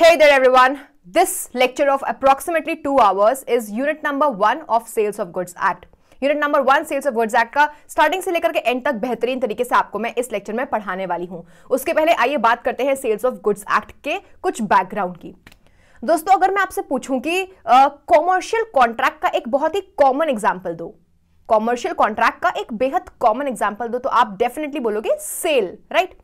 Hey there everyone. This lecture of approximately 2 hours is unit number 1 of Sales of Goods Act. Unit number one sales of goods act का starting से लेकर के and तक बेहतरीन तरीके से आपको मैं इस लेक्चर में पढ़ाने वाली हूं उसके पहले आइए बात करते हैं सेल्स ऑफ गुड्स एक्ट के कुछ बैकग्राउंड की दोस्तों अगर मैं आपसे पूछूं कि कॉमर्शियल uh, कॉन्ट्रैक्ट का एक बहुत ही कॉमन एग्जाम्पल दो कॉमर्शियल कॉन्ट्रैक्ट का एक बेहद कॉमन एग्जाम्पल दो तो आप डेफिनेटली बोलोगे सेल राइट right?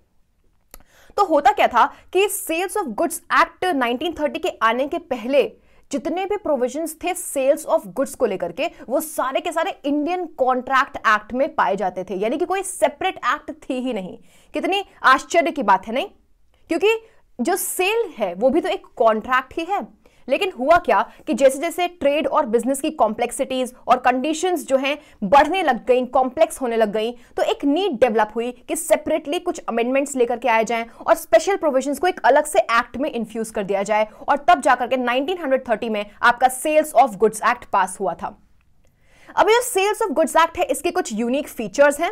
तो होता क्या था कि सेल्स ऑफ गुड्स एक्ट 1930 के आने के पहले जितने भी प्रोविजंस थे सेल्स ऑफ गुड्स को लेकर के वो सारे के सारे इंडियन कॉन्ट्रैक्ट एक्ट में पाए जाते थे यानी कि कोई सेपरेट एक्ट थी ही नहीं कितनी आश्चर्य की बात है नहीं क्योंकि जो सेल है वो भी तो एक कॉन्ट्रैक्ट ही है लेकिन हुआ क्या कि जैसे जैसे ट्रेड और बिजनेस की कॉम्प्लेक्सिटीज और कंडीशंस जो हैं बढ़ने लग गई कॉम्प्लेक्स होने लग गई तो एक नीड डेवलप हुई कि सेपरेटली कुछ अमेंडमेंट्स लेकर के आए जाएं और स्पेशल प्रोविजंस को एक अलग से एक्ट में इन्फ्यूज कर दिया जाए और तब जाकर के 1930 में आपका sales of goods act pass हुआ था अब ये सेल्स ऑफ गुड्स एक्ट है इसके कुछ यूनिक फीचर्स हैं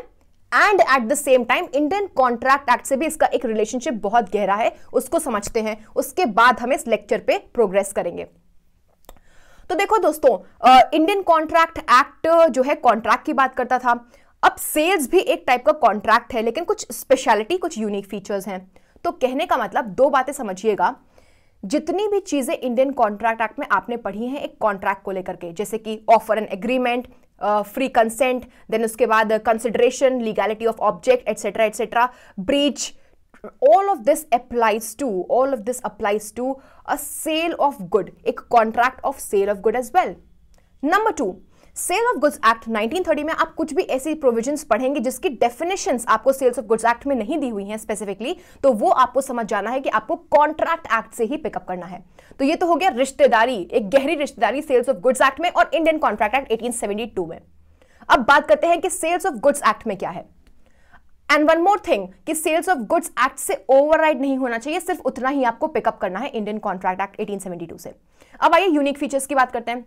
and at the same time Indian contract act से भी इसका एक रिलेशनशिप बहुत गहरा है उसको समझते हैं उसके बाद हम इस लेक्चर पे प्रोग्रेस करेंगे तो देखो दोस्तों इंडियन कॉन्ट्रैक्ट एक्ट जो है कॉन्ट्रैक्ट की बात करता था अब सेल्स भी एक टाइप का कॉन्ट्रैक्ट है लेकिन कुछ स्पेशलिटी कुछ यूनिक फीचर्स हैं तो कहने का मतलब दो बातें समझिएगा जितनी भी चीज़ें इंडियन कॉन्ट्रैक्ट एक्ट में आपने पढ़ी हैं एक कॉन्ट्रैक्ट को लेकर के जैसे कि offer and agreement free consent then उसके बाद consideration legality of object etcetera etcetera breach all of this applies to all of this applies to a sale of good a contract of sale of good as well number 2 sale of goods act 1930 में आप कुछ भी ऐसी provisions पढ़ेंगे जिसकी definition आपको sales of goods act में नहीं दी हुई हैं स्पेसिफिकली तो वो आपको समझ जाना है कि आपको कॉन्ट्रैक्ट एक्ट से ही पिकअप करना है तो ये तो हो गया रिश्तेदारी एक गहरी रिश्तेदारी सेल्स ऑफ गुड्स एक्ट में और इंडियन कॉन्ट्रैक्ट एक्ट एटीन में अब बात करते हैं कि सेल्स ऑफ गुड्स एक्ट में क्या है एंड वन मोर थिंग कि सेल्स ऑफ गुड्स एक्ट से ओवरराइड नहीं होना चाहिए सिर्फ उतना ही आपको पिकअप करना है इंडियन कॉन्ट्रैक्ट एक्ट 1872 से अब आइए यूनिक फीचर्स की बात करते हैं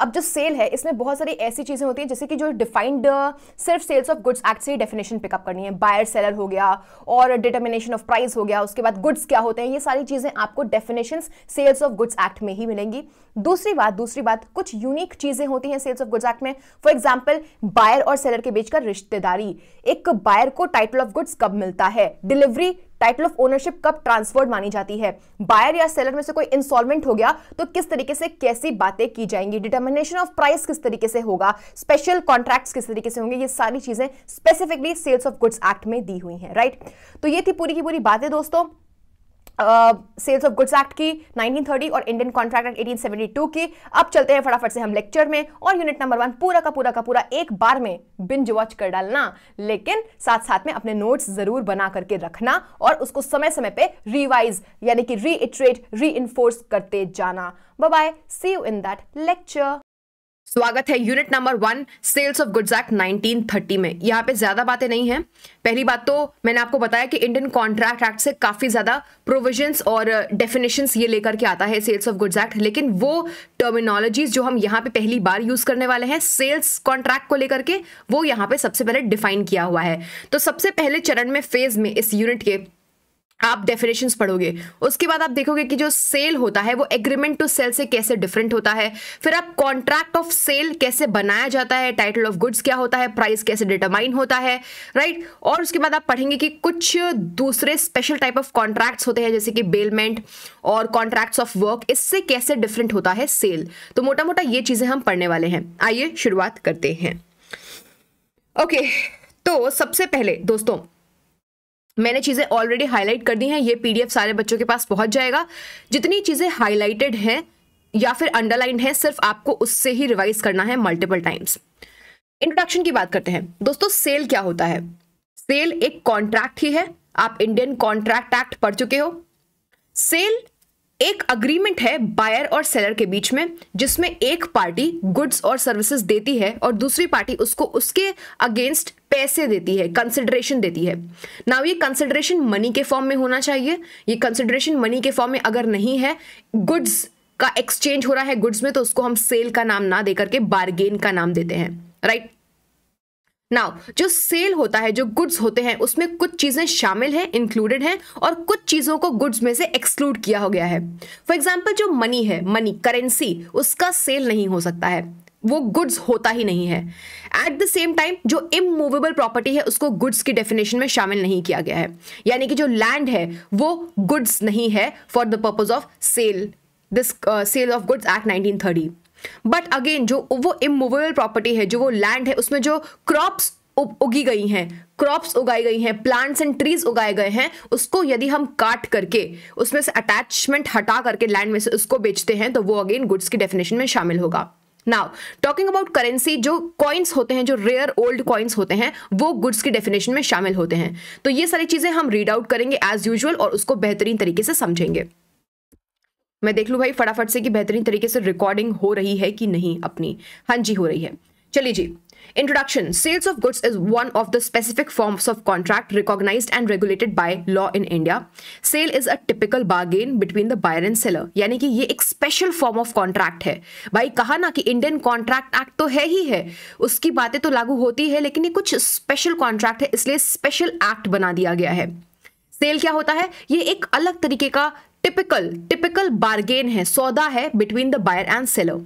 अब जो सेल है इसमें बहुत सारी ऐसी चीज़ें होती हैं जैसे कि जो डिफाइंड uh, सिर्फ सेल्स ऑफ गुड्स एक्ट से ही डेफिनेशन पिकअप करनी है बायर सेलर हो गया और डिटर्मिनेशन ऑफ प्राइस हो गया उसके बाद गुड्स क्या होते हैं ये सारी चीज़ें आपको definition sales of goods act में ही मिलेंगी दूसरी बात दूसरी बात कुछ यूनिक चीज़ें होती हैं सेल्स ऑफ गुड्स एक्ट में फॉर एग्जाम्पल बायर और सेलर के बीच का रिश्तेदारी एक बायर को टाइटल ऑफ गुड्स कब मिलता है डिलीवरी टाइटल ऑफ ओनरशिप कब ट्रांसफर्ड मानी जाती है बायर या सेलर में से कोई इंस्टॉलमेंट हो गया तो किस तरीके से कैसी बातें की जाएंगी डिटर्मिनेशन ऑफ प्राइस किस तरीके से होगा स्पेशल कॉन्ट्रैक्ट्स किस तरीके से होंगे ये सारी चीजें specifically sales of goods act में दी हुई हैं राइट तो ये थी पूरी की पूरी बातें दोस्तों सेल्स ऑफ गुड्स एक्ट की 1930 और इंडियन कॉन्ट्रैक्ट एक्ट 1872 की अब चलते हैं फटाफट से हम लेक्चर में और यूनिट नंबर वन पूरा का पूरा का पूरा एक बार में बिंज वॉच कर डालना लेकिन साथ साथ में अपने नोट्स जरूर बना करके रखना और उसको समय समय पे रिवाइज यानी कि रीइटरेट री करते जाना bye see you in that lecture स्वागत है unit number one sales of goods act 1930 में यहाँ पे ज्यादा बातें नहीं है पहली बात तो मैंने आपको बताया कि इंडियन कॉन्ट्रैक्ट एक्ट से काफी ज्यादा प्रोविजंस और डेफिनेशंस ये लेकर के आता है सेल्स ऑफ गुड्स एक्ट लेकिन वो टर्मिनोलॉजीज जो हम यहाँ पे पहली बार यूज करने वाले हैं सेल्स कॉन्ट्रैक्ट को लेकर के वो यहाँ पे सबसे पहले डिफाइन किया हुआ है तो सबसे पहले चरण में फेज में इस यूनिट के आप डेफिनेशन पढ़ोगे उसके बाद आप देखोगे कि जो सेल होता है वो एग्रीमेंट टू सेल से कैसे डिफरेंट होता है फिर आप कॉन्ट्रैक्ट ऑफ सेल कैसे बनाया जाता है टाइटल ऑफ गुड्स क्या होता है प्राइस कैसे डिटरमाइन होता है राइट right? और उसके बाद आप पढ़ेंगे कि कुछ दूसरे स्पेशल टाइप ऑफ कॉन्ट्रैक्ट्स होते हैं जैसे कि बेलमेंट और कॉन्ट्रैक्ट्स ऑफ वर्क इससे कैसे डिफरेंट होता है सेल तो मोटा मोटा ये चीज़ें हम पढ़ने वाले हैं आइए शुरुआत करते हैं ओके okay, तो सबसे पहले दोस्तों मैंने चीज़ें ऑलरेडी हाईलाइट कर दी हैं ये पीडीएफ सारे बच्चों के पास पहुंच जाएगा जितनी चीज़ें हाईलाइटेड हैं या फिर अंडरलाइंड हैं सिर्फ आपको उससे ही रिवाइज करना है मल्टीपल टाइम्स इंट्रोडक्शन की बात करते हैं दोस्तों सेल क्या होता है सेल एक कॉन्ट्रैक्ट ही है आप इंडियन कॉन्ट्रैक्ट एक्ट पढ़ चुके हो सेल एक अग्रीमेंट है बायर और सेलर के बीच में जिसमें एक पार्टी गुड्स और सर्विसेज देती है और दूसरी पार्टी उसको उसके अगेंस्ट पैसे देती है कंसिडरेशन देती है ना ये कंसिडरेशन मनी के फॉर्म में होना चाहिए ये कंसिडरेशन मनी के फॉर्म में अगर नहीं है गुड्स का एक्सचेंज हो रहा है गुड्स में तो उसको हम सेल का नाम ना देकर के बार्गेन का नाम देते हैं राइट नाउ जो सेल होता है जो गुड्स होते हैं उसमें कुछ चीज़ें शामिल हैं इंक्लूडेड हैं और कुछ चीज़ों को गुड्स में से एक्सक्लूड किया हो गया है फॉर एग्जाम्पल जो मनी है मनी करेंसी उसका सेल नहीं हो सकता है वो गुड्स होता ही नहीं है एट द सेम टाइम जो इमूवेबल प्रॉपर्टी है उसको गुड्स की डेफिनेशन में शामिल नहीं किया गया है यानी कि जो लैंड है वो गुड्स नहीं है for the purpose of sale this sale of goods act 1930 but again जो वो इमूवेबल प्रॉपर्टी है जो वो लैंड है उसमें जो क्रॉप्स उगी गई हैं क्रॉप्स उगाई गई हैं प्लांट्स एंड ट्रीज उगाए गए हैं उसको यदि हम काट करके उसमें से अटैचमेंट हटा करके लैंड में से उसको बेचते हैं तो वो अगेन गुड्स की डेफिनेशन में शामिल होगा नाउ टॉकिंग अबाउट करेंसी जो कॉइन्स होते हैं जो रेयर ओल्ड कॉइन्स होते हैं वो गुड्स की डेफिनेशन में शामिल होते हैं तो ये सारी चीज़ें हम रीड आउट करेंगे एज यूजल और उसको बेहतरीन तरीके से समझेंगे मैं देख लूँ भाई फटाफट से कि बेहतरीन तरीके से रिकॉर्डिंग हो रही है कि नहीं अपनी हाँ जी हो रही है चलिए जी introduction sales of goods is one of the specific forms of contract recognized and regulated by law in India sale is a typical bargain between the buyer and seller यानी कि ये एक स्पेशल फॉर्म ऑफ कॉन्ट्रैक्ट है भाई कहा ना कि Indian contract act तो है ही है उसकी बातें तो लागू होती है लेकिन ये कुछ स्पेशल कॉन्ट्रैक्ट है इसलिए स्पेशल एक्ट बना दिया गया है सेल क्या होता है ये एक अलग तरीके का टिपिकल टिपिकल बार्गेन है सौदा है between the buyer and seller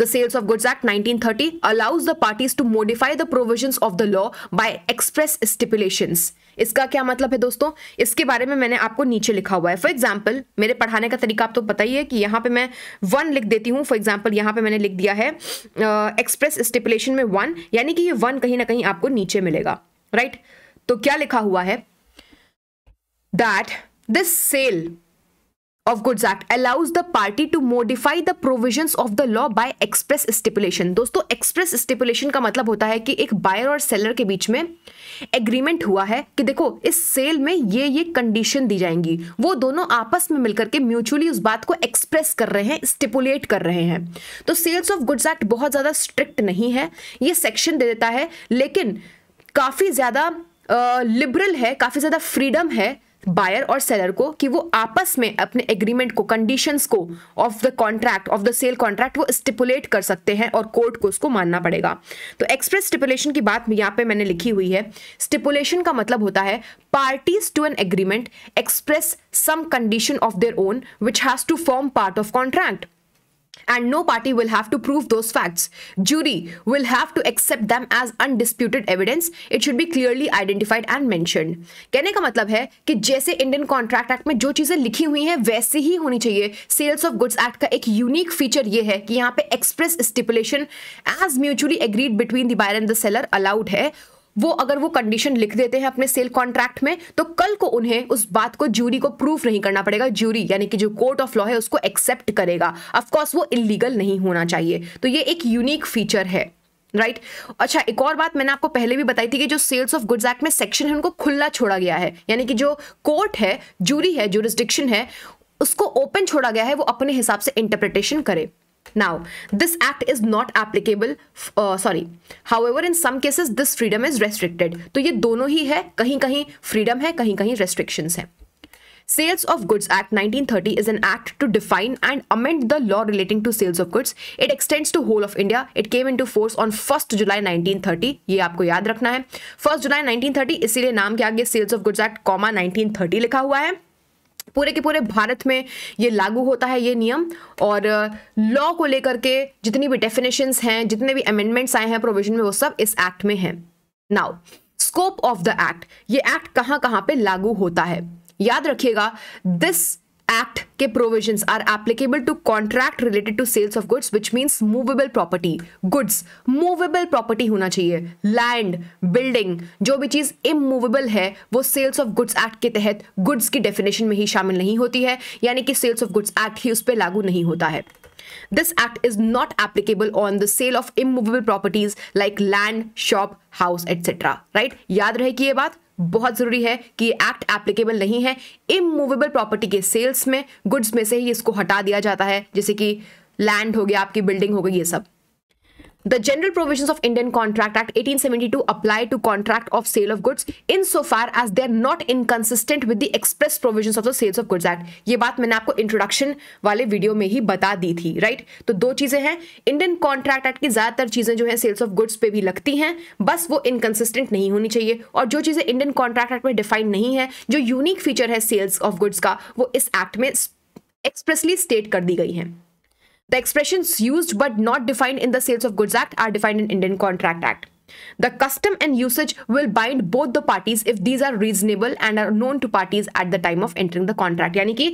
The Sales of Goods Act 1930 allows the parties to modify the provisions of the law by express stipulations. इसका क्या मतलब है दोस्तों इसके बारे में मैंने आपको नीचे लिखा हुआ है फॉर एग्जाम्पल मेरे पढ़ाने का तरीका आप तो पता ही है कि यहाँ पे मैं वन लिख देती हूँ फॉर एग्जाम्पल यहाँ पे मैंने लिख दिया है एक्सप्रेस uh, स्टिपुलेशन में वन यानी कि ये वन कहीं ना कहीं आपको नीचे मिलेगा राइट right? तो क्या लिखा हुआ है that this sale of Goods Act allows the party to modify the provisions of the law by express stipulation. दोस्तों express stipulation का मतलब होता है कि एक buyer और seller के बीच में agreement हुआ है कि देखो इस sale में ये ये condition दी जाएंगी वो दोनों आपस में मिलकर के mutually उस बात को express कर रहे हैं stipulate कर रहे हैं तो Sales of Goods Act बहुत ज़्यादा strict नहीं है ये section दे देता है लेकिन काफ़ी ज़्यादा लिबरल है काफ़ी ज़्यादा फ्रीडम है बायर और सेलर को कि वो आपस में अपने एग्रीमेंट को कंडीशंस को of the contract of the sale contract वो स्टिपुलेट कर सकते हैं और कोर्ट को उसको मानना पड़ेगा तो एक्सप्रेस स्टिपुलेशन की बात यहाँ पे मैंने लिखी हुई है स्टिपुलेशन का मतलब होता है parties to an agreement express some condition of their own which has to form part of contract and no party will have to prove those facts. Jury will have to accept them as undisputed evidence. It should be clearly identified and mentioned. kehne ka matlab hai ki jaise indian contract act mein jo cheeze likhi hui hain वैसे hi honi chahiye sales of goods act ka ek unique feature ye hai ki yahan pe express stipulation as mutually agreed between the buyer and the seller allowed hai वो अगर वो condition लिख देते हैं अपने cell contract में तो कल को उन्हें उस बात को ज्यूरी को प्रूफ नहीं करना पड़ेगा ज्यूरी यानी कि जो कोर्ट ऑफ लॉ है उसको एक्सेप्ट करेगा अफकोर्स वो इलीगल नहीं होना चाहिए तो ये एक यूनिक फीचर है राइट right? अच्छा एक और बात मैंने आपको पहले भी बताई थी कि जो सेल्स ऑफ गुड्स एक्ट में सेक्शन है उनको खुला छोड़ा गया है यानी कि जो कोर्ट है जूरी है जो है उसको ओपन छोड़ा गया है वो अपने हिसाब से इंटरप्रिटेशन करे Now, this act is not applicable, uh, sorry. However, in some cases, this freedom is restricted. to ye dono hi hai kahin kahin freedom hai kahin kahin restrictions hai Sales of Goods Act 1930 is an act to define and amend the law relating to sales of goods. It extends to whole of India. It came into force on 1st July 1930. ye aapko yaad rakhna hai 1st July 1930 isliye naam ke aage Sales of Goods Act, comma 1930 likha hua hai पूरे के पूरे भारत में ये लागू होता है ये नियम और लॉ को लेकर के जितनी भी डेफिनेशंस हैं जितने भी अमेंडमेंट्स आए हैं प्रोविजन में वो सब इस एक्ट में हैं now scope of the act ये एक्ट कहाँ कहाँ पे लागू होता है याद रखिएगा दिस एक्ट के provision are applicable to contract related to sales of goods which means movable property goods movable property होना चाहिए लैंड बिल्डिंग जो भी चीज इमूवेबल है वो सेल्स ऑफ गुड्स एक्ट के तहत गुड्स की डेफिनेशन में ही शामिल नहीं होती है यानी कि सेल्स ऑफ गुड्स एक्ट ही उस पर लागू नहीं होता है this act is not applicable on the sale of immovable properties like land shop house etcetera right याद रहे कि ये बात बहुत ज़रूरी है कि एक्ट एप्लीकेबल नहीं है इमूवेबल प्रॉपर्टी के सेल्स में गुड्स में से ही इसको हटा दिया जाता है जैसे कि लैंड हो गया आपकी बिल्डिंग हो गई ये सब The general provisions of Indian Contract Act 1872 apply to contract of sale of goods insofar as they are not inconsistent with the express provisions of the Sales of Goods Act. ये बात मैंने आपको introduction वाले video में ही बता दी थी right? तो दो चीजें हैं Indian Contract Act की ज्यादातर चीजें जो हैं Sales of Goods पे भी लगती हैं बस वो inconsistent नहीं होनी चाहिए और जो चीजें Indian Contract Act में defined नहीं हैं, जो unique feature है Sales of Goods का वो इस Act में expressly state कर दी गई हैं. The expressions used but not defined in the Sales of Goods Act are defined in Indian Contract Act. The custom and usage will bind both the parties if these are reasonable and are known to parties at the time of entering the contract यानी कि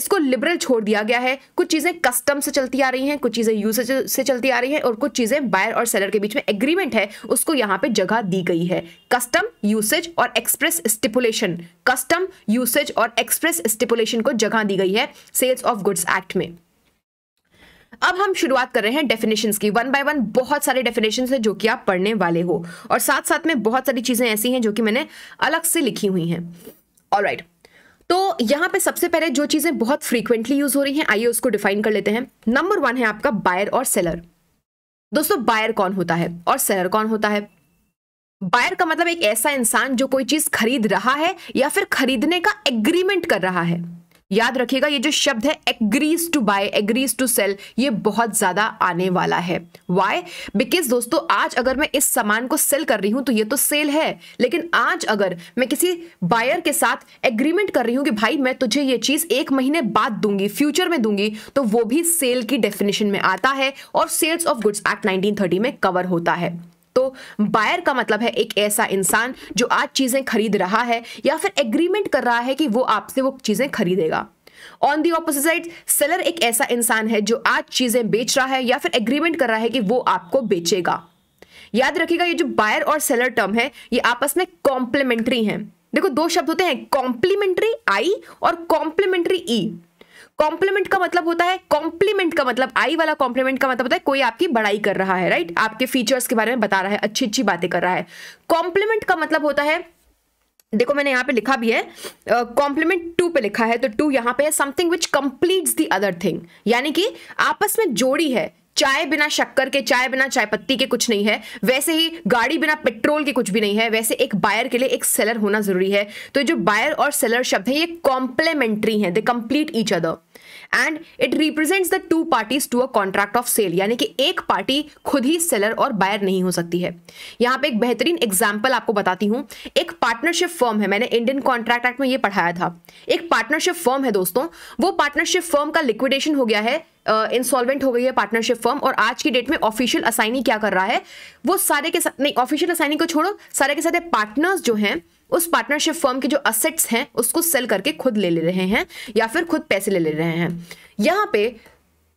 इसको liberal छोड़ दिया गया है कुछ चीज़ें custom से चलती आ रही हैं कुछ चीज़ें usage से चलती आ रही हैं और कुछ चीज़ें buyer और seller के बीच में agreement है उसको यहाँ पे जगह दी गई है custom usage और express stipulation custom usage और express stipulation को जगह दी गई है sales of goods act में अब हम शुरुआत कर रहे हैं डेफिनेशन की वन बाय वन बहुत सारे डेफिनेशन है जो कि आप पढ़ने वाले हो और साथ साथ में बहुत सारी चीजें ऐसी हैं जो कि मैंने अलग से लिखी हुई हैं ऑल राइट तो यहां पे सबसे पहले जो चीजें बहुत फ्रीक्वेंटली यूज हो रही हैं आइए उसको डिफाइन कर लेते हैं नंबर वन है आपका बायर और सेलर दोस्तों बायर कौन होता है और सेलर कौन होता है बायर का मतलब एक ऐसा इंसान जो कोई चीज खरीद रहा है या फिर खरीदने का एग्रीमेंट कर रहा है याद रखिएगा ये जो शब्द है agrees to buy agrees to sell ये बहुत ज़्यादा आने वाला है वाई बिकॉज दोस्तों आज अगर मैं इस सामान को सेल कर रही हूँ तो ये तो सेल है लेकिन आज अगर मैं किसी बायर के साथ एग्रीमेंट कर रही हूँ कि भाई मैं तुझे ये चीज़ एक महीने बाद दूंगी फ्यूचर में दूंगी तो वो भी सेल की डेफिनेशन में आता है और sales of goods act nineteen में कवर होता है तो बायर का मतलब है एक ऐसा इंसान जो आज चीज़ें खरीद रहा है या फिर एग्रीमेंट कर रहा है कि वो आपसे वो चीज़ें खरीदेगा on the opposite side seller एक ऐसा इंसान है जो आज चीज़ें बेच रहा है या फिर एग्रीमेंट कर रहा है कि वो आपको बेचेगा याद रखिएगा ये जो बायर और सेलर टर्म है ये आपस में कॉम्प्लीमेंट्री हैं देखो दो शब्द होते हैं कॉम्प्लीमेंट्री आई और कॉम्प्लीमेंट्री ई e. कॉम्प्लीमेंट का मतलब होता है कॉम्प्लीमेंट का मतलब आई वाला कॉम्प्लीमेंट का मतलब होता है कोई आपकी बड़ाई कर रहा है राइट आपके फीचर्स के बारे में बता रहा है अच्छी अच्छी बातें कर रहा है कॉम्प्लीमेंट का मतलब होता है देखो मैंने यहाँ पे लिखा भी है कॉम्प्लीमेंट uh, टू पे लिखा है तो टू यहाँ पे है something which complete the other thing यानी कि आपस में जोड़ी है चाय बिना शक्कर के चाय बिना चाय पत्ती के कुछ नहीं है वैसे ही गाड़ी बिना पेट्रोल के कुछ भी नहीं है वैसे एक बायर के लिए एक सेलर होना जरूरी है तो जो बायर और सेलर शब्द है ये कॉम्प्लीमेंट्री हैं they complete each other and it represents the two parties to a contract of sale यानी कि एक पार्टी खुद ही सेलर और बायर नहीं हो सकती है यहाँ पे एक बेहतरीन एग्जाम्पल आपको बताती हूँ एक पार्टनरशिप फर्म है मैंने इंडियन कॉन्ट्रैक्ट एक्ट में ये पढ़ाया था एक पार्टनरशिप फर्म है दोस्तों वो पार्टनरशिप फर्म का लिक्विडेशन हो गया है इंसॉल्वेंट uh, हो गई है पार्टनरशिप फर्म और आज की डेट में ऑफिशियल असाइनी क्या कर रहा है वो सारे के साथ नहीं ऑफिशियल असाइनी को छोड़ो सारे के साथ पार्टनर्स जो हैं उस पार्टनरशिप फर्म के जो असेट्स हैं उसको सेल करके खुद ले ले रहे हैं या फिर खुद पैसे ले ले रहे हैं यहाँ पे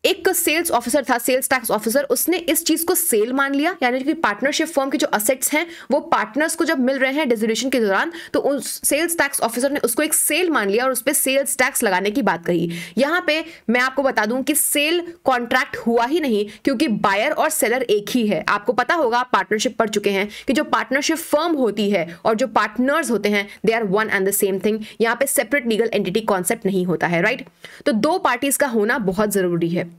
एक सेल्स ऑफिसर था सेल्स टैक्स ऑफिसर उसने इस चीज को सेल मान लिया यानी कि पार्टनरशिप फॉर्म के जो असेट्स हैं वो पार्टनर्स को जब मिल रहे हैं डिजोल्यूशन के दौरान तो उस सेल्स टैक्स ऑफिसर ने उसको एक सेल मान लिया और उस पर सेल्स टैक्स लगाने की बात कही यहाँ पे मैं आपको बता दूं कि सेल कॉन्ट्रैक्ट हुआ ही नहीं क्योंकि बायर और सेलर एक ही है आपको पता होगा आप पार्टनरशिप पढ़ चुके हैं कि जो पार्टनरशिप फर्म होती है और जो पार्टनर्स होते हैं they are one and the same thing यहाँ पे सेपरेट लीगल एंटिटी कॉन्सेप्ट नहीं होता है राइट तो दो पार्टीज का होना बहुत जरूरी है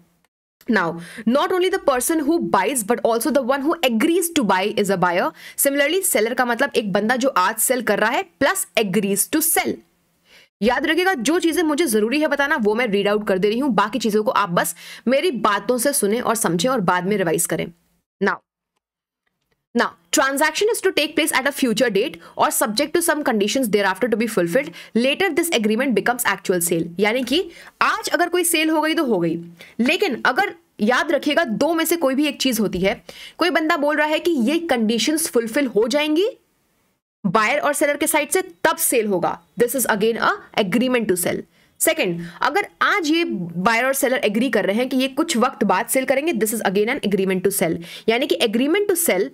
Now, not only the person who buys but also the one who agrees to buy is a buyer. Similarly, seller का मतलब एक बंदा जो आज sell कर रहा है plus agrees to sell. याद रखिएगा जो चीजें मुझे जरूरी है बताना वो मैं रीड आउट कर दे रही हूं बाकी चीजों को आप बस मेरी बातों से सुने और समझें और बाद में रिवाइज करें now Now, transaction is to take place at a future date or subject to some conditions thereafter to be fulfilled. Later this agreement becomes actual sale. यानी कि आज अगर कोई sale हो गई तो हो गई लेकिन अगर याद रखिएगा दो में से कोई भी एक चीज होती है कोई बंदा बोल रहा है कि ये कंडीशंस फुलफिल हो जाएंगी बायर और सेलर के साइड से तब सेल होगा this is again a agreement to sale second अगर आज ये बायर और सेलर एग्री कर रहे हैं कि ये कुछ वक्त बाद सेल करेंगे this is again an agreement to sale यानी कि एग्रीमेंट टू सेल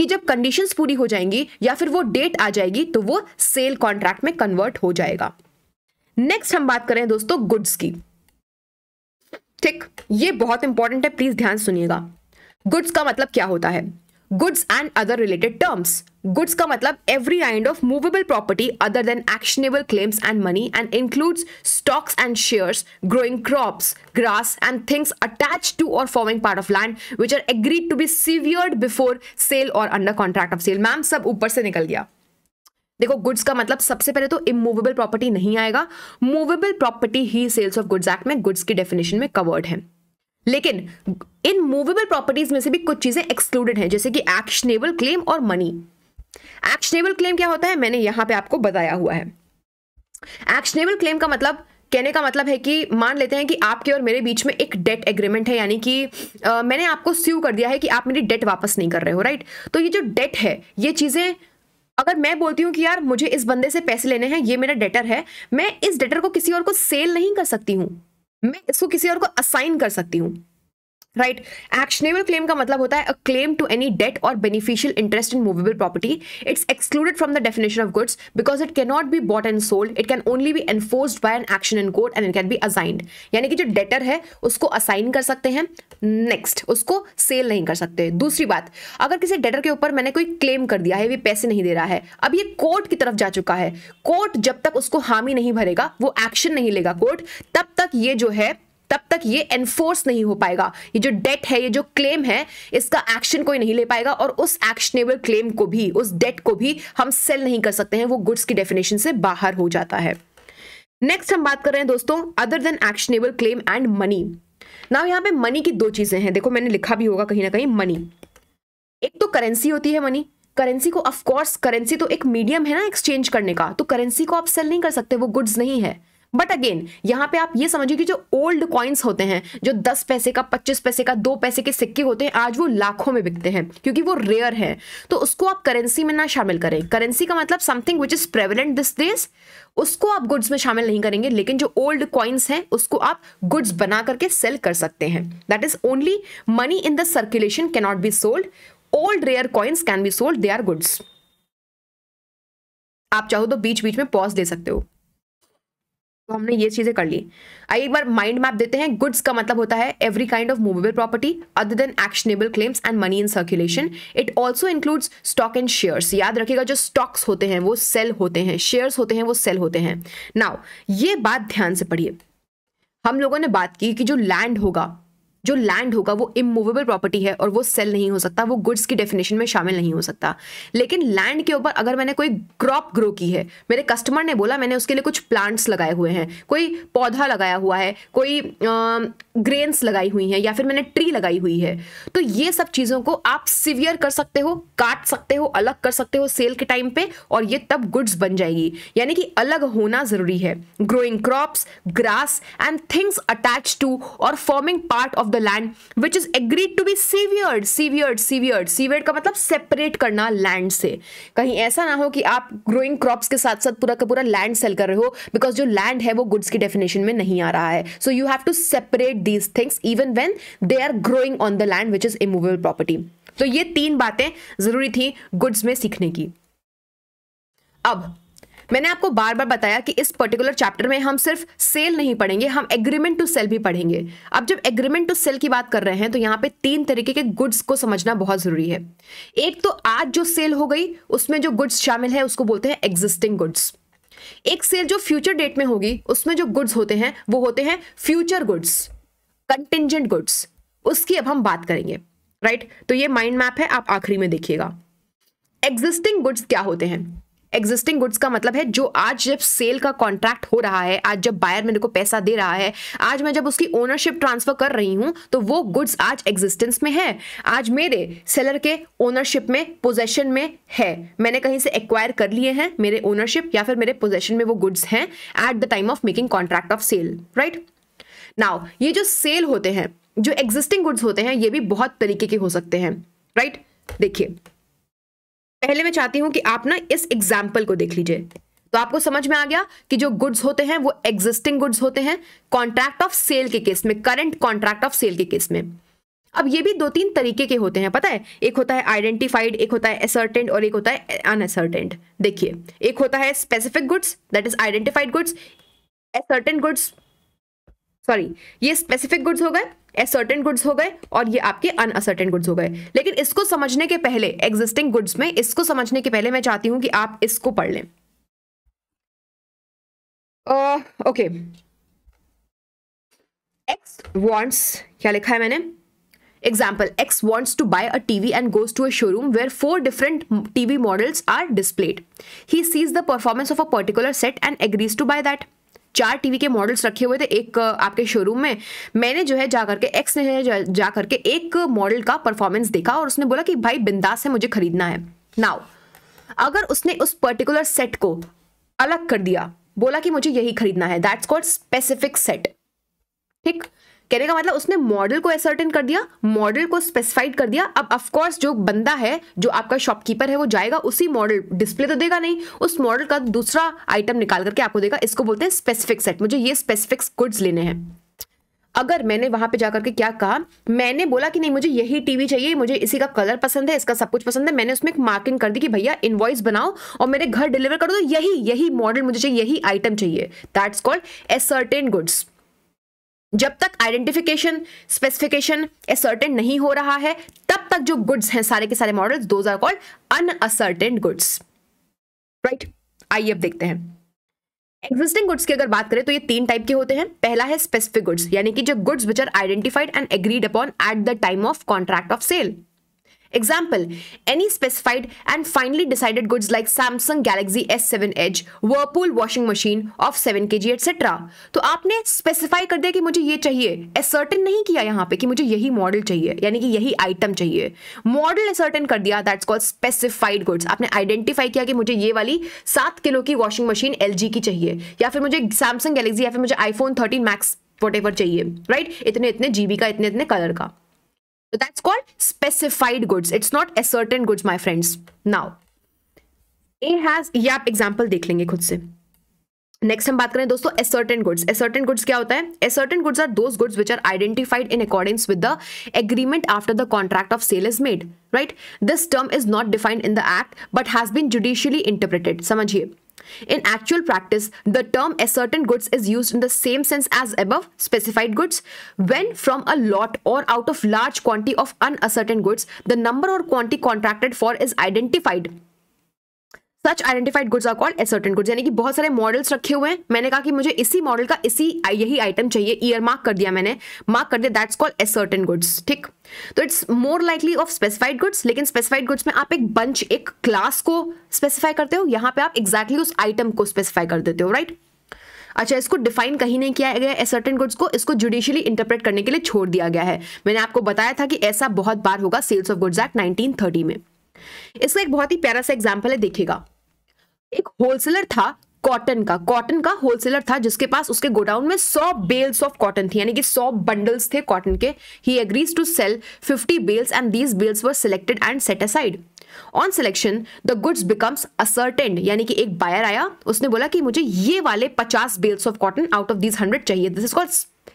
कि जब कंडीशंस पूरी हो जाएंगी या फिर वो डेट आ जाएगी तो वो सेल कॉन्ट्रैक्ट में कन्वर्ट हो जाएगा नेक्स्ट हम बात करें दोस्तों गुड्स की ठीक ये बहुत इंपॉर्टेंट है प्लीज ध्यान सुनिएगा गुड्स का मतलब क्या होता है goods and other related terms goods का मतलब every kind of movable property other than actionable claims and money and includes stocks and shares growing crops grass and things attach to और forming part of land which are agreed to be severed before sale or under contract of sale ma'am सब ऊपर से निकल गया देखो goods का मतलब सबसे पहले तो इमूवेबल प्रॉपर्टी नहीं आएगा मूवेबल प्रॉपर्टी ही सेल्स ऑफ गुड्स एक्ट में गुड्स की डेफिनेशन में कवर्ड है लेकिन इन मूवेबल प्रॉपर्टीज में से भी कुछ चीजें एक्सक्लूडेड हैं जैसे कि एक्शनेबल क्लेम और मनी एक्शनेबल क्लेम क्या होता है मैंने यहां पे आपको बताया हुआ है एक्शनेबल क्लेम का मतलब कहने का मतलब है कि मान लेते हैं कि आपके और मेरे बीच में एक डेट एग्रीमेंट है यानी कि आ, मैंने आपको स्यू कर दिया है कि आप मेरी डेट वापस नहीं कर रहे हो राइट तो ये जो डेट है ये चीज़ें अगर मैं बोलती हूँ कि यार मुझे इस बंदे से पैसे लेने हैं ये मेरा डेटर है मैं इस डेटर को किसी और को सेल नहीं कर सकती हूँ मैं इसको किसी और को असाइन कर सकती हूँ राइट एक्शनेबल क्लेम का मतलब होता है a claim to any debt or beneficial interest in movable property it's excluded from the definition of goods because it not be bought and sold it can only be enforce by an action in court and it can be assigned यानी कि जो debtor है उसको assign कर सकते हैं next उसको cell नहीं कर सकते दूसरी बात अगर किसी डेटर के ऊपर मैंने कोई क्लेम कर दिया है ये पैसे नहीं दे रहा है अब ये कोर्ट की तरफ जा चुका है कोर्ट जब तक उसको हामी नहीं भरेगा वो एक्शन नहीं लेगा कोर्ट तब तक ये जो है तब तक ये एनफोर्स नहीं हो पाएगा ये जो डेट है ये जो क्लेम है इसका एक्शन कोई नहीं ले पाएगा और उस एक्शनेबल क्लेम को भी उस डेट को भी हम सेल नहीं कर सकते हैं वो गुड्स की डेफिनेशन से बाहर हो जाता है नेक्स्ट हम बात कर रहे हैं दोस्तों other than actionable claim and money now यहाँ पे मनी की दो चीजें हैं देखो मैंने लिखा भी होगा कहीं ना कहीं मनी एक तो करेंसी होती है मनी करेंसी को ऑफ कोर्स करेंसी तो एक मीडियम है ना एक्सचेंज करने का तो करेंसी को आप सेल नहीं कर सकते वो गुड्स नहीं है बट अगेन यहाँ पे आप ये समझिए कि जो ओल्ड कॉइन्स होते हैं जो दस पैसे का पच्चीस पैसे का दो पैसे के सिक्के होते हैं आज वो लाखों में बिकते हैं क्योंकि वो रेयर है तो उसको आप करेंसी में ना शामिल करें करेंसी का मतलब something which is prevalent this देश उसको आप गुड्स में शामिल नहीं करेंगे लेकिन जो ओल्ड कॉइन्स हैं उसको आप गुड्स बना करके सेल कर सकते हैं that is only money in the circulation cannot be sold old rare coins can be sold they are goods आप चाहो तो बीच बीच में पॉज दे सकते हो तो हमने ये चीजें कर ली आइए एक बार माइंड मैप देते हैं गुड्स का मतलब होता है every kind of movable property other than actionable claims and money in circulation it also includes stock and shares याद रखिएगा जो स्टॉक्स होते हैं वो सेल होते हैं शेयर्स होते हैं वो सेल होते हैं नाउ ये बात ध्यान से पढ़िए हम लोगों ने बात की कि जो लैंड होगा जो लैंड होगा वो इमूवेबल प्रॉपर्टी है और वो सेल नहीं हो सकता वो गुड्स की डेफिनेशन में शामिल नहीं हो सकता लेकिन लैंड के ऊपर अगर मैंने कोई क्रॉप ग्रो की है मेरे कस्टमर ने बोला मैंने उसके लिए कुछ प्लांट्स लगाए हुए हैं कोई पौधा लगाया हुआ है कोई ग्रेन्स लगाई हुई हैं या फिर मैंने ट्री लगाई हुई है तो ये सब चीज़ों को आप सिवियर कर सकते हो काट सकते हो अलग कर सकते हो सेल के टाइम पे और ये तब गुड्स बन जाएगी यानी कि अलग होना ज़रूरी है growing crops grass and things attach to और forming part of of the land which is agreed to be severed severed severed severed का मतलब सेपरेट करना लैंड से कहीं ऐसा ना हो कि आप ग्रोइंग क्रॉप्स के साथ साथ पूरा का पूरा लैंड सेल कर रहे हो बिकॉज जो लैंड है वो गुड्स की डेफिनेशन में नहीं आ रहा है so you have to separate these things even when they are growing on the land which is immovable property तो ये तीन बातें जरूरी थी गुड्स में सीखने की अब मैंने आपको बार बार बताया कि इस पर्टिकुलर चैप्टर में हम सिर्फ सेल नहीं पढ़ेंगे हम एग्रीमेंट टू सेल भी पढ़ेंगे अब जब एग्रीमेंट टू सेल की बात कर रहे हैं तो यहाँ पे तीन तरीके के गुड्स को समझना बहुत जरूरी है एक तो आज जो सेल हो गई उसमें जो गुड्स शामिल है उसको बोलते हैं एग्जिस्टिंग गुड्स एक सेल जो फ्यूचर डेट में होगी उसमें जो गुड्स होते हैं वो होते हैं फ्यूचर गुड्स कंटेंजेंट गुड्स उसकी अब हम बात करेंगे राइट right? तो ये माइंड मैप है आप आखिरी में देखिएगा एग्जिस्टिंग गुड्स क्या होते हैं एग्जिस्टिंग गुड्स का मतलब है जो आज जब सेल का कॉन्ट्रैक्ट हो रहा है आज जब बायर मेरे को पैसा दे रहा है आज मैं जब उसकी ओनरशिप ट्रांसफर कर रही हूँ तो वो गुड्स आज एग्जिस्टेंस में है आज मेरे सेलर के ओनरशिप में पोजेशन में है मैंने कहीं से एक्वायर कर लिए हैं मेरे ओनरशिप या फिर मेरे पोजेशन में वो गुड्स हैं at the time of making contract of sale right now ये जो सेल होते हैं जो एग्जिस्टिंग गुड्स होते हैं ये भी बहुत तरीके के हो सकते हैं राइट right? देखिए पहले मैं चाहती हूं कि आप ना इस एग्जाम्पल को देख लीजिए तो आपको समझ में आ गया कि जो गुड्स होते हैं वो एग्जिस्टिंग गुड्स होते हैं कॉन्ट्रैक्ट ऑफ सेल के केस में करंट कॉन्ट्रैक्ट ऑफ सेल के केस में अब ये भी दो तीन तरीके के होते हैं पता है एक होता है आइडेंटिफाइड एक होता है असर्टेंट और एक होता है अनअसर्टेंट देखिए एक होता है specific goods that is identified goods ascertained goods sorry ये स्पेसिफिक गुड्स हो गए असर्टेन गुड्स हो गए और ये आपके अनअसर्टेन गुड्स हो गए लेकिन इसको समझने के पहले एग्जिस्टिंग गुड्स में इसको समझने के पहले मैं चाहती हूं कि आप इसको पढ़ लें ओके एक्स वॉन्ट्स क्या लिखा है मैंने example X wants to buy a TV and goes to a showroom where four different TV models are displayed he sees the performance of a particular set and agrees to buy that चार TV के models रखे हुए थे एक आपके showroom में मैंने जो है जा करके एक्स ने जा, जा करके एक मॉडल का परफॉर्मेंस देखा और उसने बोला कि भाई बिंदास है मुझे खरीदना है नाउ अगर उसने उस पर्टिकुलर सेट को अलग कर दिया बोला कि मुझे यही खरीदना है दैट्स कॉल्ड स्पेसिफिक सेट ठीक कहने का मतलब उसने मॉडल को एसर्टेन कर दिया मॉडल को स्पेसिफाइड कर दिया अब ऑफकोर्स जो बंदा है जो आपका शॉपकीपर है वो जाएगा उसी मॉडल डिस्प्ले तो देगा नहीं उस मॉडल का दूसरा आइटम निकाल करके आपको देगा इसको बोलते हैं स्पेसिफिक सेट मुझे ये स्पेसिफिक गुड्स लेने हैं अगर मैंने वहां पे जाकर के क्या कहा मैंने बोला कि नहीं मुझे यही टीवी चाहिए मुझे इसी का कलर पसंद है इसका सब कुछ पसंद है मैंने उसमें एक मार्किंग कर दी कि भैया इनवॉइस बनाओ और मेरे घर डिलीवर कर दो यही यही मॉडल मुझे चाहिए यही आइटम चाहिए दैट्स कॉल्ड एसर्टेन गुड्स जब तक आइडेंटिफिकेशन स्पेसिफिकेशन एसर्टेन नहीं हो रहा है तब तक जो गुड्स हैं सारे के सारे models those are called unascertained goods right आइए अब देखते हैं एग्जिस्टिंग गुड्स की अगर बात करें तो ये तीन टाइप के होते हैं पहला है स्पेसिफिक गुड्स यानी कि जो goods which are identified and agreed upon at the time of contract of sale Example, any specified and finally decided goods like Samsung Galaxy S7 Edge, Whirlpool washing machine of 7 kg etc. तो आपने specify कर दिया कि मुझे ये चाहिए ascertain नहीं किया यहाँ पे कि मुझे यही model चाहिए यानी कि यही item चाहिए model ascertain कर दिया that's called specified goods. आपने identify किया कि मुझे ये वाली 7 किलो की washing machine LG की चाहिए या फिर मुझे Samsung Galaxy या फिर मुझे iPhone 13 Max whatever चाहिए right? इतने इतने GB का इतने इतने color का So that's called specified goods. It's not a certain goods, my friends. Now, A has ये आप example देख लेंगे खुद से नेक्स्ट हम बात करें दोस्तों एसर्टेन गुड्स एसर्टेन गुड्स क्या होता है ascertained goods are those goods which are identified in accordance with the agreement after the contract of sale is made right this term is not defined in the act but has been judicially interpreted समझिए In actual practice, the term ascertain goods is used in the same sense as above specified goods when from a lot or out of large quantity of unascertain goods the number or quantity contracted for is identified such identified goods are called ascertained goods यानी कि बहुत सारे models रखे हुए हैं मैंने कहा कि मुझे इसी मॉडल का इसी यही आइटम चाहिए ईयर मार्क कर दिया मैंने मार्क कर दिया दैट्स कॉल्ड एसर्टन गुड्स ठीक तो it's more likely of specified goods लेकिन स्पेसिफाइड गुड्स में आप एक बंच एक क्लास को स्पेसिफाई करते हो यहाँ पे आप एक्जैक्टली exactly उस आइटम को स्पेसिफाई कर देते हो राइट right? अच्छा इसको डिफाइन कहीं नहीं किया गया एसर्टन गुड्स को इसको जुडिशियली इंटरप्रेट करने के लिए छोड़ दिया गया है मैंने आपको बताया था कि ऐसा बहुत बार होगा सेल्स ऑफ गुड्स एक्ट 1930 में इसका एक बहुत ही प्यारा सा एग्जाम्पल है देखिएगा एक होलसेलर था कॉटन का कॉटन का होलसेलर था जिसके पास उसके गोडाउन में सौ बेल्स ऑफ कॉटन थी यानी कि सौ बंडल्स थे कॉटन के he agrees to sell fifty bales and these bales were selected and set aside on selection the goods becomes ascertained यानी कि एक बायर आया उसने बोला कि मुझे ये वाले पचास bales of cotton out of these hundred चाहिए this is called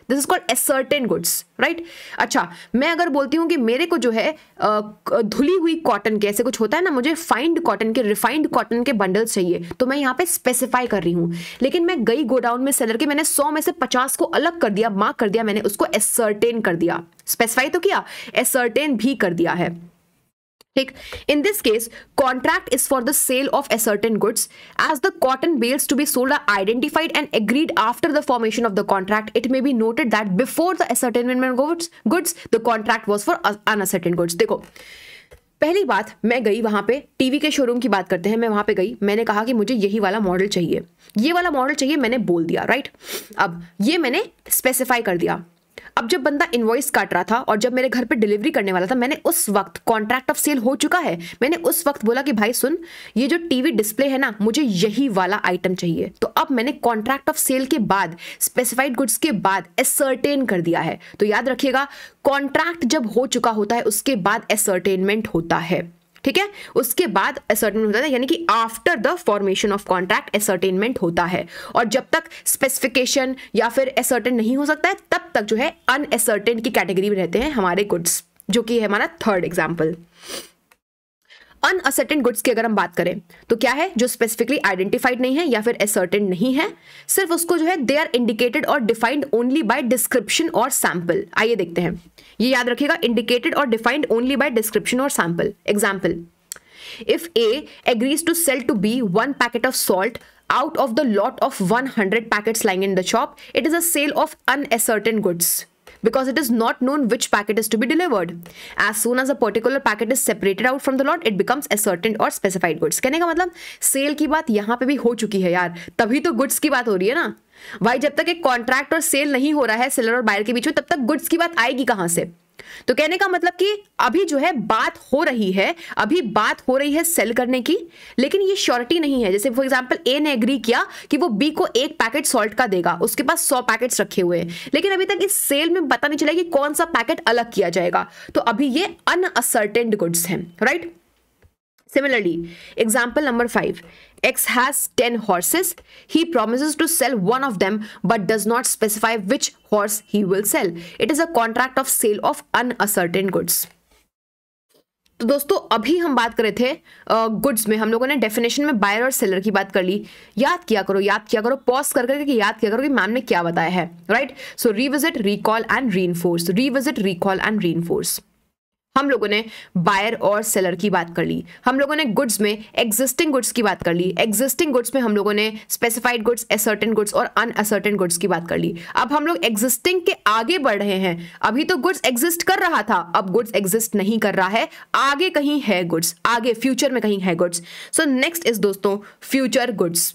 this is called ascertained goods right अच्छा मैं अगर बोलती हूँ कि मेरे को जो है धुली हुई कॉटन के ऐसे कुछ होता है ना मुझे फाइंड कॉटन के रिफाइंड कॉटन के बंडल्स चाहिए तो मैं यहाँ पे स्पेसिफाई कर रही हूँ लेकिन मैं गई गोडाउन में सेलर के मैंने सौ में से पचास को अलग कर दिया मार्क कर दिया मैंने उसको एसर्टेन कर दिया स्पेसिफाई तो किया एसर्टेन भी कर दिया है ठीक in this case contract is for the sale of a certain goods as the cotton bales to be sold are identified and agreed after the formation of the contract it may be noted that before the ascertainment goods goods the contract was for unascertained goods देखो पहली बात मैं गई वहां पे TV के showroom की बात करते हैं मैं वहां पे गई मैंने कहा कि मुझे यही वाला मॉडल चाहिए ये वाला मॉडल चाहिए मैंने बोल दिया राइट अब ये मैंने स्पेसिफाई कर दिया अब जब बंदा इन्वॉइस काट रहा था और जब मेरे घर पे डिलीवरी करने वाला था मैंने उस वक्त कॉन्ट्रैक्ट ऑफ सेल हो चुका है मैंने उस वक्त बोला कि भाई सुन ये जो टीवी डिस्प्ले है ना मुझे यही वाला आइटम चाहिए तो अब मैंने कॉन्ट्रैक्ट ऑफ सेल के बाद स्पेसिफाइड गुड्स के बाद एसरटेन कर दिया है तो याद रखिएगा कॉन्ट्रैक्ट जब हो चुका होता है उसके बाद एसर्टेनमेंट होता है ठीक है उसके बाद असर्टमेंट होता है यानी कि after the formation of contract ascertainment होता है और जब तक स्पेसिफिकेशन या फिर असर्टेन नहीं हो सकता है तब तक जो है अनएसर्टेन की कैटेगरी में रहते हैं हमारे गुड्स जो कि है हमारा थर्ड एग्जाम्पल अनअसर्टेन गुड्स की अगर हम बात करें तो क्या है जो स्पेसिफिकली आइडेंटिफाइड नहीं है या फिर असर्टेन नहीं है सिर्फ उसको जो है दे आर इंडिकेटेड और डिफाइंड ओनली बाय डिस्क्रिप्शन और सैंपल आइए देखते हैं ये याद रखिएगा इंडिकेटेड और डिफाइंड ओनली बाय डिस्क्रिप्शन और sample example if a agrees to sell to b one packet of salt out of the lot of 100 packets lying in the shop it is a sale of unascertain goods because it is not known which packet is to be delivered. As soon as a particular packet is separated out from the lot, it becomes ascertained or specified goods. kehne ka matlab sale ki baat yahan pe bhi ho chuki hai yaar tabhi to goods ki baat ho rahi hai na भाई जब तक एक contract और cell नहीं हो रहा है seller और बायर के बीच में तब तक गुड्स की बात आएगी कहाँ से तो कहने का मतलब कि अभी जो है बात हो रही है अभी बात हो रही है सेल करने की लेकिन ये श्योरिटी नहीं है जैसे फॉर एग्जांपल ए ने एग्री किया कि वो बी को एक पैकेट सॉल्ट का देगा उसके पास सौ पैकेट्स रखे हुए हैं लेकिन अभी तक इस सेल में पता नहीं चला कि कौन सा पैकेट अलग किया जाएगा तो अभी ये अनअसर्टेंड गुड्स हैं right Similarly, example number 5. X has 10 horses. He promises to sell one of them but does not specify which horse he will sell. It is a contract of sale of unascertain goods. तो दोस्तों अभी हम बात कर रहे थे goods uh, में हम लोगों ने डेफिनेशन में बायर और सेलर की बात कर ली याद किया करो याद किया करो पॉज कर करके याद किया करो कि मैम ने क्या बताया है right so revisit recall and reinforce revisit recall and reinforce हम लोगों ने बायर और सेलर की बात कर ली हम लोगों ने गुड्स में एग्जिस्टिंग गुड्स की बात कर ली एग्जिस्टिंग गुड्स में हम लोगों ने स्पेसिफाइड गुड्स असर्टेन गुड्स और अनअसर्टेन गुड्स की बात कर ली अब हम लोग एग्जिस्टिंग के आगे बढ़ रहे हैं अभी तो गुड्स एग्जिस्ट कर रहा था अब गुड्स एग्जिस्ट नहीं कर रहा है आगे कहीं है गुड्स आगे फ्यूचर में कहीं है गुड्स सो नेक्स्ट इज दोस्तों फ्यूचर गुड्स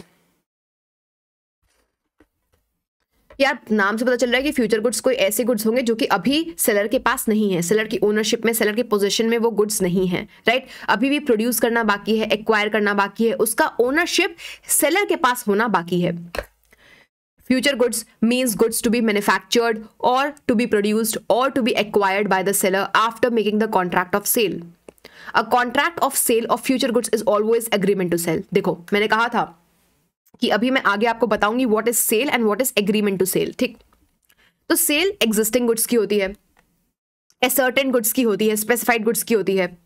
यार नाम से पता चल रहा है कि फ्यूचर गुड्स कोई ऐसे गुड्स होंगे जो कि अभी सेलर के पास नहीं है सेलर की ओनरशिप में सेलर की पोजिशन में वो गुड्स नहीं है राइट अभी भी प्रोड्यूस करना बाकी है एक्वायर करना बाकी है उसका ओनरशिप सेलर के पास होना बाकी है future goods means goods to be manufactured और टू बी प्रोड्यूस्ड और to be acquired by the seller after making the contract of sale a contract of sale of future goods is always agreement to sell देखो मैंने कहा था कि अभी मैं आगे आपको बताऊंगी what is sale and what is agreement to sell ठीक तो सेल एग्जिस्टिंग गुड्स की होती है एसर्टेन गुड्स की होती है स्पेसिफाइड गुड्स की होती है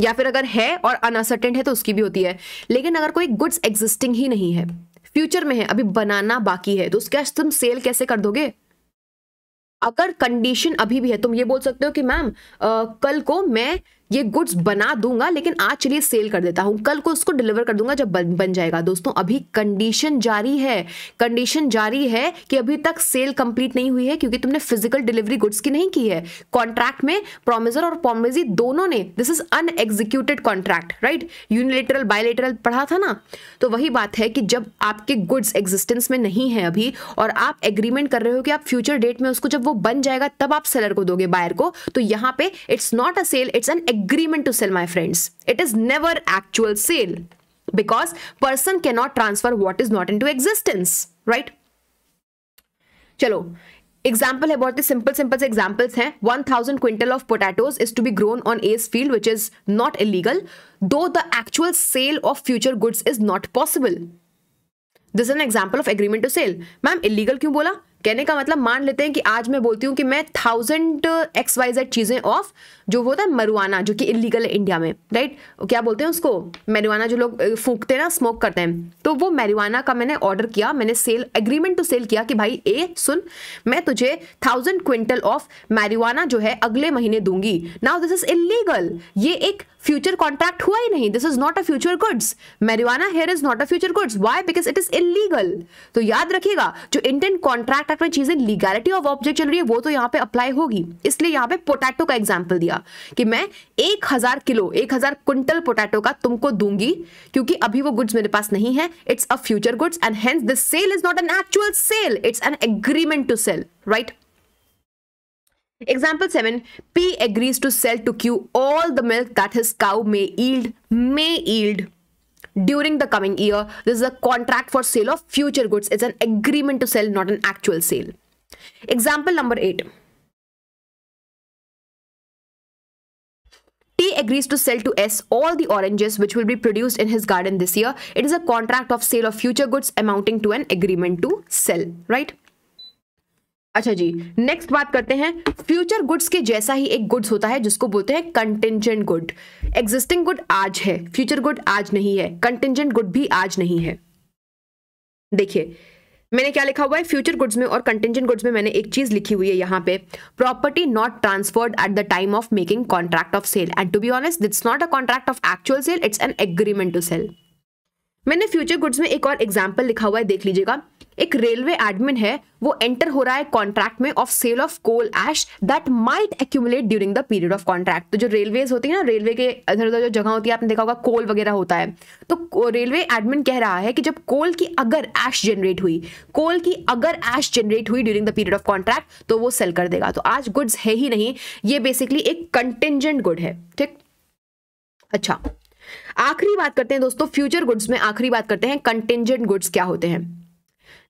या फिर अगर है और अनअसर्टेंट है तो उसकी भी होती है लेकिन अगर कोई गुड्स एग्जिस्टिंग ही नहीं है फ्यूचर में है अभी बनाना बाकी है तो उसके आज तुम सेल कैसे कर दोगे अगर कंडीशन अभी भी है तुम ये बोल सकते हो कि मैम कल को मैं ये गुड्स बना दूंगा लेकिन आज चलिए सेल कर देता हूं कल को उसको डिलीवर कर दूंगा जब बन, बन जाएगा दोस्तों अभी कंडीशन जारी है कंडीशन जारी है कि अभी तक सेल कंप्लीट नहीं हुई है क्योंकि तुमने फिजिकल डिलीवरी गुड्स की नहीं की है कॉन्ट्रैक्ट में प्रोमिजर और प्रोमिजी दोनों ने this is unexecuted contract right unilateral bilateral पढ़ा था ना तो वही बात है कि जब आपके गुड्स एग्जिस्टेंस में नहीं है अभी और आप एग्रीमेंट कर रहे हो कि आप फ्यूचर डेट में उसको जब वो बन जाएगा तब आप सेलर को दोगे बायर को तो यहाँ पे it's not a sale it's an agreement to sell my friends it is never actual sale because person cannot transfer what is not into existence right chalo example hai bahut hi simple simple examples hain 1000 quintal of potatoes is to be grown on a's field which is not illegal though the actual sale of future goods is not possible this is an example of agreement to sell ma'am illegal kyun bola कहने का मतलब मान लेते हैं कि आज मैं बोलती हूँ कि मैं थाउजेंड एक्स वाई जेड चीज़ें ऑफ जो होता है मरुआना जो कि इलीगल है इंडिया में राइट क्या बोलते हैं उसको मेरुआना जो लोग फूकते हैं ना स्मोक करते हैं तो वो मेरुआना का मैंने ऑर्डर किया मैंने सेल एग्रीमेंट टू सेल किया कि भाई ए सुन मैं तुझे थाउजेंड क्विंटल ऑफ मेरुआना जो है अगले महीने दूंगी नाउ दिस इज इलीगल ये एक फ्यूचर कॉन्ट्रैक्ट हुआ ही नहीं this is not a future goods marijuana here is not a future goods why because it is illegal तो याद रखिएगा जो इंडियन कॉन्ट्रैक्ट एक्ट एक्ट में चीजें लीगैलिटी ऑफ ऑब्जेक्ट चल रही है वो तो यहाँ पे अप्लाई होगी इसलिए यहाँ पे पोटैटो का एग्जाम्पल दिया कि मैं एक हजार किलो एक हजार क्विंटल पोटैटो का तुमको दूंगी क्योंकि अभी वो गुड्स मेरे पास नहीं है it's a future goods and hence the sale is not an actual sale it's an agreement to sell right Example 7 P agrees to sell to Q all the milk that his cow may yield, may yield during the coming year. This is a contract for sale of future goods. It's an agreement to sell, not an actual sale. Example number 8. T agrees to sell to S all the oranges which will be produced in his garden this year. It is a contract of sale of future goods amounting to an agreement to sell, right? अच्छा जी next हम्म। बात करते हैं future goods के जैसा ही एक goods होता है जिसको बोलते हैं कंटेंजेंट गुड एग्जिस्टिंग गुड आज है फ्यूचर गुड आज नहीं है कंटेंजेंट गुड भी आज नहीं है देखिए मैंने क्या लिखा हुआ है फ्यूचर गुड्स में और कंटेंजेंट गुड्स में मैंने एक चीज लिखी हुई है यहाँ पे property not transferred at the time of making contract of sale and to be honest that's not a contract of actual sale it's an agreement to sell मैंने फ्यूचर गुड्स में एक और एग्जाम्पल लिखा हुआ है देख लीजिएगा एक रेलवे एडमिन है वो एंटर हो रहा है कॉन्ट्रैक्ट में of sale of coal ash that might accumulate during the period of contract तो जो रेलवेज होती है ना रेलवे के इधर उधर जो जगह होती है आपने देखा होगा कोल वगैरह होता है तो रेलवे एडमिन कह रहा है कि जब कोल की अगर एश जनरेट हुई कोल की अगर एश जनरेट हुई during the period of contract तो वो सेल कर देगा तो आज गुड्स है ही नहीं ये बेसिकली एक कंटेंजेंट गुड है ठीक अच्छा आखिरी बात करते हैं दोस्तों फ्यूचर गुड्स में आखिरी बात करते हैं कंटेंजेंट गुड्स क्या होते हैं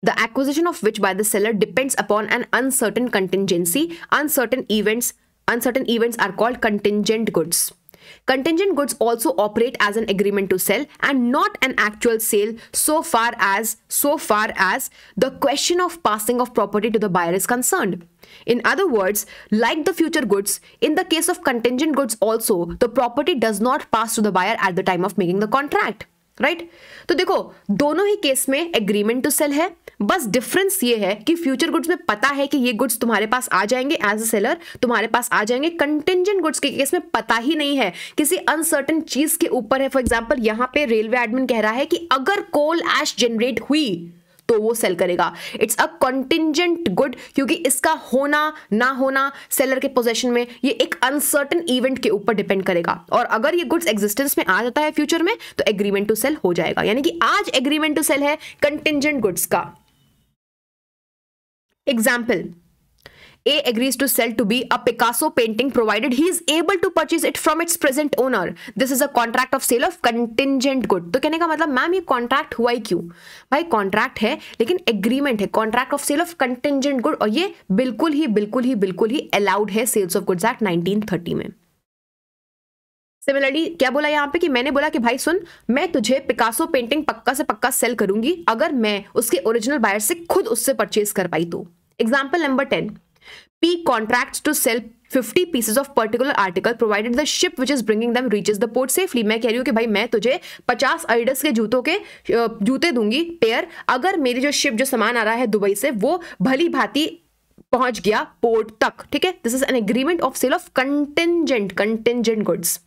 the acquisition of which by the seller depends upon an uncertain contingency uncertain events uncertain events are called contingent goods Contingent goods also operate as an agreement to sell and not an actual sale so far as so far as the question of passing of property to the buyer is concerned. In other words, like the future goods, in the case of contingent goods also, the property does not pass to the buyer at the time of making the contract. Right right? तो देखो दोनों ही case में agreement to cell है बस difference ये है कि फ्यूचर गुड्स में पता है कि ये गुड्स तुम्हारे पास आ जाएंगे एज अ सेलर तुम्हारे पास आ जाएंगे कंटेंजेंट गुड्स के केस में पता ही नहीं है किसी अनसर्टन चीज के ऊपर है फॉर एग्जाम्पल यहां पे रेलवे एडमिन कह रहा है कि अगर कोल एश जनरेट हुई तो वो सेल करेगा इट्स अ कंटिजेंट गुड क्योंकि इसका होना ना होना सेलर के पोजेशन में ये एक अनसर्टन इवेंट के ऊपर डिपेंड करेगा और अगर ये गुड्स एग्जिस्टेंस में आ जाता है फ्यूचर में तो एग्रीमेंट टू सेल हो जाएगा यानी कि आज एग्रीमेंट टू सेल है कंटिजेंट गुड्स का example A agrees to sell to B a Picasso painting provided he is able to purchase it from its present owner. This is a contract of sale of contingent good. तो कहने का मतलब ma'am ये contract हुआ ही क्यों भाई contract है लेकिन एग्रीमेंट है contract of sale of contingent good और ये बिल्कुल ही बिल्कुल ही बिल्कुल ही अलाउड है सेल्स ऑफ गुड्स एक्ट 1930 में सिमिलरली क्या बोला यहाँ पे कि मैंने बोला कि भाई सुन मैं तुझे पिकासो पेंटिंग पक्का से पक्का सेल करूंगी अगर मैं उसके ओरिजिनल बायर से खुद उससे परचेज कर पाई तो example number ten P contracts to sell 50 pieces of particular article provided the ship which is bringing them reaches the port safely मैं कह रही हूँ कि भाई मैं तुझे 50 आइडस के जूतों के जूते दूंगी पेयर अगर मेरी जो शिप जो सामान आ रहा है दुबई से वो भली भांति पहुंच गया पोर्ट तक ठीक है this is an agreement of sale of contingent contingent goods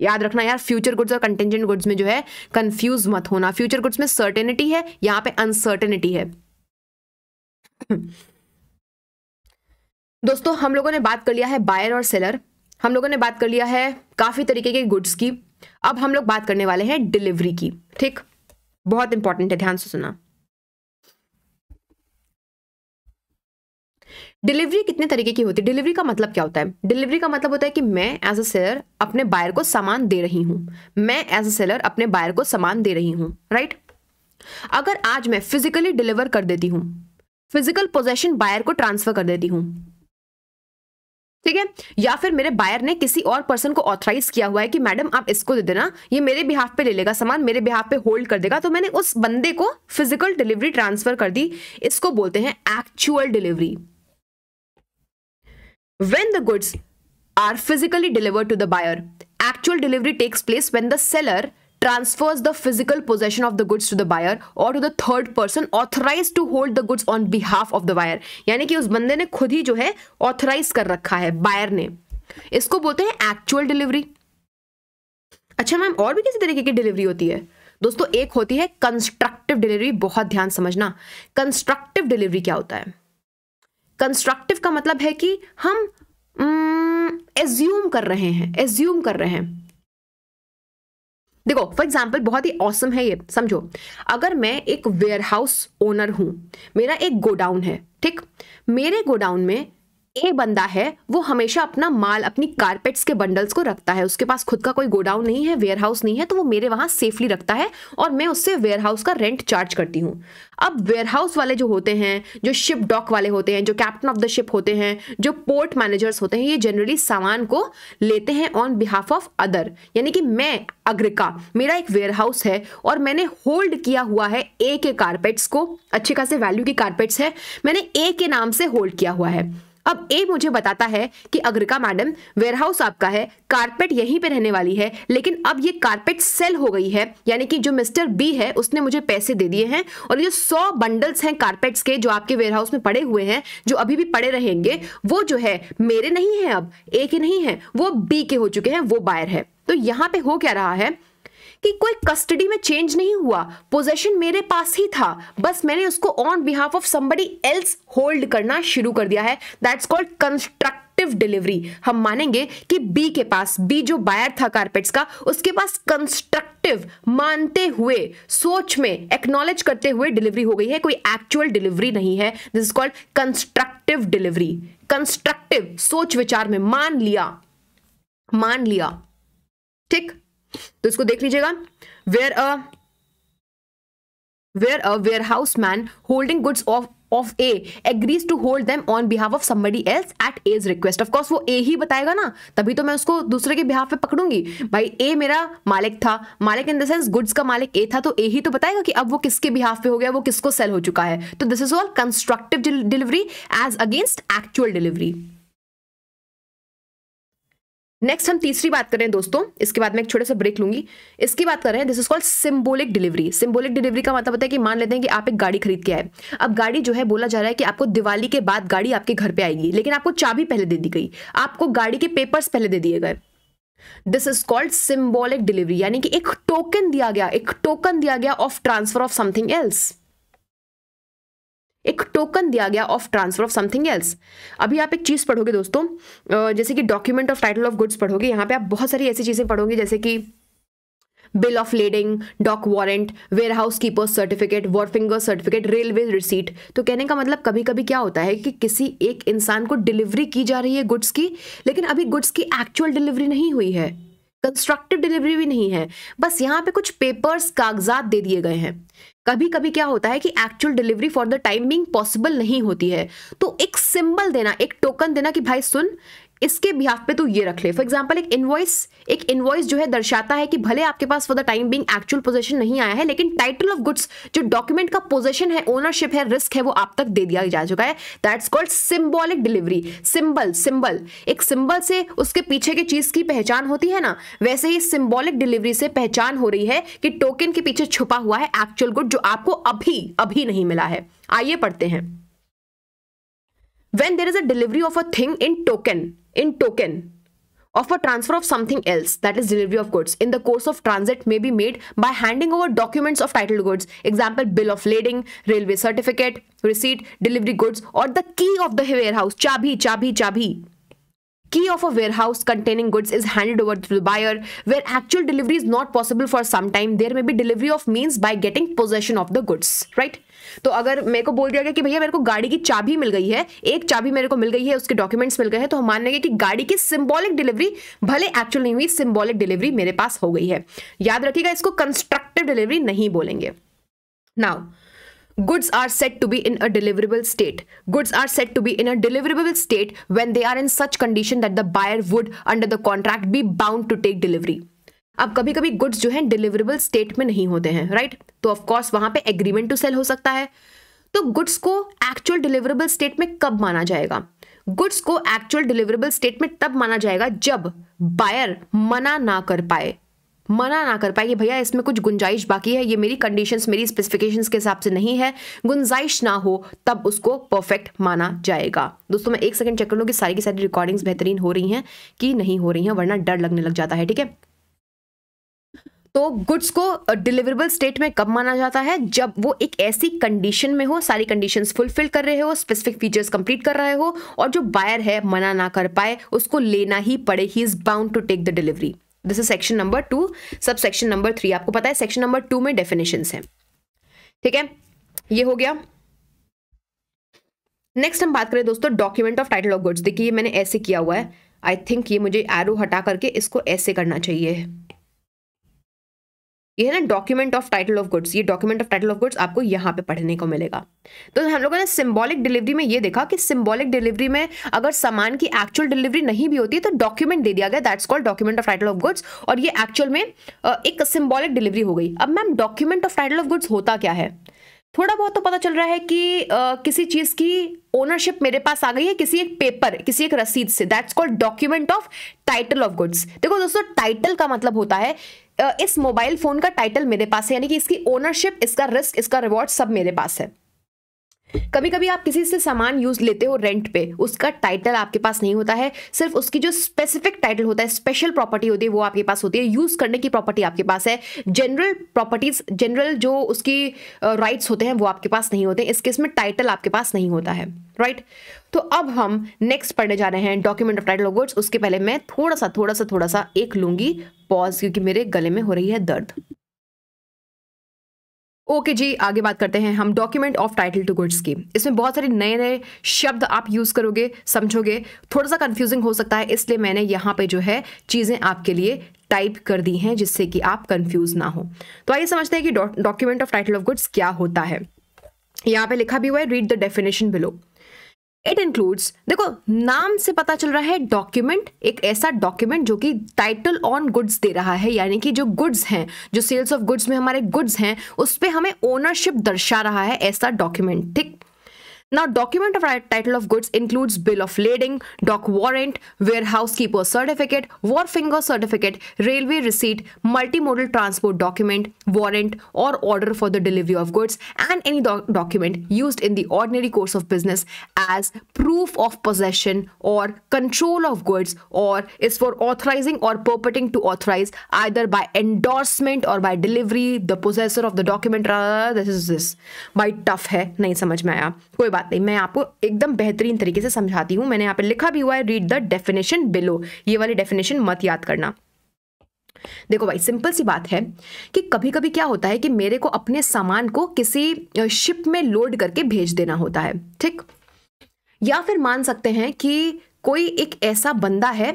याद रखना यार फ्यूचर गुड्स और कंटेंजेंट गुड्स में जो है कंफ्यूज मत होना फ्यूचर गुड्स में सर्टेनिटी है यहां पे अनसर्टेनिटी है दोस्तों हम लोगों ने बात कर लिया है बायर और सेलर हम लोगों ने बात कर लिया है काफ़ी तरीके के गुड्स की अब हम लोग बात करने वाले हैं डिलीवरी की ठीक बहुत इंपॉर्टेंट है ध्यान से सुना डिलीवरी कितने तरीके की होती है डिलीवरी का मतलब क्या होता है डिलीवरी का मतलब होता है कि मैं एज अ सेलर अपने बायर को सामान दे रही हूं मैं एज अ सेलर अपने बायर को सामान दे रही हूँ राइट अगर आज मैं फिजिकली डिलीवर कर देती हूँ फिजिकल पोजेशन बायर को ट्रांसफर कर देती हूँ ठीक है या फिर मेरे बायर ने किसी और पर्सन को ऑथराइज किया हुआ है कि मैडम आप इसको दे देना ये मेरे बिहाफ पे ले लेगा सामान मेरे बिहाफ पे होल्ड कर देगा तो मैंने उस बंदे को फिजिकल डिलीवरी ट्रांसफर कर दी इसको बोलते हैं actual delivery when the goods are physically deliver to the buyer actual delivery takes place when the seller transfers the physical possession of the goods to the buyer or to the third person authorized to hold the goods on behalf of the buyer यानी कि उस बंदे ने खुद ही जो है authorise कर रखा है बायर ने इसको बोलते हैं एक्चुअल डिलीवरी अच्छा मैम और भी किसी तरीके की डिलीवरी होती है दोस्तों एक होती है कंस्ट्रक्टिव डिलीवरी बहुत ध्यान समझना कंस्ट्रक्टिव डिलीवरी क्या होता है कंस्ट्रक्टिव का मतलब है कि हम एज्यूम mm, कर रहे हैं एज्यूम कर रहे हैं देखो फॉर एग्जाम्पल बहुत ही औसम awesome है ये समझो अगर मैं एक वेयर हाउस ओनर हूँ मेरा एक गोडाउन है ठीक मेरे गोडाउन में एक बंदा है वो हमेशा अपना माल अपनी कारपेट्स के बंडल्स को रखता है उसके पास खुद का कोई गोडाउन नहीं है वेयर हाउस नहीं है तो वो मेरे वहां सेफली रखता है और मैं उससे वेयर हाउस का रेंट चार्ज करती हूँ अब वेयर हाउस वाले जो होते हैं जो शिप डॉक वाले होते हैं जो कैप्टन ऑफ द शिप होते हैं जो पोर्ट मैनेजर्स होते हैं ये जनरली सामान को लेते हैं ऑन बिहाफ ऑफ अदर यानी कि मैं अग्रिका मेरा एक वेयर हाउस है और मैंने होल्ड किया हुआ है ए के कारपेट्स को अच्छे खासे वैल्यू की कारपेट्स है मैंने ए के नाम से होल्ड किया हुआ है अब ए मुझे बताता है कि अग्रिका मैडम वेयरहाउस आपका है कारपेट यहीं पे रहने वाली है लेकिन अब ये कारपेट सेल हो गई है यानी कि जो मिस्टर बी है उसने मुझे पैसे दे दिए हैं और ये सौ बंडल्स हैं कारपेट्स के जो आपके वेयरहाउस में पड़े हुए हैं जो अभी भी पड़े रहेंगे वो जो है मेरे नहीं है अब ए के नहीं है वो बी के हो चुके हैं वो बायर है तो यहाँ पे हो क्या रहा है कि कोई कस्टडी में चेंज नहीं हुआ पोजेशन मेरे पास ही था बस मैंने उसको on behalf of somebody else hold करना शुरू कर दिया है दैट्स कॉल्ड कंस्ट्रक्ट डिलीवरी हम मानेंगे कि बी के पास बी जो बायर था कारपेट्स का उसके पास कंस्ट्रक्टिव मानते हुए सोच में एक्नॉलेज करते हुए डिलीवरी हो गई है कोई एक्चुअल डिलीवरी नहीं है this is called constructive delivery constructive सोच विचार में मान लिया मान लिया ठीक तो इसको देख लीजिएगा where a where a warehouse man holding goods of A agrees agrees to hold on behalf of of else else A's request. Request of course वो ए ही बताएगा ना तभी तो मैं उसको दूसरे के बिहाफ पे पकड़ूंगी भाई ए मेरा मालिक था मालिक इन द सेंस गुड्स का मालिक ए था तो ए ही तो बताएगा कि अब वो किसके बिहाफ पे हो गया वो किसको सेल हो चुका है तो this is all constructive delivery as against actual delivery next हम तीसरी बात कर रहे हैं दोस्तों इसके बाद मैं एक छोटा सा ब्रेक लूंगी इसकी बात कर रहे हैं this is called symbolic delivery symbolic delivery का मतलब होता है कि मान लेते हैं कि आप एक गाड़ी खरीद के आए अब गाड़ी जो है बोला जा रहा है कि आपको दिवाली के बाद गाड़ी आपके घर पे आएगी लेकिन आपको चाबी पहले दे दी गई आपको गाड़ी के पेपर्स पहले दे दिए गए this is called symbolic delivery यानी कि एक टोकन दिया गया एक टोकन दिया गया of transfer of something else एक टोकन दिया गया of transfer of something else अभी आप एक चीज़ पढ़ोगे दोस्तों जैसे कि document of title of goods पढ़ोगे यहाँ पे आप बहुत सारी ऐसी चीज़ें पढ़ोगे जैसे कि bill of lading dock warrant warehouse keepers certificate wharfinger certificate railway receipt तो कहने का मतलब कभी कभी क्या होता है कि किसी एक इंसान को डिलीवरी की जा रही है गुड्स की लेकिन अभी गुड्स की एक्चुअल डिलीवरी नहीं हुई है कंस्ट्रक्टिव डिलीवरी भी नहीं है बस यहाँ पे कुछ पेपर्स कागजात दे दिए गए हैं कभी कभी क्या होता है कि actual delivery for the timing possible नहीं होती है तो एक सिंबल देना एक टोकन देना कि भाई सुन इसके बिहाफ पे तू तो ये रख ले फॉर एग्जाम्पल एक इन्वॉइस एक इन्वॉइस जो है दर्शाता है कि भले आपके पास for the time being actual possession नहीं आया है लेकिन टाइटल ऑफ गुड्स जो डॉक्यूमेंट का पोजेशन है ओनरशिप है रिस्क है वो आप तक दे दिया जा चुका है that's called symbolic delivery symbol symbol एक सिंबल से उसके पीछे की चीज की पहचान होती है ना वैसे ही सिम्बॉलिक डिलीवरी से पहचान हो रही है कि टोकन के पीछे छुपा हुआ है एक्चुअल गुड जो आपको अभी अभी नहीं मिला है आइए पढ़ते हैं when there is a delivery of a thing in token in token of a transfer of something else that is delivery of goods in the course of transit may be made by handing over documents of titled goods example bill of lading railway certificate receipt delivery goods or the key of the warehouse chabi chabi chabi key of a warehouse containing goods is handed over to the buyer where actual delivery is not possible for some time there may be delivery of means by getting possession of the goods right तो अगर मेरे को बोल दिया गया कि भैया मेरे को गाड़ी की चाबी मिल गई है एक चाबी मेरे को मिल गई है उसके डॉक्यूमेंट्स मिल गए हैं तो हम मान लेंगे कि गाड़ी की सिंबॉलिक डिलीवरी भले एक्चुअल नहीं हुई सिंबॉलिक डिलीवरी मेरे पास हो गई है याद रखिएगा इसको कंस्ट्रक्टिव डिलीवरी नहीं बोलेंगे now goods are said to be in a deliverable state goods are said to be in a deliverable state when they are in such condition that the buyer would under the contract be bound to take delivery अब कभी कभी goods जो है deliverable state में नहीं होते हैं right तो ऑफकोर्स वहां पे एग्रीमेंट टू सेल हो सकता है तो गुड्स को एक्चुअल डिलीवरेबल स्टेट में कब माना जाएगा गुड्स को एक्चुअल डिलीवरेबल स्टेट में तब माना जाएगा जब बायर मना ना कर पाए मना ना कर पाए भैया इसमें कुछ गुंजाइश बाकी है ये मेरी कंडीशंस मेरी स्पेसिफिकेशंस के हिसाब से नहीं है गुंजाइश ना हो तब उसको परफेक्ट माना जाएगा दोस्तों मैं एक सेकंड चेक कर लूँ कि सारी की सारी रिकॉर्डिंग्स बेहतरीन हो रही हैं कि नहीं हो रही हैं वरना डर लगने लग जाता है ठीक है तो गुड्स को डिलीवरेबल स्टेट में कब माना जाता है जब वो एक ऐसी कंडीशन में हो सारी कंडीशंस फुलफिल कर रहे हो स्पेसिफिक फीचर्स कंप्लीट कर रहे हो और जो बायर है मना ना कर पाए उसको लेना ही पड़े he is bound to take the delivery this is section number two sub section number three आपको पता है सेक्शन नंबर टू में डेफिनेशन है ठीक है ये हो गया नेक्स्ट हम बात करें दोस्तों document of title of goods देखिए मैंने ऐसे किया हुआ है आई थिंक ये मुझे एरो हटा करके इसको ऐसे करना चाहिए ये है ना document of title of goods ये document of title of goods आपको यहाँ पे पढ़ने को मिलेगा तो हम लोगों ने सिंबॉलिक डिलीवरी में ये देखा कि सिंबॉलिक डिलीवरी में अगर सामान की एक्चुअल डिलीवरी नहीं भी होती है तो डॉक्यूमेंट दे दिया गया that's called document of title of goods और ये एक्चुअल में एक सिम्बॉलिक डिलीवरी हो गई अब ma'am document of title of goods होता क्या है थोड़ा बहुत तो पता चल रहा है कि आ, किसी चीज़ की ओनरशिप मेरे पास आ गई है किसी एक पेपर किसी एक रसीद से that's called document of title of goods देखो दोस्तों टाइटल का मतलब होता है इस मोबाइल फ़ोन का टाइटल मेरे पास है यानी कि इसकी ओनरशिप इसका रिस्क इसका रिवॉर्ड सब मेरे पास है कभी कभी आप किसी से सामान यूज लेते हो रेंट पे उसका टाइटल आपके पास नहीं होता है सिर्फ उसकी जो स्पेसिफिक टाइटल होता है स्पेशल प्रॉपर्टी होती है वो आपके पास होती है यूज करने की प्रॉपर्टी आपके पास है जनरल प्रॉपर्टीज जनरल जो उसकी राइट्स uh, होते हैं वो आपके पास नहीं होते इस केस में टाइटल आपके पास नहीं होता है राइट right? तो अब हम नेक्स्ट पढ़ने जा रहे हैं डॉक्यूमेंट ऑफ टाइटल वर्ड्स उसके पहले मैं थोड़ा सा थोड़ा सा थोड़ा सा एक लूंगी पॉज क्योंकि मेरे गले में हो रही है दर्द ओके जी आगे बात करते हैं हम document of title to goods की इसमें बहुत सारे नए नए शब्द आप यूज़ करोगे समझोगे थोड़ा सा कन्फ्यूजिंग हो सकता है इसलिए मैंने यहाँ पे जो है चीज़ें आपके लिए टाइप कर दी हैं जिससे कि आप कंफ्यूज ना हो तो आइए समझते हैं कि document of title of goods क्या होता है यहाँ पे लिखा भी हुआ है read the definition below it includes देखो नाम से पता चल रहा है डॉक्यूमेंट एक ऐसा डॉक्यूमेंट जो कि टाइटल ऑन गुड्स दे रहा है यानी कि जो गुड्स हैं जो सेल्स ऑफ गुड्स में हमारे गुड्स हैं उस पर हमें ओनरशिप दर्शा रहा है ऐसा डॉक्यूमेंट ठीक Now, document of title of goods includes bill of lading, dock warrant, warehouse keeper certificate, warfinger certificate, railway receipt, multimodal transport document, warrant or order for the delivery of goods and any doc document used in the ordinary course of business as proof of possession or control of goods or is for authorizing or purporting to authorize either by endorsement or by delivery the possessor of the document uh, this is this by tough hai nahi samajh mein aaya koi बात नहीं मैं आपको एकदम बेहतरीन तरीके से समझाती हूँ मैंने यहाँ पे लिखा भी हुआ है रीड द डेफिनेशन बिलो ये वाली डेफिनेशन मत याद करना देखो भाई सिंपल सी बात है कि कभी कभी क्या होता है कि मेरे को अपने सामान को किसी शिप में लोड करके भेज देना होता है ठीक या फिर मान सकते हैं कि कोई एक ऐसा बंदा है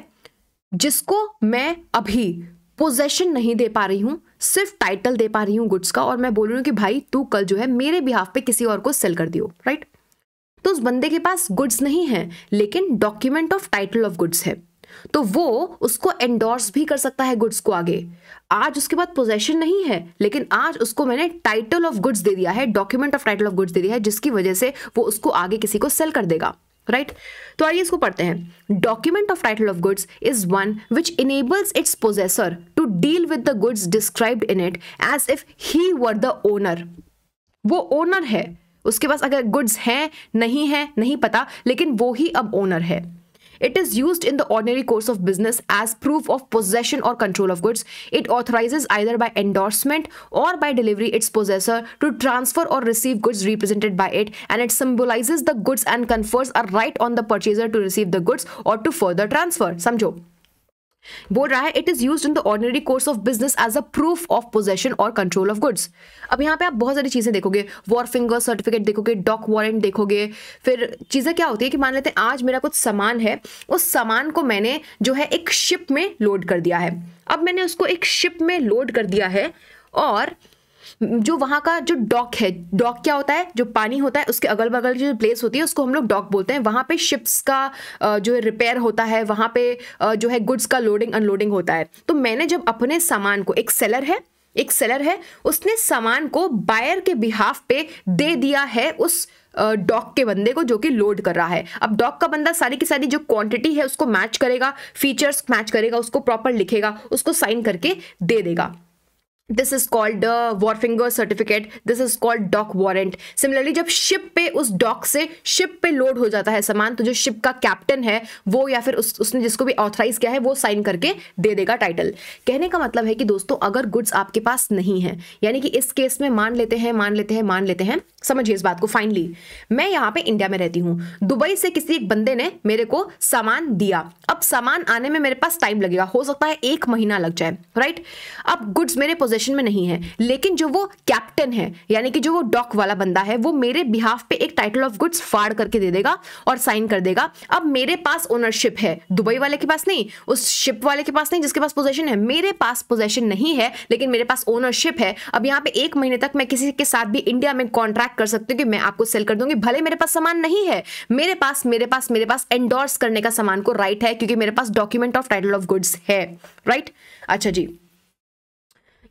जिसको मैं अभी पोजेशन नहीं दे पा रही हूं सिर्फ टाइटल दे पा रही हूं गुड्स का और मैं बोल रही हूं कि भाई तू कल जो है मेरे बिहाफ पे किसी और को सेल कर दियो राइट तो उस बंदे के पास गुड्स नहीं है लेकिन document of title of goods है तो वो उसको एंडोर्स भी कर सकता है गुड्स को आगे आज उसके पास पोजेशन नहीं है लेकिन आज उसको मैंने टाइटल ऑफ गुड्स दे दिया है document of title of goods दे दिया है जिसकी वजह से वो उसको आगे किसी को सेल कर देगा राइट right? तो आइए इसको पढ़ते हैं document of title of goods is one which enables its possessor to deal with the goods described in it as if he were the owner वो ओनर है उसके पास अगर गुड्स हैं नहीं हैं नहीं पता लेकिन वो ही अब ओनर है it is use in the ordinary course of business as proof of possession or control of goods it authorise either by endorsement or by delivery its possessor to transfer or receive goods represented by it and it symbolise the goods and confers a right on the purchaser to receive the goods or to further transfer समझो बोल रहा है it is use in the ordinary course of business as a proof of possession or control of goods अब यहाँ पे आप बहुत सारी चीजें देखोगे वॉर फिंगर सर्टिफिकेट देखोगे डॉक वारंट देखोगे फिर चीजें क्या होती है कि मान लेते हैं आज मेरा कुछ सामान है उस सामान को मैंने जो है एक शिप में लोड कर दिया है अब मैंने उसको एक शिप में लोड कर दिया है और जो वहाँ का जो डॉक है डॉक क्या होता है जो पानी होता है उसके अगल बगल जो प्लेस होती है उसको हम लोग डॉक बोलते हैं वहाँ पे शिप्स का जो है रिपेयर होता है वहाँ पे जो है गुड्स का लोडिंग अनलोडिंग होता है तो मैंने जब अपने सामान को एक सेलर है एक सेलर है उसने सामान को बायर के बिहाफ पे दे दिया है उस डॉक के बंदे को जो कि लोड कर रहा है अब डॉक का बंदा सारी की सारी जो क्वांटिटी है उसको मैच करेगा फीचर्स मैच करेगा उसको प्रॉपर लिखेगा उसको साइन करके दे देगा this is called wharfinger certificate this is called dock warrant similarly जब शिप पे उस डॉक से शिप पे लोड हो जाता है सामान तो जो शिप का कैप्टन है वो या फिर उस उसने जिसको भी ऑथराइज किया है वो साइन करके दे देगा टाइटल कहने का मतलब है कि दोस्तों अगर गुड्स आपके पास नहीं है यानी कि इस केस में मान लेते हैं मान लेते हैं मान लेते हैं समझिए इस बात को फाइनली मैं यहाँ पे इंडिया में रहती हूँ दुबई से किसी एक बंदे ने मेरे को सामान दिया अब सामान आने में मेरे पास टाइम लगेगा हो सकता है एक महीना लग जाए राइट अब गुड्स मेरे पोजेशन में नहीं है लेकिन जो वो कैप्टन है यानी कि जो वो डॉक वाला बंदा है वो मेरे बिहाफ पे एक टाइटल ऑफ गुड्स फाड़ करके दे देगा और साइन कर देगा अब मेरे पास ओनरशिप है दुबई वाले के पास नहीं उस शिप वाले के पास नहीं जिसके पास पोजेशन है मेरे पास पोजेशन नहीं है लेकिन मेरे पास ओनरशिप है अब यहाँ पे एक महीने तक मैं किसी के साथ भी इंडिया में कॉन्ट्रैक्ट कॉन्टैक्ट कर सकते हो कि मैं आपको सेल कर दूंगी भले मेरे पास सामान नहीं है मेरे पास मेरे पास मेरे पास एंडोर्स करने का सामान को राइट है क्योंकि मेरे पास document of title of goods है राइट अच्छा जी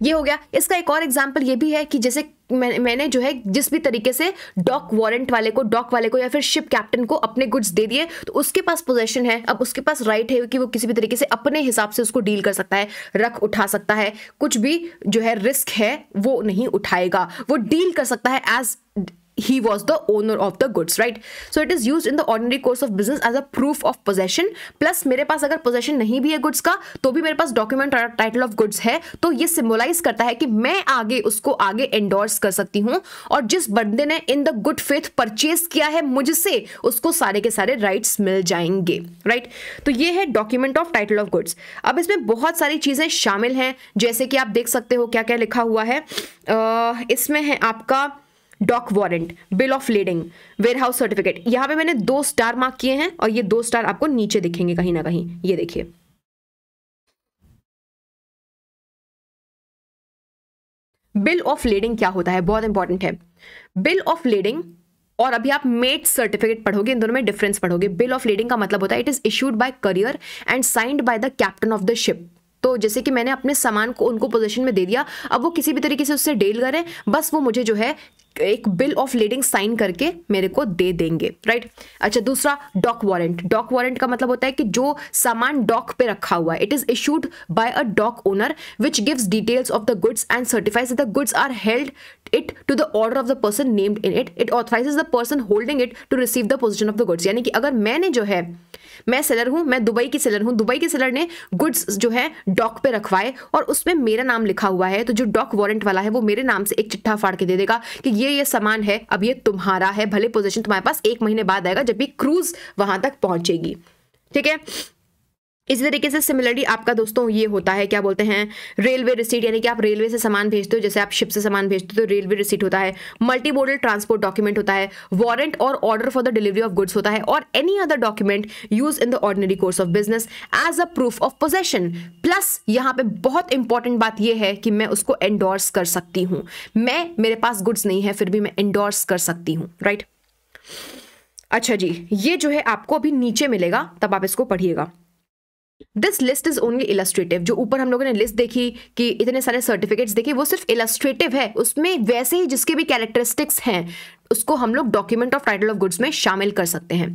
ये हो गया इसका एक और एग्जाम्पल ये भी है कि जैसे मैं, मैंने जो है जिस भी तरीके से डॉक वारंट वाले को डॉक वाले को या फिर शिप कैप्टन को अपने गुड्स दे दिए तो उसके पास पोजेशन है अब उसके पास राइट है कि वो किसी भी तरीके से अपने हिसाब से उसको डील कर सकता है रख उठा सकता है कुछ भी जो है रिस्क है वो नहीं उठाएगा वो डील कर सकता है as he was the owner of the goods right so it is used in the ordinary course of business as a proof of possession plus मेरे पास अगर पोजेशन नहीं भी है गुड्स का तो भी मेरे पास डॉक्यूमेंट टाइटल ऑफ गुड्स है तो ये सिम्बोलाइज करता है कि मैं आगे उसको आगे एंडोर्स कर सकती हूँ और जिस बंदे ने in the good faith purchase किया है मुझसे उसको सारे के सारे राइट्स मिल जाएंगे राइट right? तो ये है document of title of goods अब इसमें बहुत सारी चीज़ें शामिल हैं जैसे कि आप देख सकते हो क्या क्या लिखा हुआ है uh, इसमें है आपका dock warrant bill of lading warehouse certificate यहाँ पे मैंने दो स्टार मार्क किए हैं और ये दो स्टार आपको नीचे दिखेंगे कहीं ना कहीं ये देखिए बिल ऑफ लेडिंग क्या होता है बहुत इंपॉर्टेंट है बिल ऑफ लेडिंग और अभी आप मेट सर्टिफिकेट पढ़ोगे इन दोनों में डिफरेंस पढ़ोगे बिल ऑफ लेडिंग का मतलब होता है it is issued by carrier and signed by the captain of the ship तो जैसे कि मैंने अपने सामान को उनको पोजीशन में दे दिया अब वो किसी भी तरीके से उससे डील करें बस वो मुझे जो है एक बिल ऑफ लीडिंग साइन करके मेरे को दे देंगे राइट अच्छा दूसरा डॉक वारंट डॉक वारंट का मतलब होता है कि जो सामान डॉक पे रखा हुआ है it is issued by a dock owner which gives details of the goods and certifies the goods are held it to the order of the person named in it it authorise the person holding it to receive the position of the goods यानी कि अगर मैंने जो है मैं seller हूं मैं Dubai की सेलर हूं दुबई के सेलर ने गुड्स जो है डॉक पे रखवाए और उसमें मेरा नाम लिखा हुआ है तो जो डॉक वारंट वाला है वो मेरे नाम से एक चिट्ठा फाड़ के दे देगा कि ये ये ये सामान है अब ये तुम्हारा है भले पोजिशन तुम्हारे पास एक महीने बाद आएगा जब भी क्रूज वहां तक पहुंचेगी ठीक है इसी तरीके से सिमिलरली आपका दोस्तों ये होता है क्या बोलते हैं रेलवे रिसीट यानी कि आप रेलवे से सामान भेजते हो जैसे आप शिप से सामान भेजते हो तो रेलवे रिसीट होता है मल्टी मोडल ट्रांसपोर्ट डॉक्यूमेंट होता है warrant or order for the delivery of goods होता है और any other document use in the ordinary course of business as a proof of possession plus यहाँ पे बहुत इंपॉर्टेंट बात यह है कि मैं उसको एंडोर्स कर सकती हूँ मैं मेरे पास गुड्स नहीं है फिर भी मैं एंडोर्स कर सकती हूँ राइट अच्छा जी ये जो है आपको अभी नीचे मिलेगा तब आप इसको पढ़िएगा this list is only illustrative जो ऊपर हम लोगों ने लिस्ट देखी कि इतने सारे सर्टिफिकेट्स देखे वो सिर्फ इलस्ट्रेटिव है उसमें वैसे ही जिसके भी कैरेक्टरिस्टिक्स हैं उसको हम लोग document of title of goods में शामिल कर सकते हैं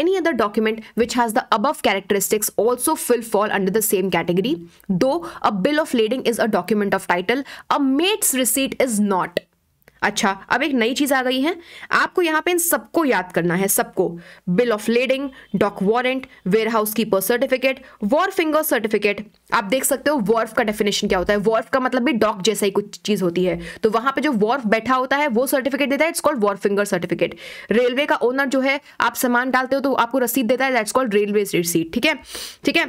any other document which has the above characteristics also fill fall under the same category though a bill of lading is a document of title a mate's receipt is not अच्छा अब एक नई चीज आ गई है आपको यहां पे इन सबको याद करना है सबको bill of lading dock warrant warehouse keeper certificate wharfinger certificate आप देख सकते हो वॉर्फ का डेफिनेशन क्या होता है वॉर्फ का मतलब भी डॉक जैसा ही कुछ चीज होती है तो वहां पे जो वॉर्फ बैठा होता है वो सर्टिफिकेट देता है it's called wharfinger certificate railway का ओनर जो है आप सामान डालते हो तो आपको रसीद देता है दैट्स कॉल्ड रेलवे रिसीट ठीक है ठीक है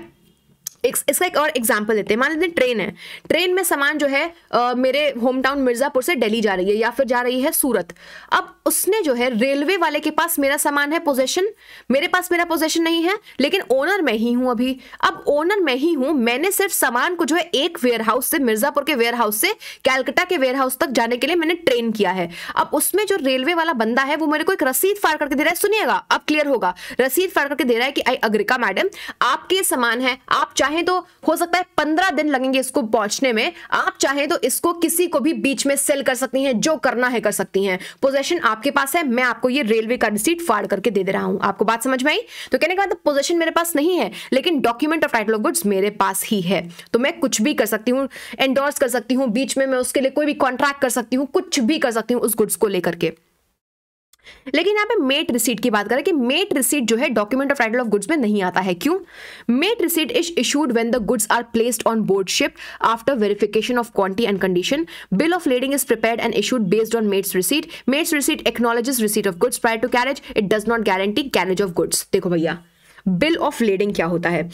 इसका एक और एग्जाम्पल देते हैं मान लेते हैं ट्रेन है ट्रेन में सामान जो है आ, मेरे होम टाउन मिर्ज़ापुर से दिल्ली जा रही है या फिर जा रही है सूरत अब उसने जो है रेलवे वाले के पास मेरा सामान है पोजेशन मेरे पास मेरा पोजेशन नहीं है लेकिन ओनर मैं ही हूं अभी अब ओनर मैं ही हूं मैंने सिर्फ सामान को जो है एक वेयर हाउस से मिर्ज़ापुर के वेयर हाउस से कैलकटा के वेयर हाउस तक जाने के लिए मैंने ट्रेन किया है अब उसमें जो रेलवे वाला बंदा है वो मेरे को एक रसीद फाड़ करके दे रहा है सुनिएगा अब क्लियर होगा रसीद फाड़ करके दे रहा है कि आई अग्रिका मैडम आपके सामान है आप चाहे चाहे तो हो सकता है पंद्रह दिन लगेंगे इसको पहुंचने में आप चाहे तो इसको किसी को भी बीच में सेल कर सकती हैं जो करना है कर सकती हैं पोजेशन आपके पास है मैं आपको ये रेलवे का रिसीट फाड़ करके दे दे रहा हूं आपको बात समझ में आई तो कहने का मतलब पोजेशन मेरे पास नहीं है लेकिन document of title of goods मेरे पास ही है तो मैं कुछ भी कर सकती हूँ एंडोर्स कर सकती हूँ बीच में मैं उसके लिए कोई भी कॉन्ट्रैक्ट कर सकती हूँ कुछ भी कर सकती हूँ उस गुड्स को लेकर के लेकिन यहाँ पे मेट रिसीट की बात करें कि मेट रिसीट जो है document of title of goods में नहीं आता है क्यों mate receipt is issued when the goods are placed on board ship after verification of quantity and condition bill of lading is prepare and issued based on mate's receipt mate's receipt acknowledges receipt of goods prior to carriage it does not guarantee carriage of goods देखो भैया bill of lading क्या होता है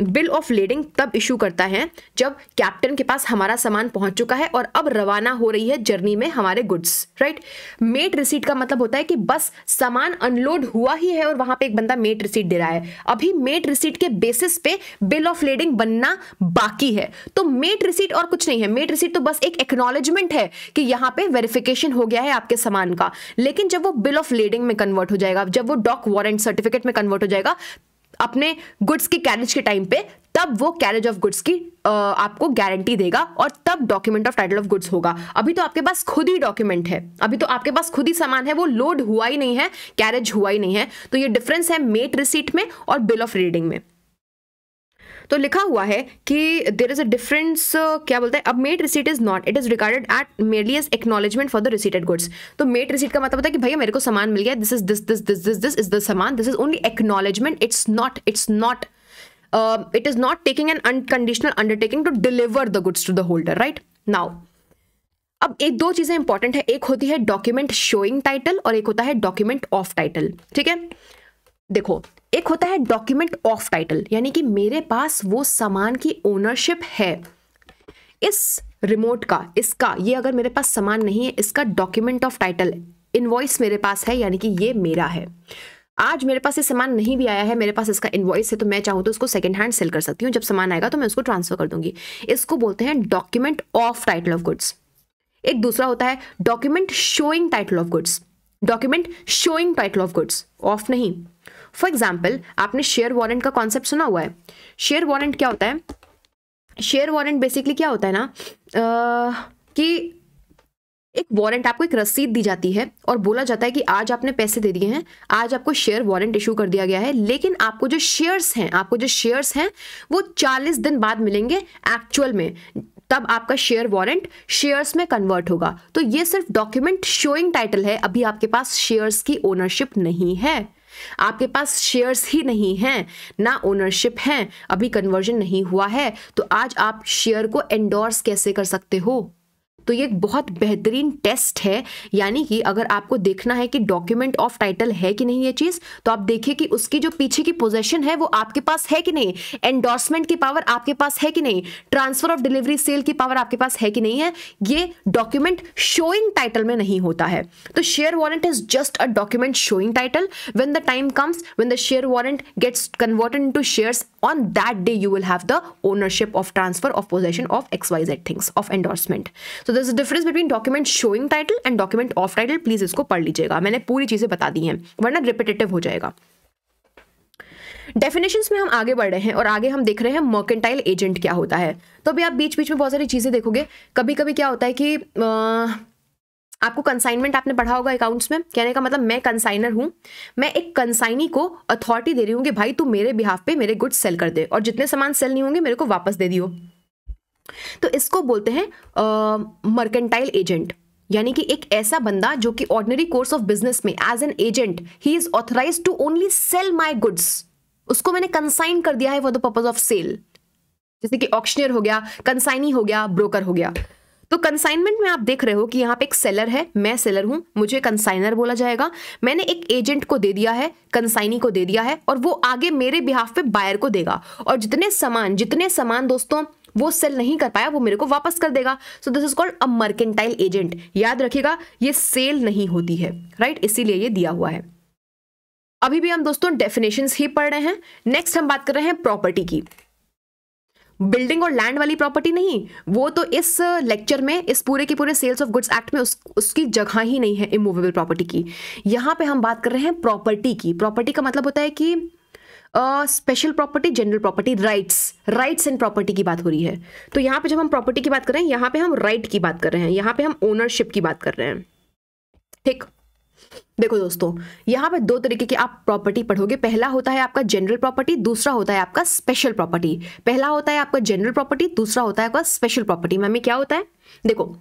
bill of lending तब issue करता है जब captain के पास हमारा सामान पहुंच चुका है और अब रवाना हो रही है जर्नी में हमारे गुड्स राइट मेट रिसीट का मतलब होता है कि बस सामान अनलोड हुआ ही है और वहां पे एक बंदा मेट रिसीट दे रहा है अभी मेट रिसीट के बेसिस पे बिल ऑफ लेडिंग बनना बाकी है तो मेट रिसीट और कुछ नहीं है मेट रिसीट तो बस एक एक्नोलॉजमेंट है कि यहाँ पे वेरिफिकेशन हो गया है आपके सामान का लेकिन जब वो बिल ऑफ लेडिंग में कन्वर्ट हो जाएगा जब वो डॉक वारंट सर्टिफिकेट में कन्वर्ट हो जाएगा अपने गुड्स की कैरेज के टाइम पे तब वो कैरेज ऑफ गुड्स की आपको गारंटी देगा और तब document of title of goods होगा अभी तो आपके पास खुद ही डॉक्यूमेंट है अभी तो आपके पास खुद ही सामान है वो लोड हुआ ही नहीं है कैरेज हुआ ही नहीं है तो ये डिफरेंस है मेट रिसीट में और बिल ऑफ रीडिंग में तो लिखा हुआ है कि देर इज़ अ डिफरेंस क्या बोलते हैं अब mate receipt is not it is recorded at merely as acknowledgement for the receipted goods तो मेड रिसीट का मतलब होता है कि भैया मेरे को सामान मिल गया this is this this this this this is the सामान this is only acknowledgement it's not it's not it is not taking an unconditional undertaking to deliver the goods to the holder right now अब एक दो चीज़ें important है एक होती है document showing title और एक होता है डॉक्यूमेंट ऑफ टाइटल ठीक है देखो एक होता है डॉक्यूमेंट ऑफ टाइटल यानी कि मेरे पास वो सामान की ओनरशिप है इस रिमोट का इसका ये अगर मेरे पास सामान नहीं है इसका डॉक्यूमेंट ऑफ टाइटल इनवॉइस मेरे पास है यानी कि ये मेरा है आज मेरे पास ये सामान नहीं भी आया है मेरे पास इसका इन्वॉइस है तो मैं चाहूँ तो उसको सेकंड हैंड सेल कर सकती हूँ जब सामान आएगा तो मैं उसको ट्रांसफर कर दूंगी इसको बोलते हैं document of title of goods एक दूसरा होता है document showing title of goods document showing title of goods of नहीं फॉर एग्जाम्पल आपने शेयर वारंट का कॉन्सेप्ट सुना हुआ है शेयर वारंट क्या होता है शेयर वारंट बेसिकली क्या होता है ना आ, कि एक वारंट आपको एक रसीद दी जाती है और बोला जाता है कि आज आपने पैसे दे दिए हैं आज आपको शेयर वारंट इशू कर दिया गया है लेकिन आपको जो शेयर्स हैं आपको जो शेयर्स हैं वो 40 दिन बाद मिलेंगे एक्चुअल में तब आपका शेयर वारंट शेयर्स में कन्वर्ट होगा तो ये सिर्फ डॉक्यूमेंट शोइंग टाइटल है अभी आपके पास शेयर्स की ओनरशिप नहीं है आपके पास शेयर्स ही नहीं हैं ना ओनरशिप है अभी कन्वर्जन नहीं हुआ है तो आज आप शेयर को एंडोर्स कैसे कर सकते हो तो ये एक बहुत बेहतरीन टेस्ट है यानी कि अगर आपको देखना है कि डॉक्यूमेंट ऑफ टाइटल है कि नहीं ये चीज़ तो आप देखिए कि उसकी जो पीछे की पोजेशन है वो आपके पास है कि नहीं एंडोर्समेंट की पावर आपके पास है कि नहीं ट्रांसफर ऑफ डिलीवरी सेल की पावर आपके पास है कि नहीं है ये डॉक्यूमेंट शोइंग टाइटल में नहीं होता है तो share warrant is just a document showing title when the time comes when the share warrant gets converted into share on that day you will have the ownership of transfer of possession of XYZ things of endorsement so this difference between document showing title and document of title please इसको पढ़ लीजिएगा मैंने पूरी चीजें बता दी हैं वरना repetitive हो जाएगा डेफिनेशंस में हम आगे बढ़ रहे हैं और आगे हम देख रहे हैं मर्केंटाइल एजेंट क्या होता है तो अभी आप बीच बीच में बहुत सारी चीज़ें देखोगे कभी कभी क्या होता है कि आ, आपको कंसाइनमेंट आपने पढ़ा होगा अकाउंट्स में कहने का मतलब मैं कंसाइनर हूं मैं एक कंसाइनी को अथॉरिटी दे रही हूँ कि भाई तू मेरे बिहाफ पे मेरे गुड्स सेल कर दे और जितने सामान सेल नहीं होंगे मेरे को वापस दे दियो तो इसको बोलते हैं मर्केंटाइल एजेंट यानी कि एक ऐसा बंदा जो कि ऑर्डिनरी कोर्स ऑफ बिजनेस में as an agent he is authorise to only sell my goods उसको मैंने कंसाइन कर दिया है for the purpose of sale जैसे कि ऑक्शनियर हो गया कंसाइनी हो गया ब्रोकर हो गया तो कंसाइनमेंट में आप देख रहे हो कि यहाँ पे एक सेलर है मैं सेलर हूं मुझे कंसाइनर बोला जाएगा मैंने एक एजेंट को दे दिया है कंसाइनी को दे दिया है और वो आगे मेरे बिहाफ पे बायर को देगा और जितने सामान जितने सामान दोस्तों वो सेल नहीं कर पाया वो मेरे को वापस कर देगा so this is called a mercantile agent याद रखिएगा ये सेल नहीं होती है राइट right? इसीलिए ये दिया हुआ है अभी भी हम दोस्तों डेफिनेशन ही पढ़ रहे हैं नेक्स्ट हम बात कर रहे हैं प्रॉपर्टी की बिल्डिंग और लैंड वाली प्रॉपर्टी नहीं वो तो इस लेक्चर में इस पूरे के पूरे सेल्स ऑफ गुड्स एक्ट में उस, उसकी जगह ही नहीं है इमूवेबल प्रॉपर्टी की यहां पे हम बात कर रहे हैं प्रॉपर्टी की प्रॉपर्टी का मतलब होता है कि special property general property rights rights and property की बात हो रही है तो यहाँ पे जब हम प्रॉपर्टी की बात कर रहे हैं यहाँ पे हम राइट right की बात कर रहे हैं यहाँ पे हम ओनरशिप की बात कर रहे हैं ठीक देखो दोस्तों यहाँ पे दो तरीके की आप प्रॉपर्टी पढ़ोगे पहला होता है आपका जनरल प्रॉपर्टी दूसरा होता है आपका स्पेशल प्रॉपर्टी पहला होता है आपका जनरल प्रॉपर्टी दूसरा होता है आपका स्पेशल प्रॉपर्टी मैम क्या होता है देखो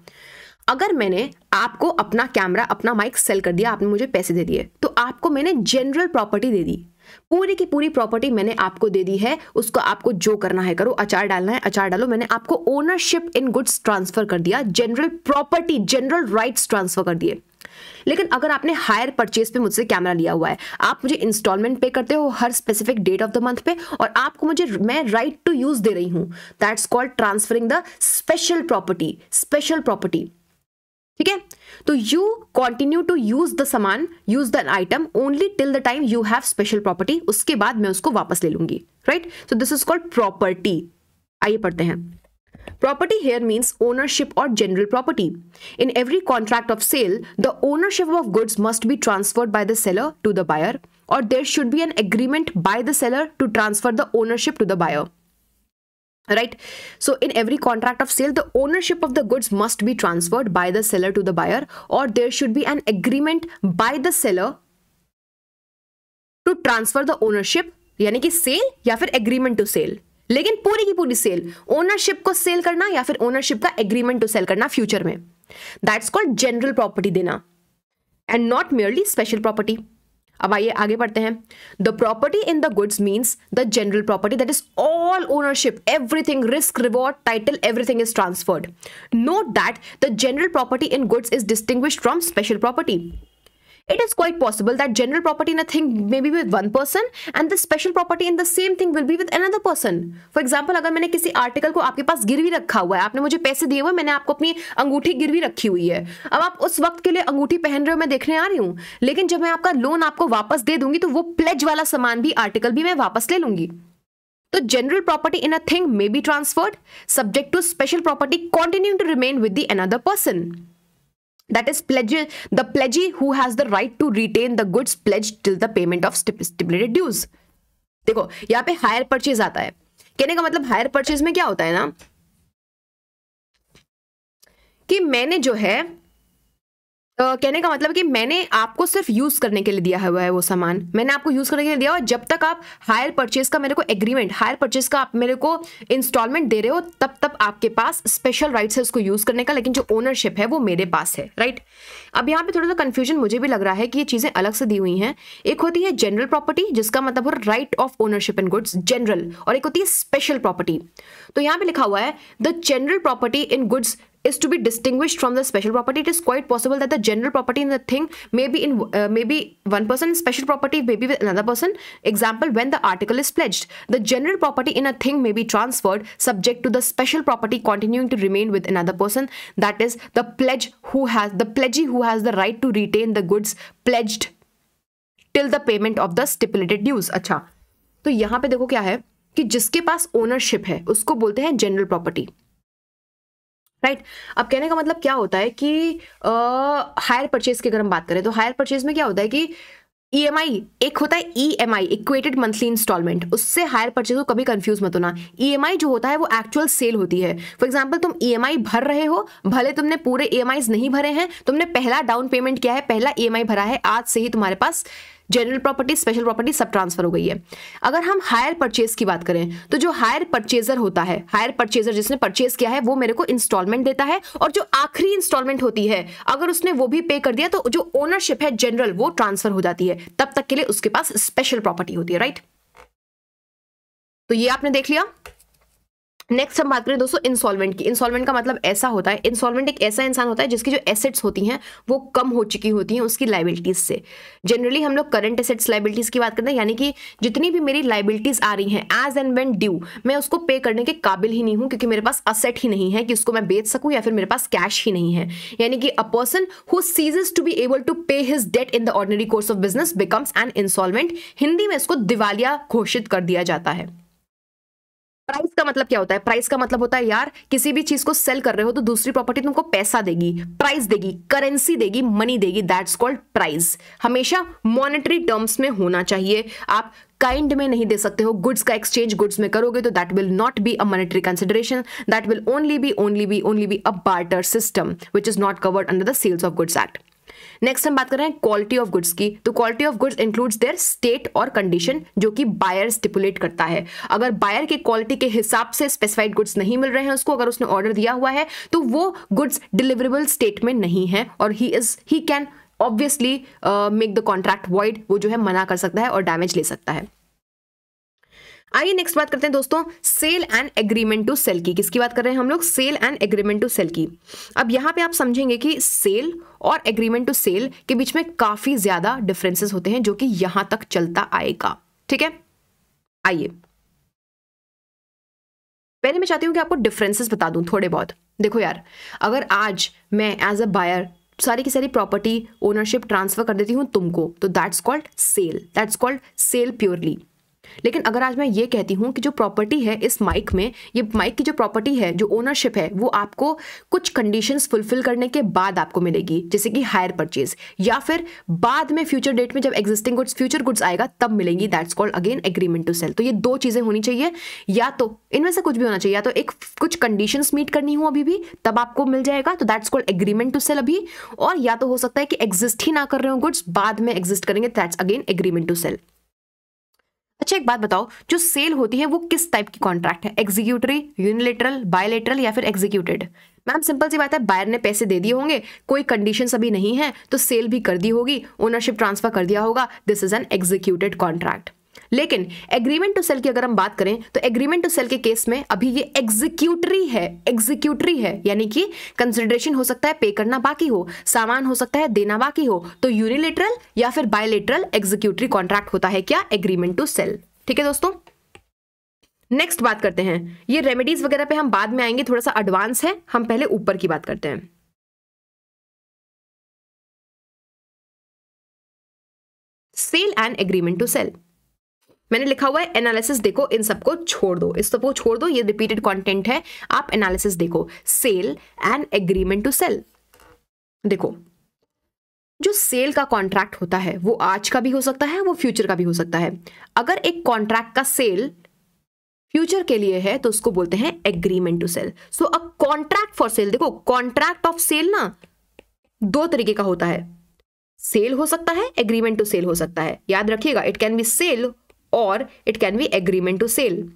अगर मैंने आपको अपना कैमरा अपना माइक सेल कर दिया आपने मुझे पैसे दे दिए तो आपको मैंने जनरल प्रॉपर्टी दे दी पूरी की पूरी प्रॉपर्टी मैंने आपको दे दी है उसको आपको जो करना है करो अचार डालना है अचार डालो मैंने आपको ओनरशिप इन गुड्स ट्रांसफर कर दिया general property general rights transfer कर दिए लेकिन अगर आपने हायर परचेज पे मुझसे कैमरा लिया हुआ है आप मुझे इंस्टॉलमेंट पे करते हो हर specific date of the month पे और आपको मुझे मैं राइट टू यूज दे रही हूं that's called transferring the special property special property ठीक है तो you continue to use the सामान use the item only till the time you have special property उसके बाद मैं उसको वापस ले लूंगी right so this is called property आइए पढ़ते हैं Property here means ownership or general property. In every contract of sale, the ownership of goods must be transferred by the seller to the buyer, or there should be an agreement by the seller to transfer the ownership to the buyer. right so in every contract of sale the ownership of the goods must be transferred by the seller to the buyer or there should be an agreement by the seller to transfer the ownership यानी कि cell या फिर agreement to cell लेकिन पूरी की पूरी cell ownership को cell करना या फिर ओनरशिप का एग्रीमेंट टू सेल करना फ्यूचर में दैट्स कॉल्ड जनरल प्रॉपर्टी देना and not merely special property अब आइए आगे पढ़ते हैं the property in the goods means the general property that is all ownership everything risk reward title everything is transferred note that the general property in goods is distinguished from special property it is quite possible that general property in a thing may be with one person and the special property in the same thing will be with another person For example, अगर मैंने किसी article को आपके पास गिरवी रखा हुआ है आपने मुझे पैसे दिए हुए मैंने आपको अपनी अंगूठी गिरवी रखी हुई है अब आप उस वक्त के लिए अंगूठी पहन रहे हो मैं देखने आ रही हूँ लेकिन जब मैं आपका लोन आपको वापस दे दूंगी तो वो प्लेज वाला सामान भी आर्टिकल भी मैं वापस ले लूंगी तो general property in a thing may be transferred subject to special property continue to remain with the another person that is pledge the pledgee who has the right to retain the goods pledged till the payment of stipulated dues देखो यहाँ पे hire purchase आता है कहने का मतलब higher purchase में क्या होता है ना कि मैंने जो है Uh, कहने का मतलब कि मैंने आपको सिर्फ यूज़ करने के लिए दिया हुआ है वो सामान मैंने आपको यूज़ करने के लिए दिया और जब तक आप हायर परचेज का मेरे को एग्रीमेंट हायर परचेज का आप मेरे को इंस्टॉलमेंट दे रहे हो तब तक आपके पास स्पेशल राइट्स है उसको यूज़ करने का लेकिन जो ओनरशिप है वो मेरे पास है राइट अब यहाँ पे थोड़ा सा कन्फ्यूजन मुझे भी लग रहा है कि ये चीज़ें अलग से दी हुई हैं एक होती है जनरल प्रॉपर्टी जिसका मतलब हो right of ownership in goods general और एक होती है स्पेशल प्रॉपर्टी तो यहाँ पे लिखा हुआ है the general property in goods is to be distinguished from the special property it is quite possible that the general property in the thing may be in uh, maybe one person special property may be with another person example when the article is pledged the general property in a thing may be transferred subject to the special property continuing to remain with another person that is the pledge who has the pledgee who has the right to retain the goods pledged till the payment of the stipulated dues acha to yahan pe dekho kya hai ki jiske paas ownership hai usko bolte hain general property right right? अब कहने का मतलब क्या होता है कि higher purchase की अगर हम बात करें तो हायर परचेज में क्या होता है कि ई एम आई एक होता है E M I equated monthly installment उससे हायर परचेज को कभी कंफ्यूज मत होना ई एम आई जो होता है वो एक्चुअल सेल होती है फॉर एग्जाम्पल तुम ई एम आई भर रहे हो भले तुमने पूरे ई e एम नहीं भरे हैं तुमने पहला डाउन पेमेंट किया है पहला ई एम आई भरा है आज से ही तुम्हारे पास जनरल प्रॉपर्टी स्पेशल प्रॉपर्टी सब ट्रांसफर हो गई है अगर हम हायर परचेज की बात करें तो जो हायर परचेजर होता है हायर परचेजर जिसने परचेज किया है वो मेरे को इंस्टॉलमेंट देता है और जो आखिरी इंस्टॉलमेंट होती है अगर उसने वो भी पे कर दिया तो जो ओनरशिप है जनरल वो ट्रांसफर हो जाती है तब तक के लिए उसके पास स्पेशल प्रॉपर्टी होती है राइट तो ये आपने देख लिया नेक्स्ट हम बात करें दोस्तों इंसॉलमेंट की इंसॉलमेंट का मतलब ऐसा होता है इंसॉलमेंट एक ऐसा इंसान होता है जिसकी जो एसेट्स होती हैं वो कम हो चुकी होती हैं उसकी लाइबिलिटीज़ से जनरली हम लोग करंट एसेट्स लाइबिलिटीज़ की बात करते हैं यानी कि जितनी भी मेरी लाइबिलिटीज़ आ रही हैं एज एंड वेन ड्यू मैं उसको पे करने के काबिल ही नहीं हूँ क्योंकि मेरे पास असेट ही नहीं है कि उसको मैं बेच सकूँ या फिर मेरे पास कैश ही नहीं है यानी कि a person who ceases to be able to pay his debt in the ordinary course of business becomes an insolvent Hindi में इसको दिवालिया घोषित कर दिया जाता है प्राइस का मतलब क्या होता है प्राइस का मतलब होता है यार किसी भी चीज को सेल कर रहे हो तो दूसरी प्रॉपर्टी तुमको पैसा देगी प्राइस देगी करेंसी देगी मनी देगी दैट्स कॉल्ड प्राइस हमेशा मॉनेटरी टर्म्स में होना चाहिए आप काइंड में नहीं दे सकते हो गुड्स का एक्सचेंज गुड्स में करोगे तो that will not be a monetary consideration that will only be only be only be a barter system which is not covered under the sales of goods act next हम बात कर रहे हैं quality of goods की तो quality of goods includes their state और condition जो कि बायर स्टिपुलेट करता है अगर बायर के क्वालिटी के हिसाब से स्पेसिफाइड गुड्स नहीं मिल रहे हैं उसको अगर उसने ऑर्डर दिया हुआ है तो वो गुड्स डिलीवरेबल स्टेट में नहीं है और he is he can obviously make the contract void वो जो है मना कर सकता है और डैमेज ले सकता है आइए नेक्स्ट बात करते हैं दोस्तों sale and agreement to cell की किसकी बात कर रहे हैं हम लोग sale and agreement to cell की अब यहां पे आप समझेंगे कि सेल और एग्रीमेंट टू सेल के बीच में काफी ज्यादा डिफरेंसेस होते हैं जो कि यहां तक चलता आएगा ठीक है आइए पहले मैं चाहती हूँ कि आपको डिफरेंसेस बता दूं थोड़े बहुत देखो यार अगर आज मैं एज अ बायर सारी की सारी प्रॉपर्टी ओनरशिप ट्रांसफर कर देती हूं तुमको तो that's called sale that's called sale purely लेकिन अगर आज मैं ये कहती हूँ कि जो प्रॉपर्टी है इस माइक में ये माइक की जो प्रॉपर्टी है जो ओनरशिप है वो आपको कुछ कंडीशंस फुलफिल करने के बाद आपको मिलेगी जैसे कि हायर परचेज या फिर बाद में फ्यूचर डेट में जब एग्जिस्टिंग गुड्स फ्यूचर गुड्स आएगा तब मिलेंगी that's called again agreement to sell तो ये दो चीज़ें होनी चाहिए या तो इनमें से कुछ भी होना चाहिए या तो एक कुछ कंडीशन मीट करनी हो अभी भी तब आपको मिल जाएगा तो that's called agreement to cell अभी और या तो हो सकता है कि एग्जिस्ट ही ना कर रहे हो गुड्स बाद में एग्जिस्ट करेंगे that's again agreement to sell अच्छा एक बात बताओ जो सेल होती है वो किस टाइप की कॉन्ट्रैक्ट है एग्जीक्यूटरी यूनिलेटरल बायोलेटरल या फिर एग्जीक्यूटेड मैम सिंपल सी बात है बायर ने पैसे दे दिए होंगे कोई कंडीशन अभी नहीं है तो सेल भी कर दी होगी ओनरशिप ट्रांसफर कर दिया होगा this is an executed contract लेकिन एग्रीमेंट टू सेल की अगर हम बात करें तो एग्रीमेंट टू सेल के केस में अभी ये एग्जीक्यूटरी है एग्जीक्यूटरी है यानी कि कंसिडरेशन हो सकता है पे करना बाकी हो सामान हो सकता है देना बाकी हो तो यूनिलेटरल या फिर बायोलेटरल एग्जीक्यूटरी कॉन्ट्रैक्ट होता है क्या एग्रीमेंट टू सेल ठीक है दोस्तों नेक्स्ट बात करते हैं ये रेमेडीज वगैरह पे हम बाद में आएंगे थोड़ा सा एडवांस है हम पहले ऊपर की बात करते हैं sale and agreement to sell मैंने लिखा हुआ है एनालिसिस देखो इन सबको छोड़ दो इस सबको छोड़ दो ये रिपीटेड कंटेंट है आप एनालिसिस देखो sale and agreement to sell देखो जो सेल का कॉन्ट्रैक्ट होता है वो आज का भी हो सकता है वो फ्यूचर का भी हो सकता है अगर एक कॉन्ट्रैक्ट का सेल फ्यूचर के लिए है तो उसको बोलते हैं agreement to sell so a contract for sale देखो कॉन्ट्रैक्ट ऑफ सेल ना दो तरीके का होता है सेल हो सकता है एग्रीमेंट टू सेल हो सकता है याद रखिएगा इट कैन बी सेल और it can be agreement to sell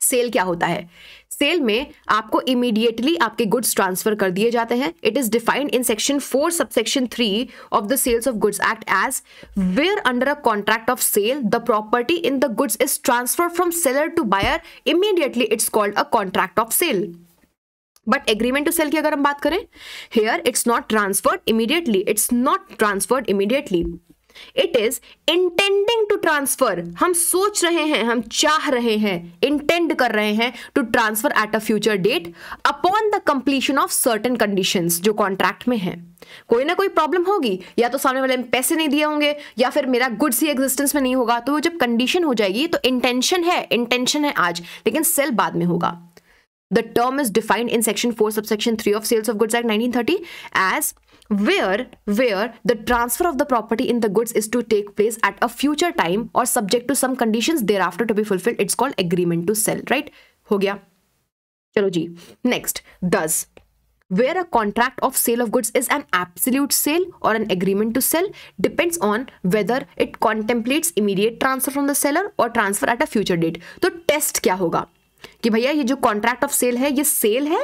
sale क्या होता है सेल में आपको इमीडिएटली आपके गुड्स ट्रांसफर कर दिए जाते हैं it is defined in section four subsection three of the sales of goods act as where under a contract of sale the property in the goods is transfer from seller to buyer immediately it's called a contract of sale but agreement to cell की अगर हम बात करें here it's not transferred immediately it's not transferred immediately it is intending to transfer हम सोच रहे हैं हम चाह रहे हैं इंटेंड कर रहे हैं to transfer at a future date upon the completion of certain condition जो कॉन्ट्रैक्ट में है कोई ना कोई प्रॉब्लम होगी या तो सामने वाले पैसे नहीं दिए होंगे या फिर मेरा गुड्स ही एग्जिस्टेंस में नहीं होगा तो जब कंडीशन हो जाएगी तो इंटेंशन है इंटेंशन है आज लेकिन सेल बाद में होगा The term is defined in Section 4, subsection 3 of Sales of Goods Act 1930 as where where the transfer of the property in the goods is to take place at a future time or subject to some conditions thereafter to be fulfilled. It's called agreement to sell, right? Ho gaya. Chalo ji. Next, thus where a contract of sale of goods is an absolute sale or an agreement to sell depends on whether it contemplates immediate transfer from the seller or transfer at a future date. So test kya hoga? कि भैया ये जो contract of sale है ये cell है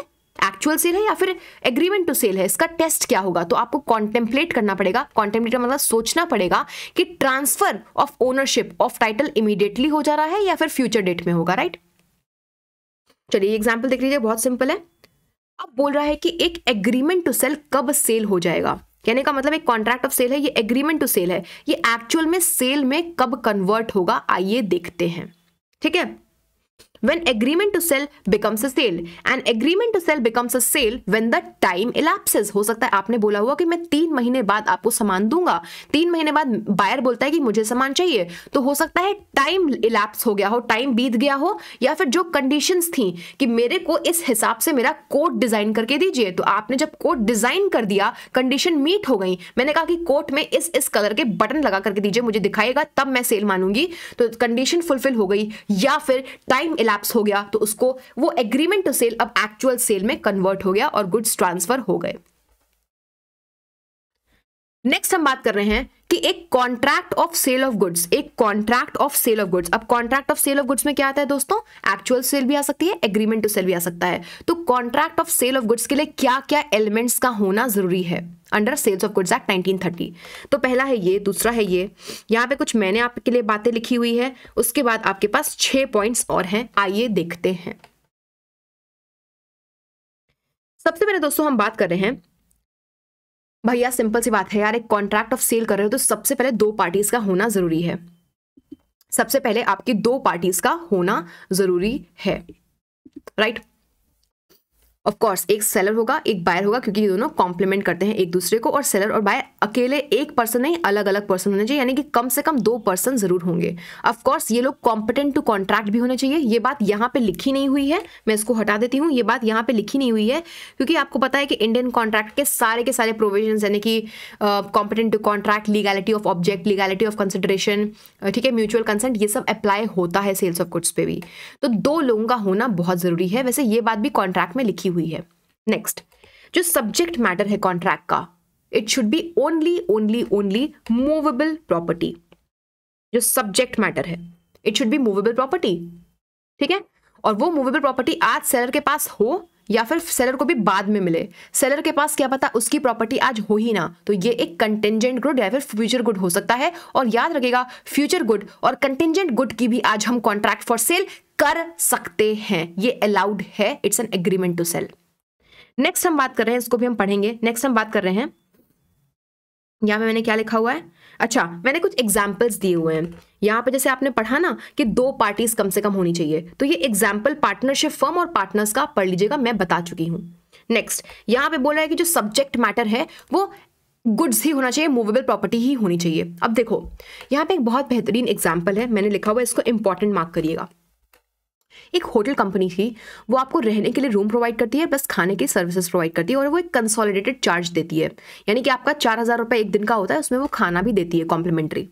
actual sale है या फिर एग्रीमेंट टू सेल है इसका टेस्ट क्या होगा तो आपको कॉन्टेम्पलेट करना पड़ेगा कॉन्टेम्पलेट का मतलब सोचना पड़ेगा कि transfer of ownership of title immediately हो जा रहा है या फिर फ्यूचर डेट में होगा राइट चलिए एग्जाम्पल देख लीजिए बहुत सिंपल है अब बोल रहा है कि एक एग्रीमेंट टू सेल कब सेल हो जाएगा कहने का मतलब एक कॉन्ट्रैक्ट ऑफ सेल है ये एग्रीमेंट टू सेल है ये एक्चुअल में सेल में कब कन्वर्ट होगा आइए देखते हैं ठीक है when agreement to sell becomes a sale and agreement to sell becomes a sale when the time elapses हो सकता है आपने बोला हुआ कि मैं तीन महीने बाद आपको सामान दूंगा तीन महीने बाद बायर बोलता है कि मुझे सामान चाहिए तो हो सकता है टाइम इलैप्स हो गया हो टाइम बीत गया हो या फिर जो कंडीशंस थी कि मेरे को इस हिसाब से मेरा कोट डिजाइन करके दीजिए तो आपने जब कोट डिजाइन कर दिया कंडीशन मीट हो गई मैंने कहा कि कोट में इस इस कलर के बटन लगा करके दीजिए मुझे दिखाएगा तब मैं सेल मानूंगी तो कंडीशन फुलफिल हो गई या फिर टाइम लैप्स हो गया तो उसको वो एग्रीमेंट टू सेल अब एक्चुअल सेल में कन्वर्ट हो गया और गुड्स ट्रांसफर हो गए नेक्स्ट हम बात कर रहे हैं कि एक contract of sale of goods एक contract of sale of goods अब contract of sale of goods में क्या आता है दोस्तों एक्चुअल सेल भी आ सकती है एग्रीमेंट टू सेल भी आ सकता है तो contract of sale of goods के लिए क्या क्या एलिमेंट्स का होना जरूरी है under sales of goods act 1930 तो पहला है ये दूसरा है ये यहाँ पे कुछ मैंने आपके लिए बातें लिखी हुई है उसके बाद आपके पास छह पॉइंट्स और हैं आइए देखते हैं सबसे पहले दोस्तों हम बात कर रहे हैं भैया सिंपल सी बात है यार एक कॉन्ट्रैक्ट ऑफ सेल कर रहे हो तो सबसे पहले दो पार्टीज का होना जरूरी है सबसे पहले आपकी दो पार्टीज का होना जरूरी है राइट right? ऑफ कोर्स एक सेलर होगा एक बायर होगा क्योंकि ये दोनों कॉम्प्लीमेंट करते हैं एक दूसरे को और सेलर और बायर अकेले एक पर्सन नहीं अलग अलग पर्सन होने चाहिए यानी कि कम से कम दो पर्सन जरूर होंगे ऑफ कोर्स ये लोग कॉम्पिटेंट टू कॉन्ट्रैक्ट भी होने चाहिए ये बात यहाँ पे लिखी नहीं हुई है मैं इसको हटा देती हूँ ये बात यहाँ पे लिखी नहीं हुई है क्योंकि आपको पता है कि इंडियन कॉन्ट्रैक्ट के सारे के सारे प्रोविजन यानी कि competent to contract legality of object legality of consideration ठीक है म्यूचुअल कंसेंट ये सब अप्लाई होता है सेल्स ऑफ गुड्स पे भी तो दो लोगों का होना बहुत जरूरी है वैसे ये बात भी कॉन्ट्रैक्ट में लिखी हुई है नेक्स्ट जो सब्जेक्ट मैटर है कॉन्ट्रैक्ट का it should be only only only movable property जो सब्जेक्ट मैटर है it should be movable property ठीक है और वो मूवेबल प्रॉपर्टी आज सेलर के पास हो या फिर सेलर को भी बाद में मिले सेलर के पास क्या पता उसकी प्रॉपर्टी आज हो ही ना तो ये एक कंटेंजेंट गुड या फिर फ्यूचर गुड हो सकता है और याद रखेगा फ्यूचर गुड और कंटेंजेंट गुड की भी आज हम कॉन्ट्रैक्ट फॉर सेल कर सकते हैं ये अलाउड है it's an agreement to sell next हम बात कर रहे हैं इसको भी हम पढ़ेंगे नेक्स्ट हम बात कर रहे हैं यहां पर मैंने क्या लिखा हुआ है अच्छा मैंने कुछ एग्जाम्पल्स दिए हुए हैं यहाँ पे जैसे आपने पढ़ा ना कि दो पार्टीज कम से कम होनी चाहिए तो ये एग्जाम्पल पार्टनरशिप फर्म और पार्टनर्स का पढ़ लीजिएगा मैं बता चुकी हूँ नेक्स्ट यहाँ पे बोल रहा है कि जो सब्जेक्ट मैटर है वो गुड्स ही होना चाहिए मूवेबल प्रॉपर्टी ही होनी चाहिए अब देखो यहाँ पे एक बहुत बेहतरीन एग्जाम्पल है मैंने लिखा हुआ इसको इंपॉर्टेंट मार्क करिएगा एक होटल कंपनी थी वो आपको रहने के लिए रूम प्रोवाइड करती है बस खाने की सर्विसेज प्रोवाइड करती है और वो एक कंसोलिडेटेड चार्ज देती है यानी कि आपका चार हज़ार रुपये एक दिन का होता है उसमें वो खाना भी देती है कॉम्प्लीमेंट्री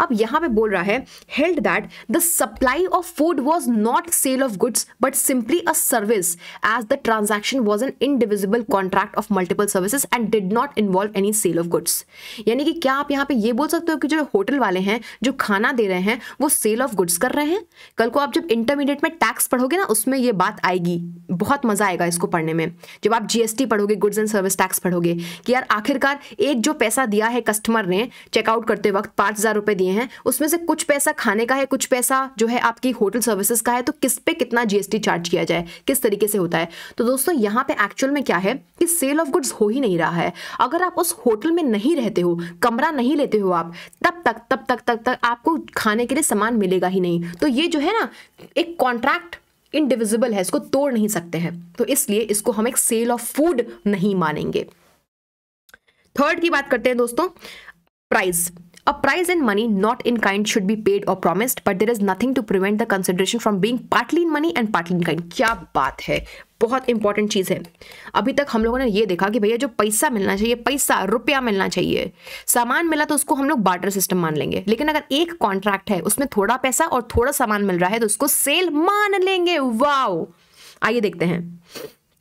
अब यहां पे बोल रहा है held that the supply of food was not sale of goods but simply a service as the transaction was an indivisible contract of multiple services and did not involve any sale of goods यानी कि क्या आप यहाँ पे ये बोल सकते हो कि जो होटल वाले हैं जो खाना दे रहे हैं वो सेल ऑफ गुड्स कर रहे हैं कल को आप जब इंटरमीडिएट में टैक्स पढ़ोगे ना उसमें ये बात आएगी बहुत मजा आएगा इसको पढ़ने में जब आप जीएसटी पढ़ोगे गुड्स एंड सर्विस टैक्स पढ़ोगे कि यार आखिरकार एक जो पैसा दिया है कस्टमर ने चेकआउट करते वक्त पांच हजार रुपए दिए हैं उसमें से कुछ पैसा खाने का है कुछ पैसा जो है आपकी होटल सर्विसेज का है तो किस पे कितना जीएसटी चार्ज किया जाए किस तरीके से होता है तो दोस्तों यहाँ पे एक्चुअल में क्या है कि सेल ऑफ गुड्स हो ही नहीं रहा है अगर आप उस होटल में नहीं रहते हो कमरा नहीं लेते हो आप तब तक तब तक तब तक आपको खाने के लिए सामान मिलेगा ही नहीं तो ये जो है ना एक कॉन्ट्रैक्ट इनडिविजिबल है इसको तोड़ नहीं सकते हैं तो इसलिए इसको हम एक सेल ऑफ फूड नहीं मानेंगे थर्ड की बात करते हैं दोस्तों price A price in money, not in kind, should be paid or promised, but there is nothing to prevent the consideration from being partly in money and partly in kind. क्या बात है बहुत important चीज़ है अभी तक हम लोगों ने ये देखा कि भैया जो पैसा मिलना चाहिए पैसा रुपया मिलना चाहिए सामान मिला तो उसको हम लोग बार्टर सिस्टम मान लेंगे लेकिन अगर एक कॉन्ट्रैक्ट है उसमें थोड़ा पैसा और थोड़ा सामान मिल रहा है तो उसको सेल मान लेंगे वाओ आइए देखते हैं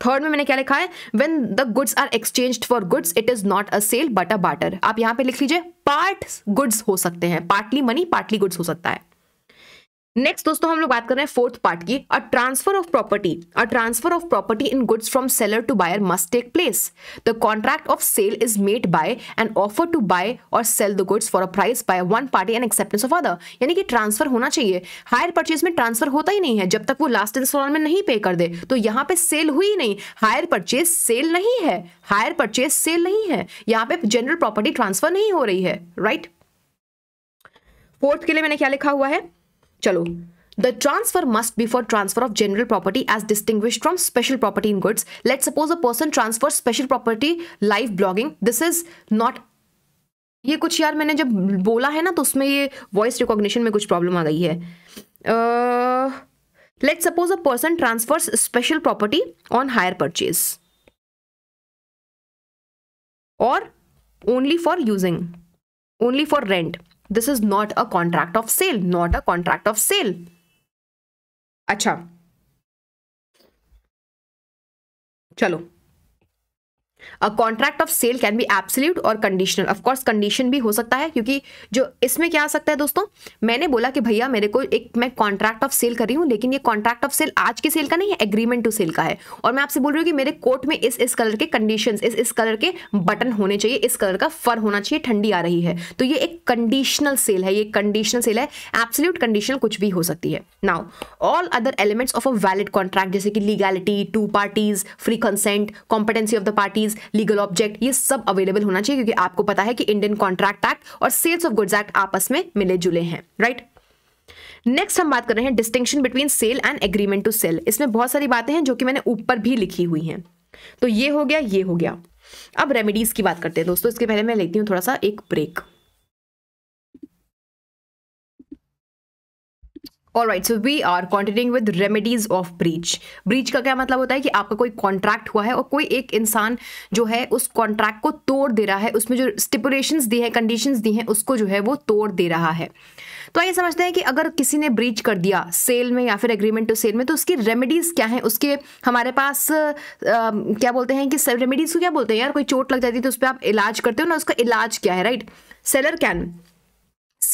थर्ड में मैंने क्या लिखा है when the goods are exchange for goods it is not a sale but a barter आप यहां पे लिख लीजिए पार्ट गुड्स हो सकते हैं पार्टली मनी पार्टली गुड्स हो सकता है नेक्स्ट दोस्तों हम लोग बात कर रहे हैं फोर्थ पार्ट की a transfer of property a transfer of property in goods from seller to buyer must take place the contract of sale is made by and offer to buy और sell the goods for a price by one party and acceptance of other यानी कि transfer होना चाहिए higher purchase में transfer होता ही नहीं है जब तक वो लास्ट इंस्टॉलमेंट नहीं पे कर दे तो यहाँ पे सेल हुई ही नहीं हायर परचेज सेल नहीं है हायर परचेज सेल नहीं है यहाँ पे जनरल प्रॉपर्टी ट्रांसफर नहीं हो रही है राइट right? फोर्थ के लिए मैंने क्या लिखा हुआ है चलो The transfer must be for transfer of general property as distinguished from special property in goods. Let's suppose a person transfers special property live blogging. This is not ये कुछ यार मैंने जब बोला है ना तो उसमें ये वॉइस रिकॉग्निशन में कुछ प्रॉब्लम आ गई है let suppose a person transfers special property on hire purchase और only for using only for rent this is not a contract of sale not a contract of sale अच्छा चलो a contract of sale can be absolute और conditional of course condition भी हो सकता है क्योंकि जो इसमें क्या आ सकता है दोस्तों मैंने बोला कि भैया मेरे को एक मैं कॉन्ट्रैक्ट ऑफ सेल कर रही हूँ लेकिन ये कॉन्ट्रैक्ट ऑफ सेल आज के सेल का नहीं है एग्रीमेंट टू सेल का है और मैं आपसे बोल रही हूँ कि मेरे कोर्ट में इस इस कलर के कंडीशन इस इस कलर के बटन होने चाहिए इस कलर का फर होना चाहिए ठंडी आ रही है तो ये एक कंडीशनल सेल है ये कंडीशनल सेल है एब्सोल्यूट कंडीशनल कुछ भी हो सकती है now all other elements of a valid contract जैसे कि legality to parties free consent competency of the parties legal object ये सब अवेलेबल होना चाहिए क्योंकि आपको पता है कि इंडियन कॉन्ट्रैक्ट एक्ट और सेल्स ऑफ गुड्स एक्ट आपस में मिले जुले हैं राइट right? नेक्स्ट हम बात कर रहे हैं distinction between sale and agreement to sell इसमें बहुत सारी बातें हैं जो कि मैंने ऊपर भी लिखी हुई हैं तो ये हो गया ये हो गया अब रेमेडीज की बात करते हैं दोस्तों इसके पहले मैं लेती हूँ थोड़ा सा एक break all right so we are continuing with remedies of breach breach का क्या मतलब होता है कि आपका कोई कॉन्ट्रैक्ट हुआ है और कोई एक इंसान जो है उस कॉन्ट्रैक्ट को तोड़ दे रहा है उसमें जो स्टिपुलेशन दी है कंडीशन दी हैं उसको जो है वो तोड़ दे रहा है तो आइए समझते हैं कि अगर किसी ने ब्रीच कर दिया सेल में या फिर एग्रीमेंट टू सेल में तो उसकी रेमेडीज़ क्या हैं उसके हमारे पास आ, क्या बोलते हैं कि रेमेडीज़ को क्या बोलते हैं यार कोई चोट लग जाती है तो उस पर आप इलाज करते हो ना उसका इलाज क्या है right seller can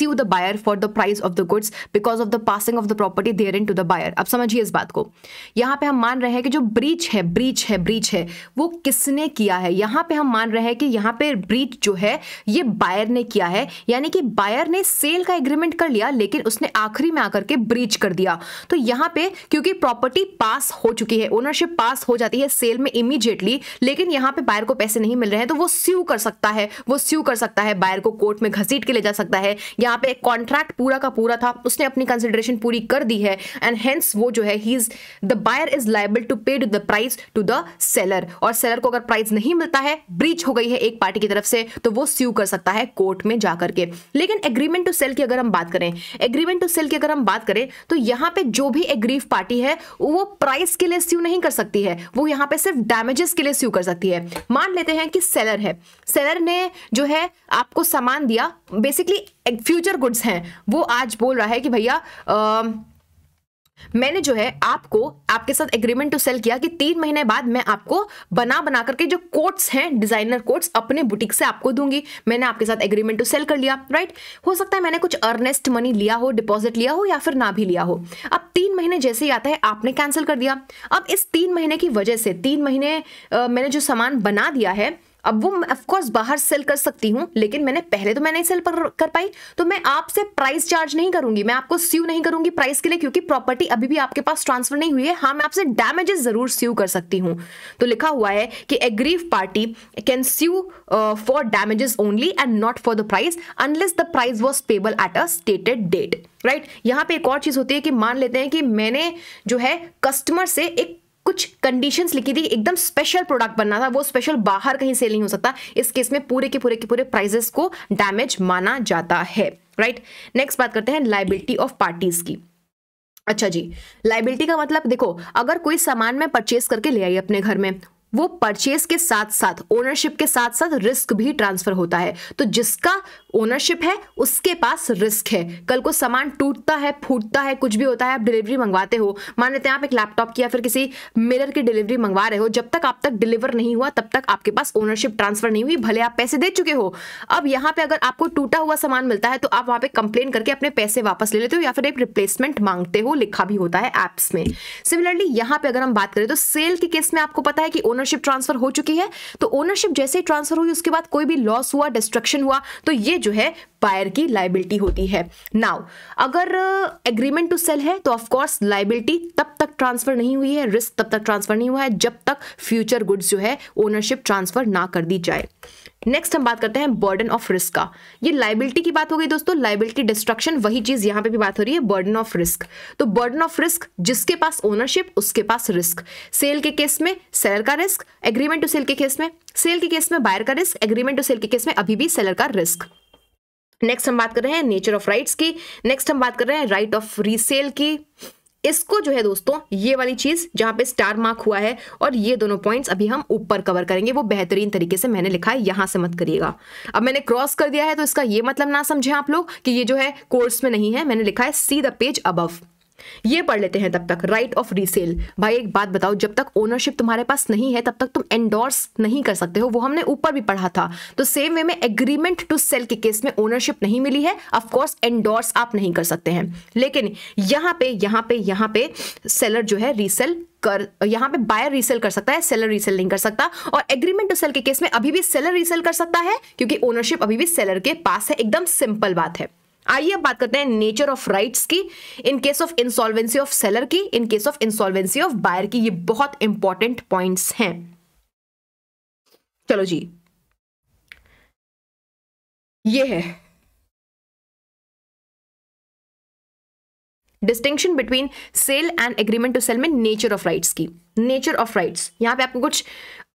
sue the buyer for the price of the goods because of the passing of the property therein to the buyer अब समझिए इस बात को यहाँ पे हम मान रहे हैं कि जो breach है breach है breach है वो किसने किया है यहाँ पे हम मान रहे हैं कि यहाँ पे breach जो है ये buyer ने किया है यानी कि buyer ने sale का agreement कर लिया लेकिन उसने आखिरी में आकर के breach कर दिया तो यहाँ पे क्योंकि property pass हो चुकी है ownership pass हो जाती है sale में immediately लेकिन यहाँ पे buyer को पैसे नहीं मिल रहे हैं तो वो sue कर सकता है वो sue कर सकता है buyer को court में घसीट के ले जा सकता है या यहाँ पे एक कॉन्ट्रैक्ट पूरा का पूरा था उसने अपनी कंसिडरेशन पूरी कर दी है एंड हेंस वो जो है he is the buyer is liable to pay to the price to the seller और सेलर को अगर प्राइस नहीं मिलता है ब्रीच हो गई है एक पार्टी की तरफ से तो वो स्यू कर सकता है कोर्ट में जाकर के लेकिन एग्रीमेंट टू सेल की अगर हम बात करें एग्रीमेंट टू सेल की अगर हम बात करें तो यहाँ पे जो भी एग्रीव पार्टी है वो प्राइस के लिए स्यू नहीं कर सकती है वो यहाँ पे सिर्फ डैमेजेस के लिए स्यू कर सकती है मान लेते हैं कि सेलर है सेलर ने जो है आपको सामान दिया बेसिकली फ्यूचर गुड्स हैं वो आज बोल रहा है कि भैया मैंने जो है आपको आपके साथ एग्रीमेंट टू सेल किया कि तीन महीने बाद मैं आपको बना बना करके जो कोट्स हैं डिजाइनर कोट्स अपने बुटीक से आपको दूंगी मैंने आपके साथ एग्रीमेंट टू सेल कर लिया राइट हो सकता है मैंने कुछ अर्नेस्ट मनी लिया हो डिपॉजिट लिया हो या फिर ना भी लिया हो अब तीन महीने जैसे ही आता है आपने कैंसिल कर दिया अब इस तीन महीने की वजह से तीन महीने आ, मैंने जो सामान बना दिया है अब वो ऑफकोर्स बाहर सेल कर सकती हूँ लेकिन मैंने पहले तो मैं नहीं सेल पर कर पाई तो मैं आपसे प्राइस चार्ज नहीं करूंगी मैं आपको स्यू नहीं करूंगी प्राइस के लिए क्योंकि प्रॉपर्टी अभी भी आपके पास ट्रांसफर नहीं हुई है हाँ मैं आपसे डैमेजेस जरूर स्यू कर सकती हूँ तो लिखा हुआ है कि aggrieve party can sue for damages only and not for the price unless the price was payable at a stated date right यहाँ पे एक और चीज होती है कि मान लेते हैं कि मैंने जो है कस्टमर से एक कुछ कंडीशंस लिखी थी एकदम स्पेशल प्रोडक्ट बनना था वो स्पेशल बाहर कहीं सेल नहीं हो सकता इस केस में पूरे के पूरे के पूरे प्राइजेस को डैमेज माना जाता है राइट नेक्स्ट बात करते हैं लाइबिलिटी ऑफ पार्टीज की अच्छा जी लाइबिलिटी का मतलब देखो अगर कोई सामान मैं परचेस करके ले आई अपने घर में वो परचेस के साथ साथ ओनरशिप के साथ साथ रिस्क भी ट्रांसफर होता है तो जिसका ओनरशिप है उसके पास रिस्क है कल को सामान टूटता है फूटता है कुछ भी होता है आप डिलीवरी मंगवाते हो मान लेते हैं आप एक लैपटॉप की या फिर किसी मिरर की डिलीवरी मंगवा रहे हो जब तक आप तक डिलीवर नहीं हुआ तब तक आपके पास ओनरशिप ट्रांसफर नहीं हुई भले आप पैसे दे चुके हो अब यहाँ पे अगर आपको टूटा हुआ सामान मिलता है तो आप वहाँ पे कंप्लेन करके अपने पैसे वापस ले लेते हो या फिर एक रिप्लेसमेंट मांगते हो लिखा भी होता है एप्स में सिमिलरली यहाँ पे अगर हम बात करें तो सेल के केस में आपको पता है कि ओनरशिप ट्रांसफर हो चुकी है तो ओनरशिप जैसे ही ट्रांसफर हुई उसके बाद कोई भी लॉस हुआ डिस्ट्रक्शन हुआ तो ये जो है बायर की लाइबिलिटी होती है नाउ अगर एग्रीमेंट टू सेल है तो ऑफकोर्स लाइबिलिटी तब तक ट्रांसफर नहीं हुई है रिस्क तब तक ट्रांसफर नहीं हुआ है जब तक फ्यूचर गुड्स जो है ओनरशिप ट्रांसफर ना कर दी जाए नेक्स्ट हम बात करते हैं बर्डन ऑफ रिस्क का ये लाइबिलिटी की बात हो गई दोस्तों लाइबिलिटी डिस्ट्रक्शन वही चीज यहां पे भी बात हो रही है बर्डन ऑफ रिस्क तो बर्डन ऑफ रिस्क जिसके पास ओनरशिप उसके पास रिस्क सेल के केस में सेलर का रिस्क एग्रीमेंट टू सेल के केस में सेल के केस में बायर का रिस्क एग्रीमेंट टू सेल के केस में अभी भी सेलर का रिस्क नेक्स्ट हम बात कर रहे हैं नेचर ऑफ राइट्स की नेक्स्ट हम बात कर रहे हैं राइट ऑफ रीसेल की इसको जो है दोस्तों ये वाली चीज जहां पे स्टार मार्क हुआ है और ये दोनों पॉइंट्स अभी हम ऊपर कवर करेंगे वो बेहतरीन तरीके से मैंने लिखा है यहां से मत करिएगा अब मैंने क्रॉस कर दिया है तो इसका ये मतलब ना समझे आप लोग कि ये जो है कोर्स में नहीं है मैंने लिखा है सी द पेज अबव ये पढ़ लेते हैं तब तक राइट ऑफ रीसेल भाई एक बात बताओ जब तक ओनरशिप तुम्हारे पास नहीं है तब तक तुम एंडोर्स नहीं कर सकते हो वो हमने ऊपर भी पढ़ा था तो सेम वे में एग्रीमेंट टू सेल के केस में ओनरशिप नहीं मिली है ऑफ कोर्स एंडोर्स आप नहीं कर सकते हैं लेकिन यहां पे यहां पे यहां पे सेलर जो है रीसेल कर यहां पे बायर रीसेल कर सकता है सेलर रीसेल नहीं कर सकता और एग्रीमेंट टू सेल के केस में अभी भी सेलर रीसेल कर सकता है क्योंकि ओनरशिप अभी भी सेलर के पास है एकदम सिंपल बात है आइए अब बात करते हैं नेचर ऑफ राइट्स की in case of insolvency of seller की in case of insolvency of buyer की ये बहुत इंपॉर्टेंट पॉइंट्स हैं चलो जी ये है distinction between sale and agreement to sell में नेचर ऑफ राइट्स की नेचर ऑफ राइट्स यहाँ पे आपको कुछ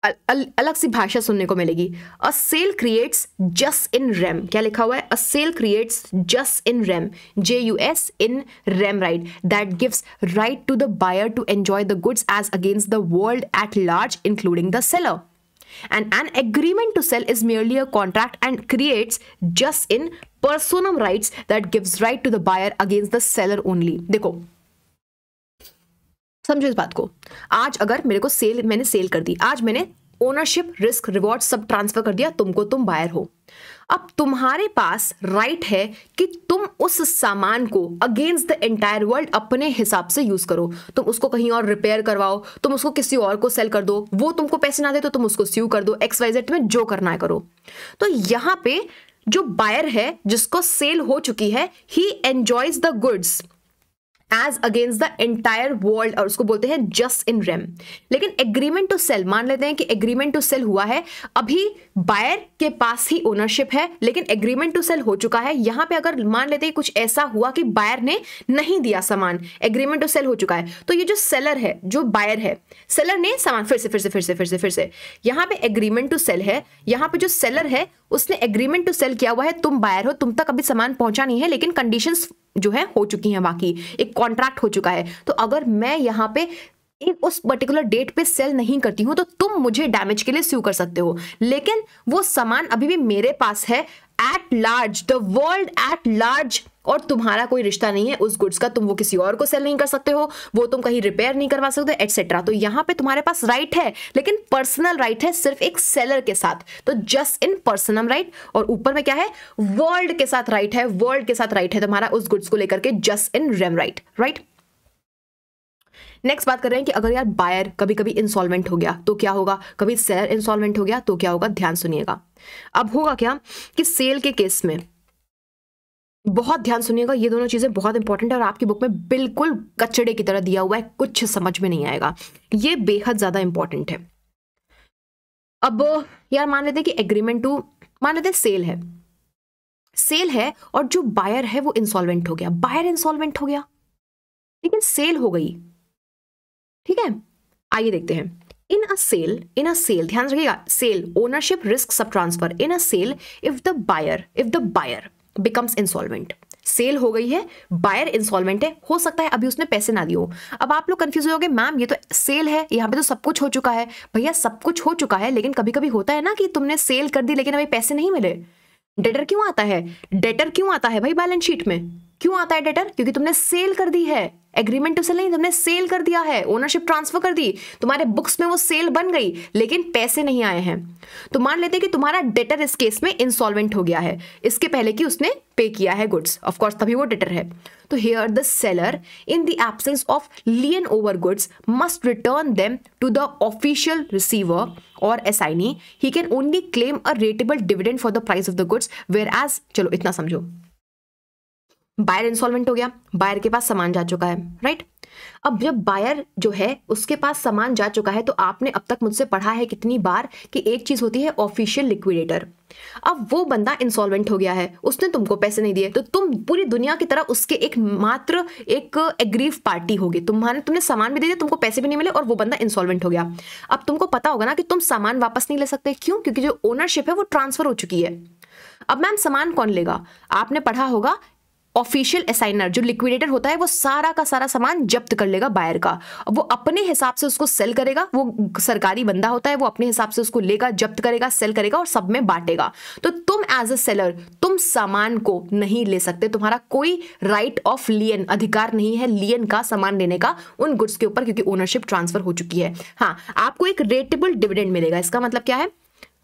अल, अल, अलग सी भाषा सुनने को मिलेगी a sale creates just in rem क्या लिखा हुआ है a sale creates just in rem J U S in rem right that gives right to the buyer to enjoy the goods as against the world at large including the seller and an agreement to sell is merely a contract and creates just in personam rights that gives right to the buyer against the seller only देखो समझो इस बात को आज अगर मेरे को cell मैंने सेल कर दी आज मैंने ओनरशिप रिस्क रिवॉर्ड सब ट्रांसफर कर दिया तुमको तुम बायर हो अब तुम्हारे पास राइट है कि तुम उस सामान को अगेंस्ट द एंटायर वर्ल्ड अपने हिसाब से यूज करो तुम उसको कहीं और रिपेयर करवाओ तुम उसको किसी और को सेल कर दो वो तुमको पैसे ना दे तो तुम उसको स्यू कर दो एक्स वाई जेड में जो करना है करो तो यहां पे जो बायर है जिसको सेल हो चुकी है he enjoys the goods as against the entire world और उसको बोलते हैं जस्ट इन रेम लेकिन एग्रीमेंट टू सेल मान लेते हैं कि एग्रीमेंट टू सेल हुआ है अभी बायर के पास ही ओनरशिप है लेकिन एग्रीमेंट टू सेल हो चुका है यहां पे अगर मान लेते हैं कुछ ऐसा हुआ कि बायर ने नहीं दिया सामान एग्रीमेंट टू सेल हो चुका है तो ये जो सेलर है जो बायर है सेलर ने सामान फिर से फिर से फिर से फिर से फिर से यहाँ पे एग्रीमेंट टू सेल है यहाँ पे जो सेलर है उसने एग्रीमेंट टू सेल किया हुआ है तुम बायर हो तुम तक अभी सामान पहुंचा नहीं है लेकिन कंडीशंस जो है हो चुकी हैं बाकी एक कॉन्ट्रैक्ट हो चुका है तो अगर मैं यहाँ पे एक उस पर्टिकुलर डेट पे सेल नहीं करती हूँ तो तुम मुझे डैमेज के लिए स्यू कर सकते हो लेकिन वो सामान अभी भी मेरे पास है at large the world at large और तुम्हारा कोई रिश्ता नहीं है उस गुड्स का तुम वो किसी और को सेल नहीं कर सकते हो वो तुम कहीं रिपेयर नहीं करवा सकते एटसेट्रा तो यहाँ पे तुम्हारे पास राइट right है लेकिन पर्सनल राइट right है सिर्फ एक सेलर के साथ तो जस्ट इन पर्सनल राइट और ऊपर में क्या है वर्ल्ड के साथ राइट right है वर्ल्ड के साथ राइट है तुम्हारा उस गुड्स को लेकर के just in rem right right next बात कर रहे हैं कि अगर यार बायर कभी कभी इंसॉल्वेंट हो गया तो क्या होगा कभी सेलर इंसॉल्वेंट हो गया तो क्या होगा ध्यान सुनिएगा अब होगा क्या कि सेल के केस में बहुत ध्यान सुनिएगा ये दोनों चीज़ें बहुत इंपॉर्टेंट है और आपकी बुक में बिल्कुल कचड़े की तरह दिया हुआ है कुछ समझ में नहीं आएगा ये बेहद ज़्यादा इंपॉर्टेंट है अब यार मान लेते हैं कि एग्रीमेंट टू मान लेते हैं सेल है सेल है और जो बायर है वो इंसॉल्वेंट हो गया बायर इंसॉल्वेंट हो गया लेकिन सेल हो गई ठीक है आइए देखते हैं इन a cell in a sale ध्यान रखिएगा सेल ओनरशिप रिस्क सब transfer in a sale if the buyer if the buyer becomes insolvent sale हो गई है बायर इंस्टॉलमेंट है हो सकता है अभी उसने पैसे ना दिए हो अब आप लोग कंफ्यूज हो गए मैम ये तो सेल है यहाँ पे तो सब कुछ हो चुका है भैया सब कुछ हो चुका है लेकिन कभी कभी होता है ना कि तुमने सेल कर दी लेकिन अभी पैसे नहीं मिले डेटर क्यों आता है डेटर क्यों आता है भाई बैलेंस शीट में क्यों आता है डेटर क्योंकि तुमने सेल कर दी है एग्रीमेंट टू सेल नहीं तुमने सेल कर दिया है ओनरशिप ट्रांसफर कर दी तुम्हारे बुक्स में वो सेल बन गई लेकिन पैसे नहीं आए हैं तो मान लेते हैं कि तुम्हारा डेटर इस केस में इंसॉल्वेंट हो गया है इसके पहले कि उसने पे किया है गुड्स ऑफकोर्स तभी वो डेटर है तो here the seller in the absence of lien over goods must return them to the official receiver और assignee he can only claim a rateable dividend for the price of the goods whereas चलो इतना समझो buyer insolvent हो गया buyer के पास सामान जा चुका है राइट अब जब बायर जो है उसके पास सामान जा चुका है तो आपने अब तक मुझसे पढ़ा है कितनी बार कि एक चीज होती है ऑफिशियल लिक्विडेटर अब वो बंदा इंसॉल्वेंट हो गया है उसने तुमको पैसे नहीं दिए तो तुम पूरी दुनिया की तरह उसके एक मात्र एक एग्रीव पार्टी होगी तुम्हारे तुमने सामान भी दे दिया तुमको पैसे भी नहीं मिले और वो बंदा इंसॉल्वेंट हो गया अब तुमको पता होगा ना कि तुम सामान वापस नहीं ले सकते क्यों क्योंकि जो ओनरशिप है वो ट्रांसफर हो चुकी है अब मैम सामान कौन लेगा आपने पढ़ा होगा ऑफिशियल असाइनर जो लिक्विडेटर होता है वो सारा का सारा सामान जब्त कर लेगा बायर का वो अपने हिसाब से उसको सेल करेगा वो सरकारी बंदा होता है वो अपने हिसाब से उसको लेगा जब्त करेगा सेल करेगा और सब में बांटेगा तो तुम एज अ सेलर तुम सामान को नहीं ले सकते तुम्हारा कोई राइट ऑफ लियन अधिकार नहीं है लियन का सामान लेने का उन गुड्स के ऊपर क्योंकि ओनरशिप ट्रांसफर हो चुकी है हाँ आपको एक रेटेबल डिविडेंड मिलेगा इसका मतलब क्या है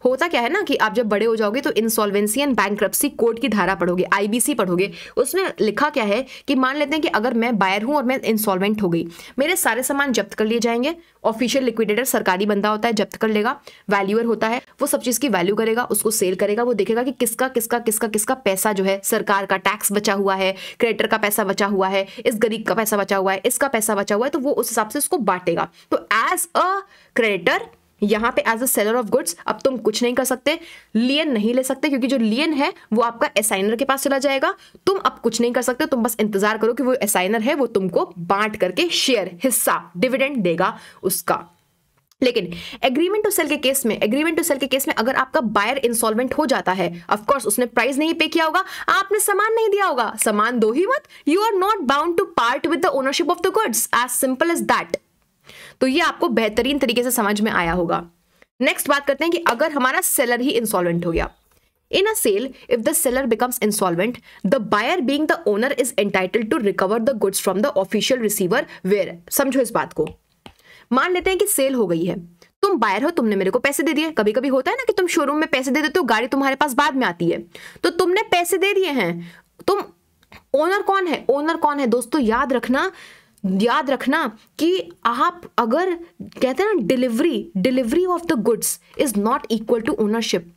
होता क्या है ना कि आप जब बड़े हो जाओगे तो इंसॉल्वेंसी एंड बैंक कोर्ट की धारा पढ़ोगे आईबीसी पढ़ोगे उसमें लिखा क्या है कि मान लेते हैं कि अगर मैं बायर हूँ और मैं इंसॉल्वेंट हो गई मेरे सारे सामान जब्त कर लिए जाएंगे ऑफिशियल लिक्विडेटर सरकारी बंदा होता है जब्त कर लेगा वैल्यूअर होता है वो सब चीज़ की वैल्यू करेगा उसको सेल करेगा वो देखेगा कि किसका किसका किसका किसका पैसा जो है सरकार का टैक्स बचा हुआ है क्रेडिटर का पैसा बचा हुआ है इस गरीब का पैसा बचा हुआ है इसका पैसा बचा हुआ है तो वो उस हिसाब से उसको बांटेगा तो एज अ क्रेडिटर यहां पे as a seller of goods अब तुम कुछ नहीं कर सकते लियन नहीं ले सकते क्योंकि जो लियन है वो आपका एसाइनर के पास चला जाएगा तुम अब कुछ नहीं कर सकते तुम बस इंतजार करो कि वो असाइनर है वो तुमको बांट करके शेयर हिस्सा डिविडेंड देगा उसका लेकिन एग्रीमेंट टू सेल के केस में एग्रीमेंट टू सेल के केस में अगर आपका बायर इंसॉल्वेंट हो जाता है ऑफ कोर्स उसने प्राइस नहीं पे किया होगा आपने सामान नहीं दिया होगा सामान दो ही मत you are not bound to part with the ownership of the goods as simple as that तो ये आपको बेहतरीन तरीके से समझ में आया होगा नेक्स्ट बात करते हैं कि अगर हमारा सेलर ही इंसॉल्वेंट हो गया in a sale if the seller becomes insolvent the buyer being the owner is entitle to recover the goods from the official receiver where समझो इस बात को मान लेते हैं कि सेल हो गई है तुम बायर हो तुमने मेरे को पैसे दे दिए कभी कभी होता है ना कि तुम शोरूम में पैसे दे देते हो गाड़ी तुम्हारे पास बाद में आती है तो तुमने पैसे दे दिए हैं तुम ओनर कौन है ओनर कौन है दोस्तों याद रखना याद रखना कि आप अगर कहते हैं ना delivery delivery of the goods is not equal to ownership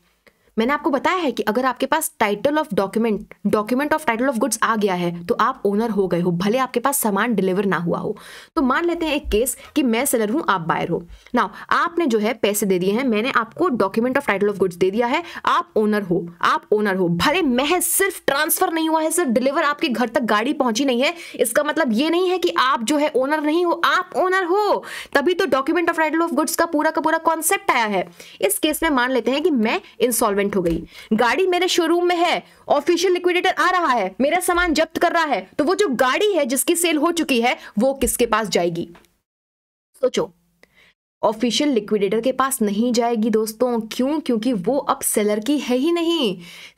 मैंने आपको बताया है कि अगर आपके पास title of document document of title of goods आ गया है तो आप ओनर हो गए हो भले आपके पास सामान डिलीवर ना हुआ हो तो मान लेते हैं एक केस कि मैं सेलर हूं आप बायर हो ना आपने जो है पैसे दे दिए हैं मैंने आपको document of title of goods दे दिया है आप ओनर हो आप ओनर हो भले महज सिर्फ ट्रांसफर नहीं हुआ है सिर्फ डिलीवर आपके घर तक गाड़ी पहुंची नहीं है इसका मतलब ये नहीं है कि आप जो है ओनर नहीं हो आप ओनर हो तभी तो document of title of goods का पूरा का पूरा कॉन्सेप्ट आया है इस केस में मान लेते हैं कि मैं इंसॉल्वेंट पेमेंट हो गई गाड़ी मेरे शोरूम में है ऑफिशियल लिक्विडेटर आ रहा है मेरा सामान जब्त कर रहा है तो वो जो गाड़ी है जिसकी सेल हो चुकी है वो किसके पास जाएगी सोचो ऑफिशियल लिक्विडेटर के पास नहीं जाएगी दोस्तों क्यों क्योंकि वो अब सेलर की है ही नहीं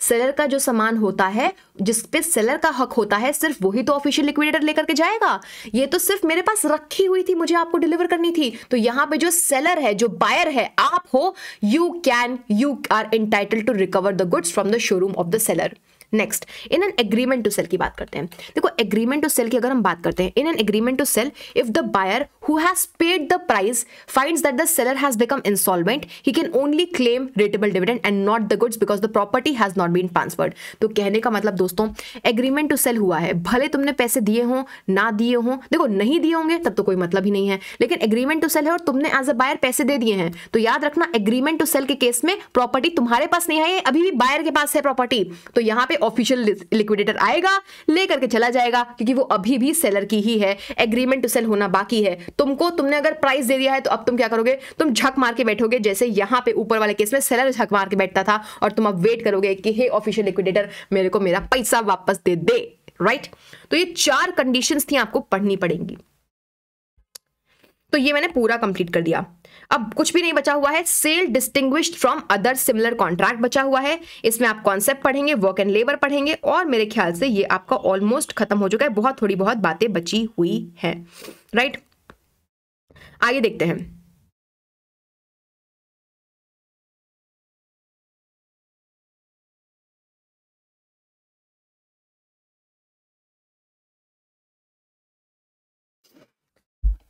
सेलर का जो सामान होता है जिस पे सेलर का हक होता है सिर्फ वही तो ऑफिशियल लिक्विडेटर लेकर के जाएगा ये तो सिर्फ मेरे पास रखी हुई थी मुझे आपको डिलीवर करनी थी तो यहाँ पे जो सेलर है जो बायर है आप हो you can you are entitle to recover the goods from the showroom of the seller next in an agreement to cell की बात करते हैं देखो एग्रीमेंट टू सेल की अगर हम बात करते हैं in an agreement to sale if the buyer who has paid the price find that the seller has become instalment he can only claim rateable dividend and not the goods because the property has not been transferred तो कहने का मतलब दोस्तों agreement to cell हुआ है भले तुमने पैसे दिए हों ना दिए हों देखो नहीं दिए होंगे तब तो कोई मतलब ही नहीं है लेकिन एग्रीमेंट टू सेल है और तुमने एज अ बायर पैसे दे दिए हैं तो याद रखना एग्रीमेंट टू सेल के केस में प्रॉपर्टी तुम्हारे पास नहीं है अभी भी बायर के पास है प्रॉपर्टी तो यहां पे ऑफिशियल लिक्विडेटर आएगा लेकर के चला जाएगा क्योंकि वो अभी भी सेलर की ही है एग्रीमेंट टू सेल होना बाकी है तुमको तुमने अगर प्राइस दे दिया है तो अब तुम क्या करोगे तुम झक मार के बैठोगे जैसे यहां पे ऊपर वाले केस में सेलर झक मार के बैठता था और तुम अब वेट करोगे कि हे ऑफिशियल लिक्विडेटर मेरे को मेरा पैसा वापस दे दे राइट right? तो ये चार कंडीशंस थी आपको पढ़नी पड़ेंगी तो ये मैंने पूरा कंप्लीट कर दिया अब कुछ भी नहीं बचा हुआ है sale distinguished from other similar contract बचा हुआ है इसमें आप कॉन्सेप्ट पढ़ेंगे वर्क एंड लेबर पढ़ेंगे और मेरे ख्याल से ये आपका ऑलमोस्ट खत्म हो चुका है बहुत थोड़ी बहुत बातें बची हुई है राइट आइए देखते हैं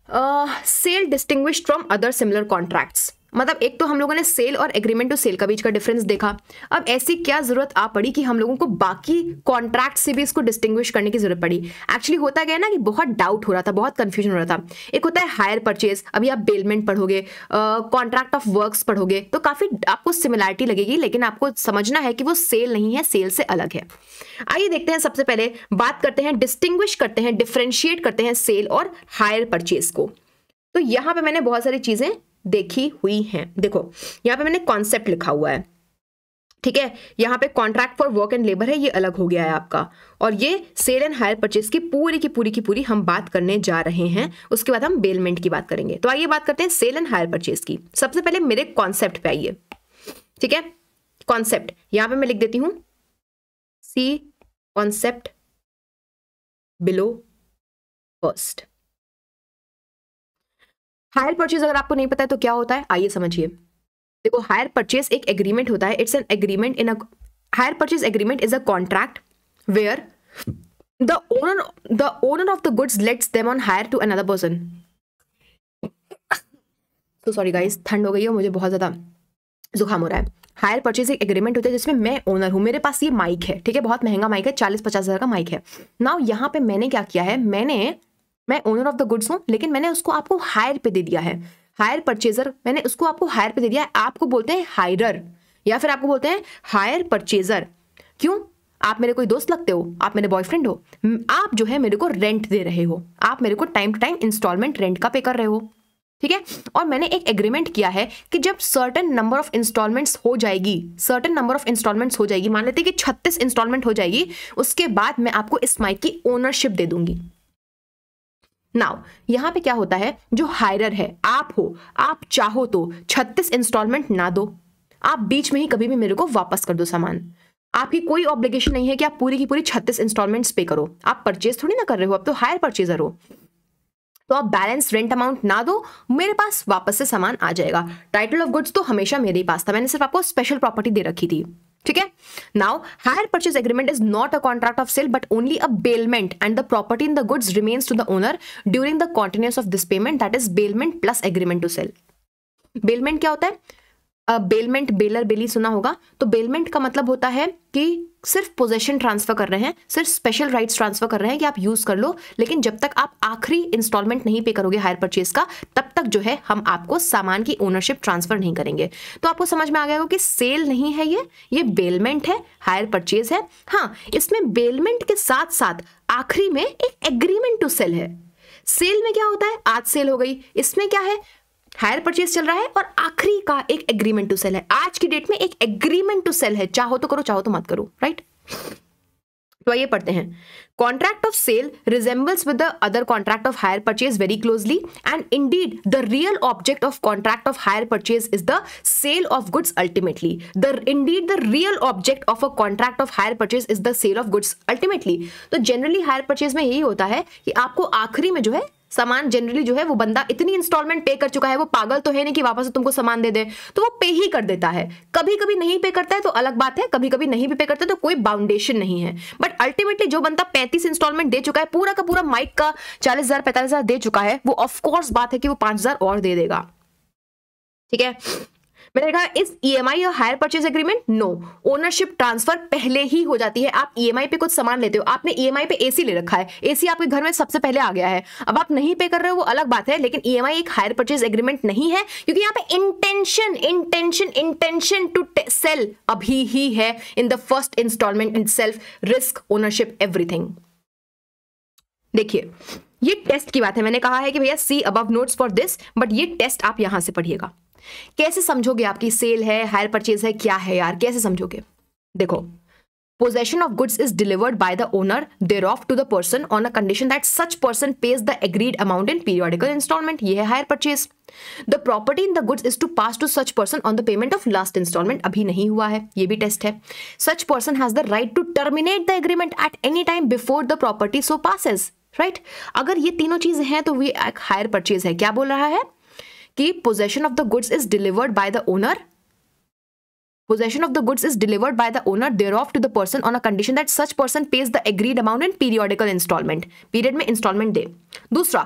uh, sale distinguished from other similar contracts. मतलब एक तो हम लोगों ने सेल और एग्रीमेंट टू सेल का बीच का डिफरेंस देखा अब ऐसी क्या जरूरत आ पड़ी कि हम लोगों को बाकी कॉन्ट्रैक्ट से भी इसको डिस्टिंग्विश करने की जरूरत पड़ी एक्चुअली होता गया ना कि बहुत डाउट हो रहा था बहुत कंफ्यूजन हो रहा था एक होता है हायर परचेज अभी आप बेलमेंट पढ़ोगे कॉन्ट्रैक्ट ऑफ वर्क पढ़ोगे तो काफ़ी आपको सिमिलैरिटी लगेगी लेकिन आपको समझना है कि वो सेल नहीं है सेल से अलग है आइए देखते हैं सबसे पहले बात करते हैं डिस्टिंग्विश करते हैं डिफ्रेंशिएट करते हैं सेल और हायर परचेज को तो यहाँ पे मैंने बहुत सारी चीज़ें देखी हुई हैं देखो यहाँ पे मैंने कॉन्सेप्ट लिखा हुआ है ठीक है यहाँ पे contract for work and labour है ये अलग हो गया है आपका और ये सेल एंड हायर परचेज की पूरी की पूरी की पूरी हम बात करने जा रहे हैं उसके बाद हम बेलमेंट की बात करेंगे तो आइए बात करते हैं सेल एंड हायर परचेज की सबसे पहले मेरे कॉन्सेप्ट पे आइए ठीक है कॉन्सेप्ट यहाँ पे मैं लिख देती हूँ see concept below first hire purchase अगर आपको नहीं पता है तो क्या होता है आइए समझिए देखो हायर परचेज एक एग्रीमेंट होता है it's an agreement in a hire purchase agreement is a contract where the owner the owner of the goods lets them on hire to another person तो सॉरी गाइस ठंड हो गई है मुझे बहुत ज़्यादा जुकाम हो रहा है हायर परचेज एक एग्रीमेंट होता है जिसमें मैं ओनर हूँ मेरे पास ये माइक है ठीक है बहुत महंगा माइक है चालीस पचास हज़ार का माइक है नाउ यहाँ पे मैंने क्या किया है मैंने मैं ओनर ऑफ द गुड्स हूँ लेकिन मैंने उसको आपको हायर पे दे दिया है हायर परचेजर मैंने उसको आपको हायर पे दे दिया है आपको बोलते हैं हायरर या फिर आपको बोलते हैं हायर परचेजर क्यों आप मेरे कोई दोस्त लगते हो आप मेरे बॉयफ्रेंड हो आप जो है मेरे को रेंट दे रहे हो आप मेरे को time to time instalment rent का पे कर रहे हो ठीक है और मैंने एक एग्रीमेंट किया है कि जब सर्टन नंबर ऑफ इंस्टॉलमेंट्स हो जाएगी सर्टन नंबर ऑफ इंस्टॉलमेंट्स हो जाएगी मान लेते हैं कि 36 इंस्टॉलमेंट हो जाएगी उसके बाद मैं आपको इस माइक की ओनरशिप दे दूंगी नाउ यहां पे क्या होता है जो हायरर है आप हो आप चाहो तो छत्तीस इंस्टॉलमेंट ना दो आप बीच में ही कभी भी मेरे को वापस कर दो सामान आपकी कोई ऑब्लिगेशन नहीं है कि आप पूरी की पूरी छत्तीस इंस्टॉलमेंट्स पे करो आप परचेज थोड़ी ना कर रहे हो आप तो हायर परचेजर हो तो आप बैलेंस रेंट अमाउंट ना दो मेरे पास वापस से सामान आ जाएगा टाइटल ऑफ गुड्स तो हमेशा मेरे ही पास था मैंने सिर्फ आपको स्पेशल प्रॉपर्टी दे रखी थी ठीक है now hire purchase agreement is not a contract of sale but only a bailment and the property in the goods remains to the owner during the continuous of this payment that is bailment plus agreement to sale bailment क्या होता है bailment baler बेली सुना होगा तो bailment का मतलब होता है कि सिर्फ पोजेशन ट्रांसफर कर रहे हैं सिर्फ स्पेशल राइट्स ट्रांसफर कर रहे हैं कि आप यूज कर लो लेकिन जब तक आप आखिरी इंस्टॉलमेंट नहीं पे करोगे हायर परचेज का तब तक जो है हम आपको सामान की ओनरशिप ट्रांसफर नहीं करेंगे तो आपको समझ में आ गया होगा कि सेल नहीं है ये ये बेलमेंट है हायर परचेज है हाँ इसमें बेलमेंट के साथ साथ आखिरी में एक एग्रीमेंट टू सेल है सेल में क्या होता है आज सेल हो गई इसमें क्या है हायर परचेज चल रहा है और आखिरी का एक एग्रीमेंट टू सेल है आज की डेट में एक एग्रीमेंट टू सेल है चाहो तो करो चाहो तो मत करो राइट तो आइए पढ़ते हैं contract of sale resembles with the other contract of hire purchase very closely and indeed the real object of contract of hire purchase is the sale of goods ultimately the indeed the real object of a contract of hire purchase is the sale of goods ultimately तो generally hire purchase में यही होता है कि आपको आखिरी में जो है सामान जनरली जो है वो बंदा इतनी इंस्टॉलमेंट पे कर चुका है वो पागल तो है नहीं कि वापस से तुमको सामान दे दे तो वो पे ही कर देता है कभी कभी नहीं पे करता है तो अलग बात है कभी कभी नहीं भी पे करता है तो कोई बाउंडेशन नहीं है बट अल्टीमेटली जो बंदा पैंतीस इंस्टॉलमेंट दे चुका है पूरा का पूरा माइक का चालीस हजार पैंतालीस हजार दे चुका है वो ऑफकोर्स बात है कि वो पांच हजार और दे देगा ठीक है मैंने कहा इस ईएमआई और hire purchase agreement no ownership transfer पहले ही हो जाती है आप ईएमआई e पे कुछ सामान लेते हो आपने ईएमआई e पे एसी ले रखा है एसी आपके घर में सबसे पहले आ गया है अब आप नहीं पे कर रहे हो वो अलग बात है लेकिन ईएमआई e एक हायर परचेज एग्रीमेंट नहीं है क्योंकि यहाँ पे intention intention intention to cell अभी ही है in the first instalment in self risk ownership everything देखिए ये टेस्ट की बात है मैंने कहा है कि भैया see above notes for this but ये टेस्ट आप यहां से पढ़िएगा कैसे समझोगे आपकी सेल है हायर परचेज है क्या है यार कैसे समझोगे देखो possession of goods is delivered by the owner thereof to the person on a condition that such person pays the agreed amount in periodical instalment ये है hire purchase the property in the goods is to pass to such person on the payment of last instalment अभी नहीं हुआ है ये भी test है such person has the right to terminate the agreement at any time before the property so pass right अगर ये तीनों चीजें हैं तो वी एक हायर परचेज है क्या बोल रहा है कि possession of the goods is delivered by the owner possession of the goods is delivered by the owner thereof to the person on a condition that such person pays the agreed amount in periodical installment period में instalment दे दूसरा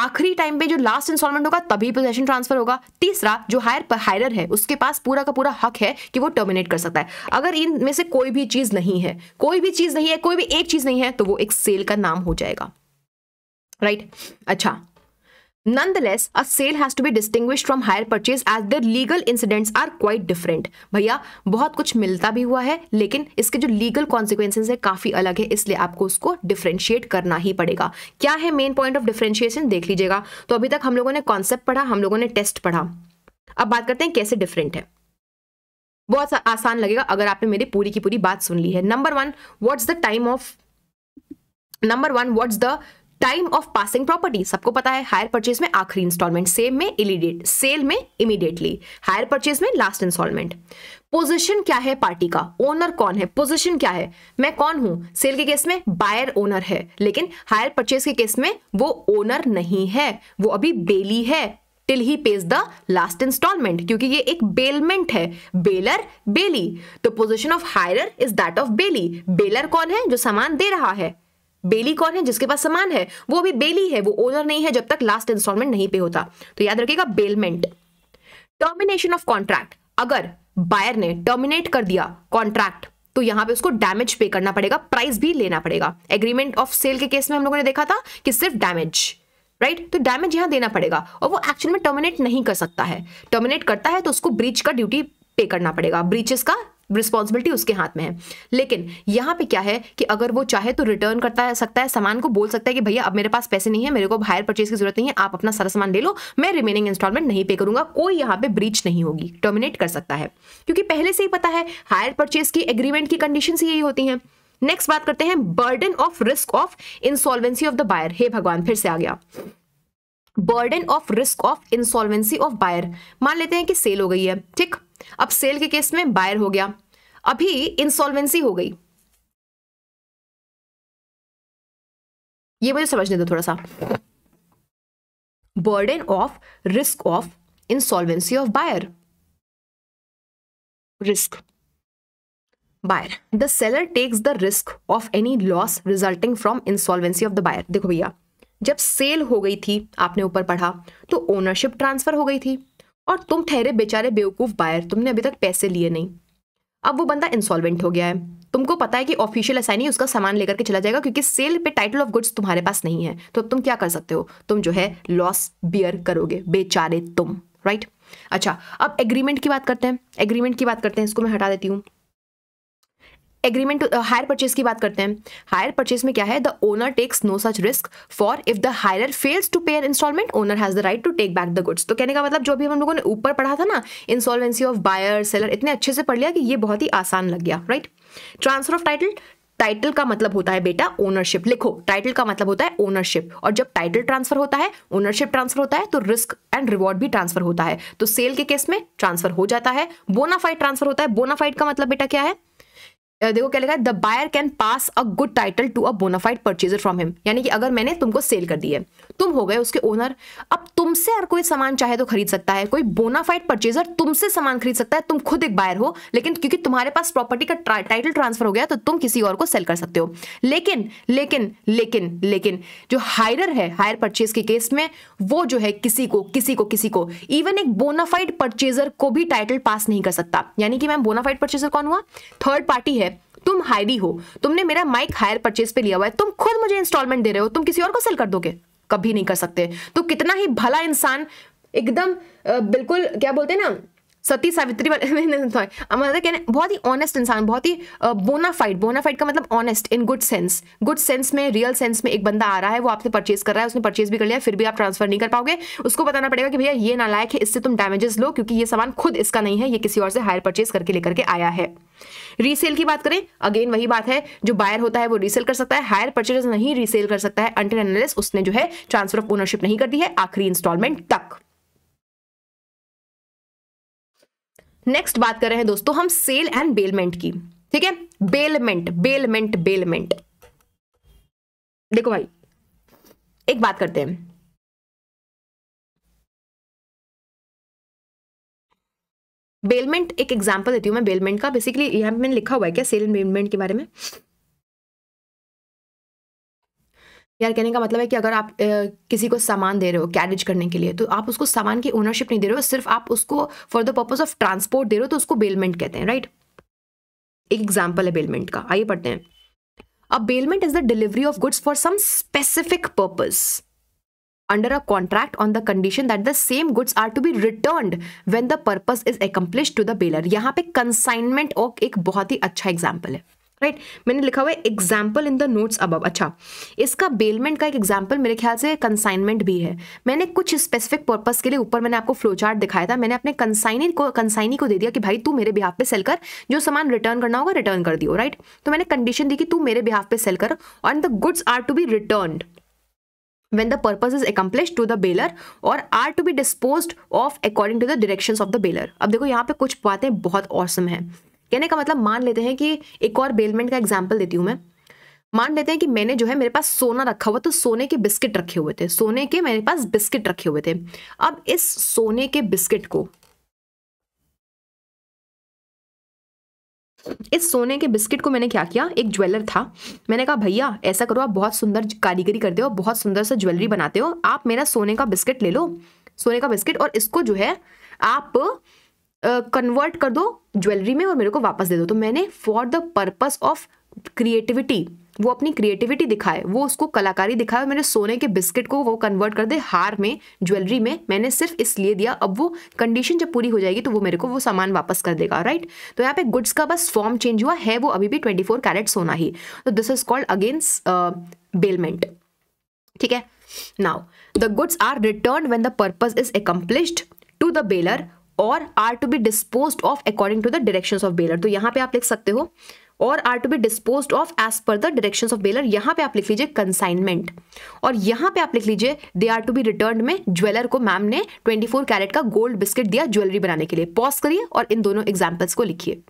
आखिरी time पे जो last instalment होगा तभी possession transfer होगा तीसरा जो हायर हायर है उसके पास पूरा का पूरा हक है कि वो टर्मिनेट कर सकता है अगर इनमें से कोई भी चीज नहीं है कोई भी चीज नहीं है कोई भी एक चीज नहीं है तो वो एक सेल का नाम हो जाएगा राइट right? अच्छा Nonetheless, a sale has to be distinguished from hire purchase as their legal incidents are quite different. भैया बहुत कुछ मिलता भी हुआ है लेकिन इसके जो लीगल कॉन्सिक्वेंसेज है काफी अलग है इसलिए आपको उसको डिफ्रेंशिएट करना ही पड़ेगा क्या है मेन पॉइंट ऑफ डिफ्रेंशिएशन देख लीजिएगा तो अभी तक हम लोगों ने कॉन्सेप्ट पढ़ा हम लोगों ने टेस्ट पढ़ा अब बात करते हैं कैसे डिफरेंट है बहुत आसान लगेगा अगर आपने मेरी पूरी की पूरी बात सुन ली है number one what's the time of number one what's the time of passing property सबको पता है हायर परचेज में आखिरी इंस्टॉलमेंट सेम में इलीडिएट सेल में इमीडिएटली हायर परचेज में लास्ट इंस्टॉलमेंट पोजीशन क्या है पार्टी का ओनर कौन है पोजीशन क्या है मैं कौन हूं सेल के केस में बायर ओनर है लेकिन हायर परचेज के केस में वो ओनर नहीं है वो अभी बेली है till he pays the last instalment क्योंकि ये एक बेलमेंट है बेलर बेली तो position of hire is that of bailee bailor कौन है जो सामान दे रहा है बेली कौन है जिसके पास सामान है वो अभी बेली है वो ओनर नहीं है जब तक लास्ट इंस्टॉलमेंट नहीं पे होता तो याद रखिएगा बेलमेंट टर्मिनेशन ऑफ कॉन्ट्रैक्ट अगर बायर ने टर्मिनेट कर दिया कॉन्ट्रैक्ट तो यहां पे उसको डैमेज पे करना पड़ेगा प्राइस भी लेना पड़ेगा एग्रीमेंट ऑफ सेल के केस में हम लोगों ने देखा था कि सिर्फ डैमेज राइट right? तो डैमेज यहां देना पड़ेगा और वो एक्चुअल में टर्मिनेट नहीं कर सकता है टर्मिनेट करता है तो उसको ब्रीच का ड्यूटी पे करना पड़ेगा ब्रीचेस का रिस्पॉन्सिबिलिटी उसके हाथ में है लेकिन यहाँ पे क्या है कि अगर वो चाहे तो रिटर्न करता है सकता है सामान को बोल सकता है कि भैया अब मेरे पास पैसे नहीं है मेरे को हायर परचेज की जरूरत नहीं है आप अपना सारा सामान ले लो मैं रिमेनिंग इंस्टॉलमेंट नहीं पे करूंगा कोई यहाँ पे ब्रीच नहीं होगी टर्मिनेट कर सकता है क्योंकि पहले से ही पता है हायर परचेज की एग्रीमेंट की कंडीशन यही होती है नेक्स्ट बात करते हैं burden of risk of insolvency of the buyer हे भगवान फिर से आ गया burden of risk of insolvency of buyer मान लेते हैं कि सेल हो गई है ठीक अब सेल के केस में बायर हो गया अभी इंसॉल्वेंसी हो गई ये मुझे समझने दो थोड़ा सा burden of risk of insolvency of buyer risk buyer the seller takes the risk of any loss resulting from insolvency of the buyer देखो भैया जब सेल हो गई थी आपने ऊपर पढ़ा तो ओनरशिप ट्रांसफर हो गई थी और तुम ठहरे बेचारे बेवकूफ़ बायर तुमने अभी तक पैसे लिए नहीं अब वो बंदा इंसॉल्वेंट हो गया है तुमको पता है कि ऑफिशियल असाइनी उसका सामान लेकर के चला जाएगा क्योंकि सेल पे टाइटल ऑफ गुड्स तुम्हारे पास नहीं है तो तुम क्या कर सकते हो तुम जो है लॉस बियर करोगे बेचारे तुम राइट अच्छा अब एग्रीमेंट की बात करते हैं एग्रीमेंट की बात करते हैं इसको मैं हटा देती हूँ एग्रीमेंट टू हायर परचेज की बात करते हैं हायर परचेज में क्या है the owner takes no such risk for if the hire fails to pay an instalment owner has the right to take back the goods तो कहने का मतलब जो भी हम लोगों ने ऊपर पढ़ा था ना इंसॉलवेंसी ऑफ बायर सेलर इतने अच्छे से पढ़ लिया कि ये बहुत ही आसान लग गया right transfer of title title का मतलब होता है बेटा ओनरशिप लिखो टाइटल का मतलब होता है ओनरशिप और जब टाइटल ट्रांसफर होता है ओनरशिप ट्रांसफर होता है तो रिस्क एंड रिवॉर्ड भी ट्रांसफर होता है तो सेल के केस में ट्रांसफर हो जाता है बोनाफाइड ट्रांसफर होता है बोनाफाइड का मतलब बेटा क्या है देखो क्या लिखा है the buyer can pass a good title to a bona fide purchaser from him यानी कि अगर मैंने तुमको सेल कर दी है तुम हो गए उसके ओनर अब तुमसे अगर कोई सामान चाहे तो खरीद सकता है कोई बोनाफाइड परचेजर तुमसे सामान खरीद सकता है तुम खुद एक बायर हो लेकिन क्योंकि तुम्हारे पास प्रॉपर्टी का टाइटल ट्रांसफर हो गया तो तुम किसी और को सेल कर सकते हो लेकिन लेकिन लेकिन लेकिन जो हायर है हायर परचेज के केस में वो जो है किसी को किसी को किसी को इवन एक बोनाफाइड परचेजर को भी टाइटल पास नहीं कर सकता यानी कि मैम बोनाफाइड परचेजर कौन हुआ थर्ड पार्टी है तुम हायरी हो तुमने मेरा माइक हायर परचेज पे लिया हुआ है तुम खुद मुझे इंस्टॉलमेंट दे रहे हो तुम किसी और को सेल कर दोगे कभी नहीं कर सकते तो कितना ही भला इंसान एकदम बिल्कुल क्या बोलते हैं ना सती सावित्री सॉरी मतलब कहने बहुत ही ऑनेस्ट इंसान बहुत ही बोनाफाइड बोनाफाइड का मतलब honest in good sense good sense में रियल सेंस में एक बंदा आ रहा है वो आपसे परचेज कर रहा है उसने परचेज भी कर लिया फिर भी आप ट्रांसफर नहीं कर पाओगे उसको बताना पड़ेगा कि भैया ये नालायक है इससे तुम डैमेजेस लो क्योंकि ये सामान खुद इसका नहीं है ये किसी और से हायर परचेज करके लेकर के आया है रीसेल की बात करें अगेन वही बात है जो बायर होता है वो रीसेल कर सकता है हायर परचेज नहीं रीसेल कर सकता है अंटिल एनालिस उसने जो है ट्रांसफर ऑफ ओनरशिप नहीं कर दी है आखिरी इंस्टॉलमेंट तक नेक्स्ट बात कर रहे हैं दोस्तों हम सेल एंड बेलमेंट की ठीक है बेलमेंट बेलमेंट बेलमेंट देखो भाई एक बात करते हैं बेलमेंट एक एग्जांपल देती हूँ मैं बेलमेंट का बेसिकली यहां पर मैंने लिखा हुआ है क्या सेल एंड बेलमेंट के बारे में यार कहने का मतलब है कि अगर आप ए, किसी को सामान दे रहे हो कैरेज करने के लिए तो आप उसको सामान की ओनरशिप नहीं दे रहे हो सिर्फ आप उसको for the purpose of transport दे रहे हो तो उसको बेलमेंट कहते हैं राइट एक एग्जाम्पल है बेलमेंट का आइए पढ़ते हैं अब bailment is the delivery of goods for some specific purpose under a contract on the condition that the same goods are to be returned when the purpose is accomplished to the bailer यहाँ पे consignment और एक बहुत ही अच्छा example है right right? मैंने लिखा हुआ है एग्जाम्पल इन द नोट्स अब अच्छा इसका बेलमेंट का एक एग्जाम्पल मेरे ख्याल से कंसाइनमेंट भी है मैंने कुछ स्पेसिफिक पर्पस के लिए ऊपर मैंने आपको फ्लो चार्ट दिखाया था मैंने अपने कंसाइनी को कंसाइनी को दे दिया कि भाई तू मेरे बिहाफ पे सेल कर जो सामान रिटर्न करना होगा रिटर्न कर दियो राइट right? तो मैंने कंडीशन दी कि तू मेरे बिहाफ पे सेल कर और the goods are to be return when the purpose is accomplished to the bailer or are to be disposed of according to the directions of the bailer अब देखो यहाँ पे कुछ बातें बहुत औसम awesome हैं कहने का मतलब मान लेते हैं कि एक और बेलमेंट का एग्जाम्पल देती हूँ मैं मान लेते हैं कि मैंने जो है मेरे पास सोना रखा हुआ तो सोने के बिस्किट रखे हुए थे सोने के मेरे पास बिस्किट रखे हुए थे अब इस सोने के बिस्किट को इस सोने के बिस्किट को मैंने क्या किया एक ज्वेलर था मैंने कहा भैया ऐसा करो आप बहुत सुंदर कारीगरी करते हो बहुत सुंदर सा ज्वेलरी बनाते हो आप मेरा सोने का बिस्किट ले लो सोने का बिस्किट और इसको जो है आप कन्वर्ट कर दो ज्वेलरी में और मेरे को वापस दे दो तो मैंने for the purpose of creativity वो अपनी क्रिएटिविटी दिखाए वो उसको कलाकारी दिखाए मैंने सोने के बिस्किट को वो कन्वर्ट कर दे हार में ज्वेलरी में मैंने सिर्फ इसलिए दिया अब वो कंडीशन जब पूरी हो जाएगी तो वो मेरे को वो सामान वापस कर देगा राइट तो यहाँ पे गुड्स का बस फॉर्म चेंज हुआ है वो अभी भी ट्वेंटी फोर कैरेट सोना ही तो this is called against bailment ठीक है now the goods are return when the purpose is accomplished to the bailor और are to be dispose of according to the direction of bailor तो यहाँ पे आप लिख सकते हो और are to be dispose of as per the direction of bailor यहाँ पे आप लिख लीजिए कंसाइनमेंट और यहाँ पे आप लिख लीजिए they are to be return में ज्वेलर को मैम ने 24 कैरेट का गोल्ड बिस्किट दिया ज्वेलरी बनाने के लिए पॉज करिए और इन दोनों एग्जाम्पल्स को लिखिए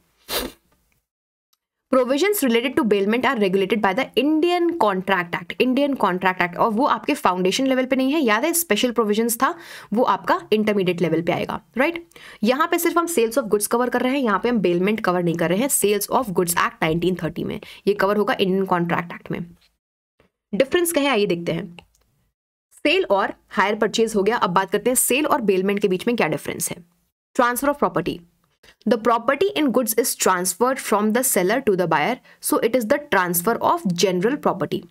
provisions related to bailment are regulated by the Indian contract Act Indian contract act और वो आपके फाउंडेशन लेवल पे नहीं है याद है स्पेशल प्रोविजन था वो आपका इंटरमीडिएट लेवल पे आएगा राइट right? यहाँ पे सिर्फ हम सेल्स ऑफ गुड्स कवर कर रहे हैं यहाँ पे हम बेलमेंट कवर नहीं कर रहे हैं sales of goods act nineteen thirty में ये कवर होगा इंडियन कॉन्ट्रैक्ट एक्ट में डिफरेंस कहे आइए देखते हैं सेल और हायर परचेज हो गया अब बात करते हैं सेल और बेलमेंट के बीच में क्या डिफरेंस है transfer of property The property in goods is transferred from the seller to the buyer, so it is the transfer of general property.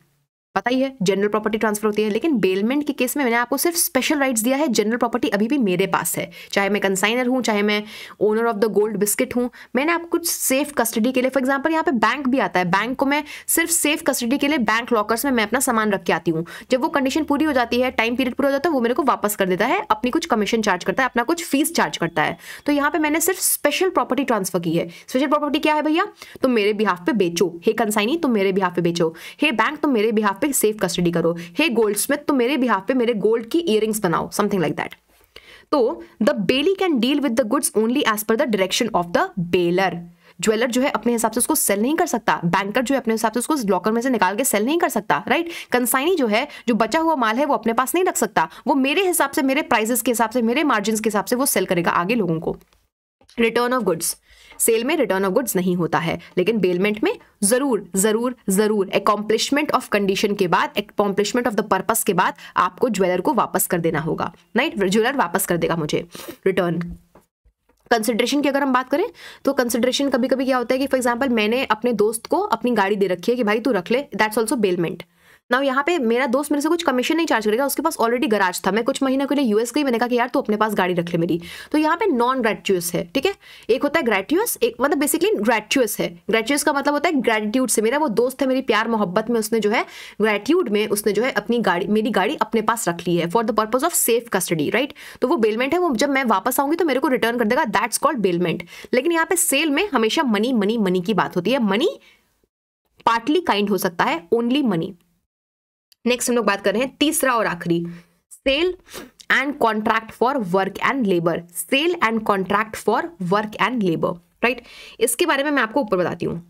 पता ही है जनरल प्रॉपर्टी ट्रांसफर होती है लेकिन बेलमेंट के केस में मैंने आपको सिर्फ स्पेशल राइट्स दिया है जनरल प्रॉपर्टी अभी भी मेरे पास है चाहे मैं कंसाइनर हूँ चाहे मैं owner of the gold biscuit हूँ मैंने आपको कुछ सेफ कस्टडी के लिए फॉर एग्जाम्पल यहाँ पे बैंक भी आता है बैंक को मैं सिर्फ सेफ कस्टडी के लिए बैंक लॉकर्स में मैं अपना सामान रख के आती हूँ जब वो कंडीशन पूरी हो जाती है टाइम पीरियड पूरा हो जाता है वो मेरे को वापस कर देता है अपनी कुछ कमीशन चार्ज करता है अपना कुछ फीस चार्ज करता है तो यहाँ पे मैंने सिर्फ स्पेशल प्रॉपर्टी ट्रांसफर की है स्पेशल प्रॉपर्टी क्या है भैया तुम तो मेरे बिहाफ पे बेचो हे कंसाइनी तुम मेरे बिहाफ पे बेचो हे बैंक तुम मेरे बिहाफ पे सेफ कस्टडी करो हे गोल्ड स्मिथ तो मेरे बिहाफ पे मेरे गोल्ड की इयर बनाओ समथिंग लाइक दैट तो the bailee can deal with the goods only as per the direction of the bailor jeweller जो है अपने हिसाब से उसको सेल नहीं कर सकता बैंकर जो है अपने हिसाब से उसको लॉकर में से निकाल के सेल नहीं कर सकता राइट कंसाइनी जो है जो बचा हुआ माल है वो अपने पास नहीं रख सकता वो मेरे हिसाब से मेरे प्राइजेस के हिसाब से मेरे मार्जिन के हिसाब से वो सेल करेगा आगे लोगों को रिटर्न ऑफ गुड्स सेल में रिटर्न ऑफ गुड्स नहीं होता है लेकिन बेलमेंट में जरूर जरूर जरूर एकम्प्लिशमेंट ऑफ कंडीशन के बाद एकम्प्लिशमेंट ऑफ द पर्पस के बाद आपको ज्वेलर को वापस कर देना होगा राइट ज्वेलर वापस कर देगा मुझे रिटर्न कंसिड्रेशन की अगर हम बात करें तो कंसिड्रेशन कभी कभी क्या होता है कि फॉर एग्जाम्पल मैंने अपने दोस्त को अपनी गाड़ी दे रखी है कि भाई तू रख ले दैट्स ऑल्सो बेलमेंट ना यहाँ पे मेरा दोस्त मेरे से कुछ कमीशन नहीं चार्ज करेगा उसके पास ऑलरेडी गराज था मैं कुछ महीने के लिए यूएस गई मैंने कहा कि यार तू अपने पास गाड़ी रख ले मेरी तो यहाँ पे नॉन ग्रेचुअस है ठीक है एक होता है ग्रेटुअस एक मतलब बेसिकली ग्रेटुअस है ग्रेटुअस का मतलब होता है ग्रेटिट्यूड से मेरा वो दोस्त है मेरी प्यार मोहब्बत में उसने जो है ग्रेट्यूड में उसने जो है अपनी गाड़ी मेरी गाड़ी अपने पास रख ली है for the purpose of safe custody right तो वो बेलमेंट है वो जब मैं वापस आऊंगी तो मेरे को रिटर्न कर देगा दैट्स कॉल्ड बेलमेंट लेकिन यहाँ पे सेल में हमेशा मनी मनी मनी की बात होती है मनी पार्टली काइंड हो सकता है ओनली मनी नेक्स्ट हम लोग बात कर रहे हैं तीसरा और आखिरी sale and contract for work and labour sale and contract for work and labour right इसके बारे में मैं आपको ऊपर बताती हूँ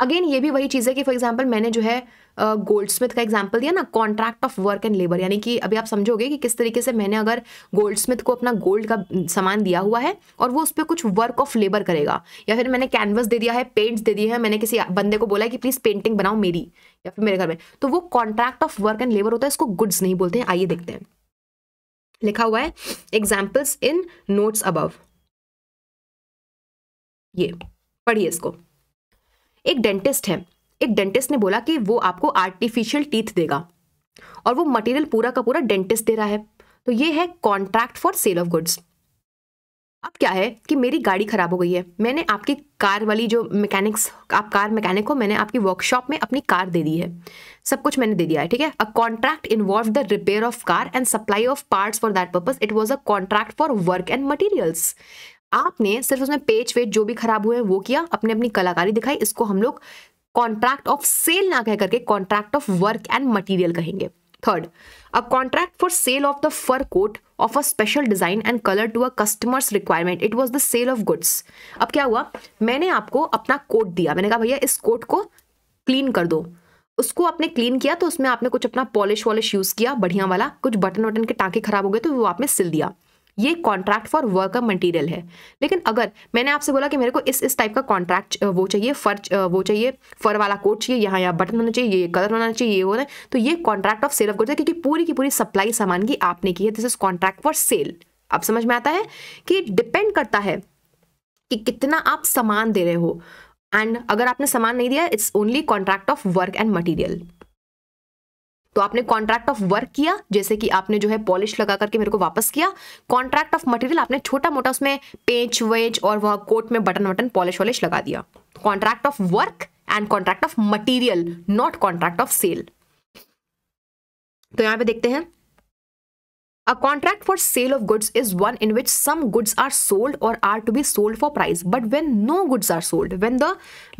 अगेन ये भी वही चीज़ है कि फॉर एग्जाम्पल मैंने जो है गोल्ड स्मिथ का एग्जाम्पल दिया ना contract of work and labour यानी कि अभी आप समझोगे कि किस तरीके से मैंने अगर गोल्ड स्मिथ को अपना गोल्ड का सामान दिया हुआ है और वो उस पर कुछ वर्क ऑफ लेबर करेगा या फिर मैंने कैनवस दे दिया है पेंट्स दे दिए हैं मैंने किसी बंदे को बोला है कि प्लीज़ पेंटिंग बनाओ मेरी या फिर मेरे घर में तो वो contract of work and labour होता है इसको गुड्स नहीं बोलते हैं आइए देखते हैं लिखा हुआ है एग्जाम्पल्स इन नोट्स अबव ये पढ़िए इसको एक डेंटिस्ट है एक डेंटिस्ट ने बोला कि वो आपको आर्टिफिशियल टीथ देगा और वो मटेरियल पूरा का पूरा डेंटिस्ट दे रहा है तो ये है contract for sale of goods अब क्या है कि मेरी गाड़ी खराब हो गई है मैंने आपकी कार वाली जो मैकेनिक्स आप कार मैकेनिक हो मैंने आपकी वर्कशॉप में अपनी कार दे दी है सब कुछ मैंने दे दिया है ठीक है a contract involve the repair of car and supply of parts for that purpose it was a contract for work and materials आपने सिर्फ उसमें पेज वेज जो भी खराब हुए वो किया अपने अपनी कलाकारी दिखाई इसको हम लोग कॉन्ट्रैक्ट ऑफ सेल ना कह करके contract of work and material कहेंगे third a contract for sale of the fur coat of a special design and colour to a customer's requirement it was the sale of goods अब क्या हुआ मैंने आपको अपना कोट दिया मैंने कहा भैया इस कोट को क्लीन कर दो उसको आपने क्लीन किया तो उसमें आपने कुछ अपना पॉलिश वॉलिश यूज किया बढ़िया वाला कुछ बटन वटन के टाँके खराब हो गए तो वो आपने सिल दिया ये कॉन्ट्रैक्ट फॉर वर्कर मटेरियल है लेकिन अगर मैंने आपसे बोला कि मेरे को इस इस टाइप का कॉन्ट्रैक्ट वो चाहिए फर वो चाहिए फर वाला कोट चाहिए यहाँ यहाँ बटन होना चाहिए ये कलर होना चाहिए ये होना तो ये contract of sale of goods है क्योंकि पूरी की पूरी सप्लाई सामान की आपने की है this is contract for sale अब समझ में आता है कि डिपेंड करता है कि कितना आप सामान दे रहे हो एंड अगर आपने सामान नहीं दिया it's only contract of work and material तो आपने कॉन्ट्रैक्ट ऑफ वर्क किया जैसे कि आपने जो है पॉलिश लगा करके मेरे को वापस किया कॉन्ट्रैक्ट ऑफ मटेरियल आपने छोटा मोटा उसमें पेच वेच और वह कोट में बटन वटन पॉलिश वॉलिश लगा दिया contract of work and contract of material not contract of sale तो यहां पे देखते हैं A contract for sale of goods is one in which some goods are sold or are to be sold for price. But when no goods are sold, when the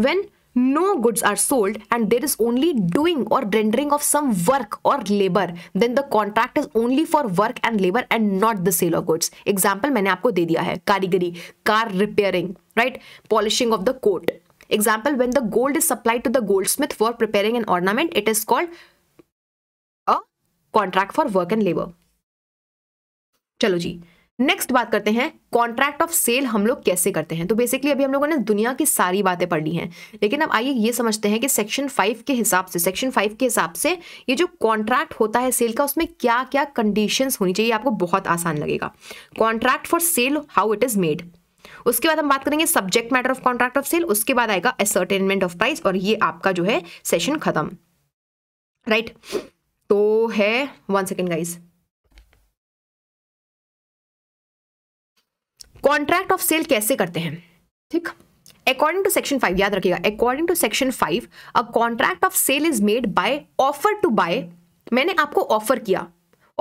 when no goods are sold and there is only doing or rendering of some work or labor then the contract is only for work and labor and not the sale of goods example maine aapko de diya hai karigari car repairing right polishing of the coat example when the gold is supplied to the goldsmith for preparing an ornament it is called a contract for work and labor chalo ji next बात करते हैं contract of cell हम लोग कैसे करते हैं तो basically अभी हम लोगों ने दुनिया की सारी बातें पढ़ ली हैं लेकिन अब आइए ये समझते हैं कि सेक्शन फाइव के हिसाब से सेक्शन फाइव के हिसाब से ये जो कॉन्ट्रैक्ट होता है सेल का उसमें क्या क्या कंडीशन होनी चाहिए आपको बहुत आसान लगेगा contract for sale how it is made उसके बाद हम बात करेंगे subject matter of contract of sale उसके बाद आएगा असरटेनमेंट ऑफ प्राइस और ये आपका जो है सेशन खत्म राइट right? तो है one second guys contract of sale कैसे करते हैं ठीक अकॉर्डिंग टू सेक्शन फाइव याद रखिएगा according to section five a contract of sale is made by offer to buy मैंने आपको ऑफर किया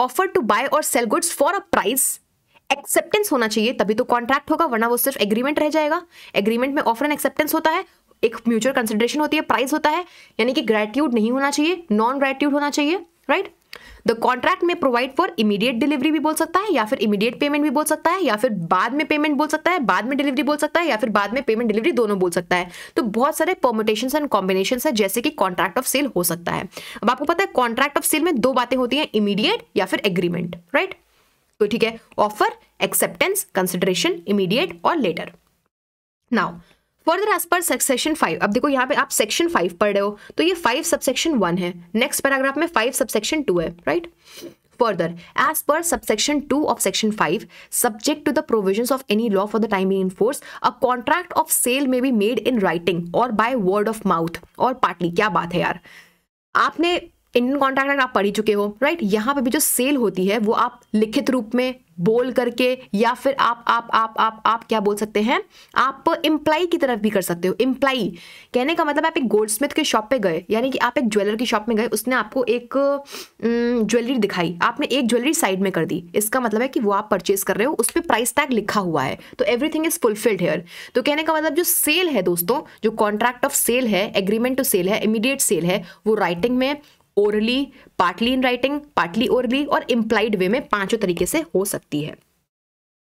ऑफर टू बाय और sale goods for a price acceptance होना चाहिए तभी तो कॉन्ट्रैक्ट होगा वरना वो सिर्फ एग्रीमेंट रह जाएगा एग्रीमेंट में ऑफर एंड एक्सेप्टेंस होता है एक म्यूचुअल कंसिडरेशन होती है प्राइस होता है यानी कि ग्रेट्यूड नहीं होना चाहिए नॉन ग्रेट्यूड होना चाहिए राइट right? द कॉन्ट्रैक्ट में प्रोवाइड फॉर इमीडिएट डिलीवरी भी बोल सकता है या फिर इमीडिएट पेमेंट भी बोल सकता है या फिर बाद में पेमेंट बोल सकता है बाद में डिलीवरी बोल सकता है या फिर बाद में पेमेंट डिलीवरी दोनों बोल सकता है तो बहुत सारे परमोटेशन एंड कॉम्बिनेशन है जैसे कि कॉन्ट्रैक्ट ऑफ सेल हो सकता है अब आपको पता है कॉन्ट्रैक्ट ऑफ सेल में दो बातें होती हैं इमीडिएट या फिर एग्रीमेंट राइट तो ठीक है ऑफर एक्सेप्टेंस कंसिडरेशन इमीडिएट और later now further as per section five अब देखो यहाँ पे आप सेक्शन फाइव पढ़ रहे हो तो ये फाइव सबसेक्शन वन है नेक्स्ट पैराग्राफ में फाइव सबसेक्शन टू है right further as per subsection two of section five subject to the provision of any law for the time in force a contract of sale में be made in writing और by word of mouth और partly क्या बात है यार आपने Indian contract आप पढ़ी चुके हो राइट right? यहाँ पे भी जो सेल होती है वो आप लिखित रूप में बोल करके या फिर आप आप आप आप आप क्या बोल सकते हैं आप इम्प्लाई की तरफ भी कर सकते हो इम्प्लाई कहने का मतलब आप एक गोल्ड स्मिथ के शॉप पे गए यानी कि आप एक ज्वेलर की शॉप में गए उसने आपको एक ज्वेलरी दिखाई आपने एक ज्वेलरी साइड में कर दी इसका मतलब है कि वो आप परचेज कर रहे हो उस पर प्राइस टैग लिखा हुआ है तो एवरीथिंग इज फुलफिल्ड हेयर तो कहने का मतलब जो सेल है दोस्तों जो कॉन्ट्रैक्ट ऑफ सेल है एग्रीमेंट टू सेल है इमीडिएट सेल है वो राइटिंग में orally partly in writing partly orally और इम्प्लाइड वे में पांचों तरीके से हो सकती है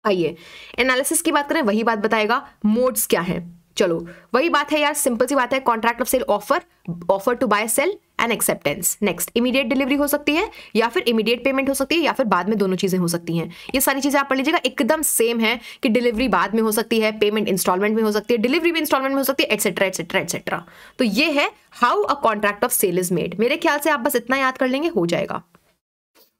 आइए एनालिसिस की बात करें वही बात बताएगा मोड्स क्या है चलो वही बात है यार सिंपल सी बात है contract of sale offer offer to buy sale and acceptance next immediate delivery हो सकती है या फिर इमीडिएट पेमेंट हो सकती है या फिर बाद में दोनों चीजें हो सकती हैं ये सारी चीजें आप पढ़ लीजिएगा एकदम सेम है कि डिलीवरी बाद में हो सकती है पेमेंट इंस्टॉलमेंट में हो सकती है डिलीवरी भी इंस्टॉलमेंट में हो सकती है एक्सेट्रा एक्सेट्रा एक्सेट्रा तो ये है how a contract of sale is made मेरे ख्याल से आप बस इतना याद कर लेंगे हो जाएगा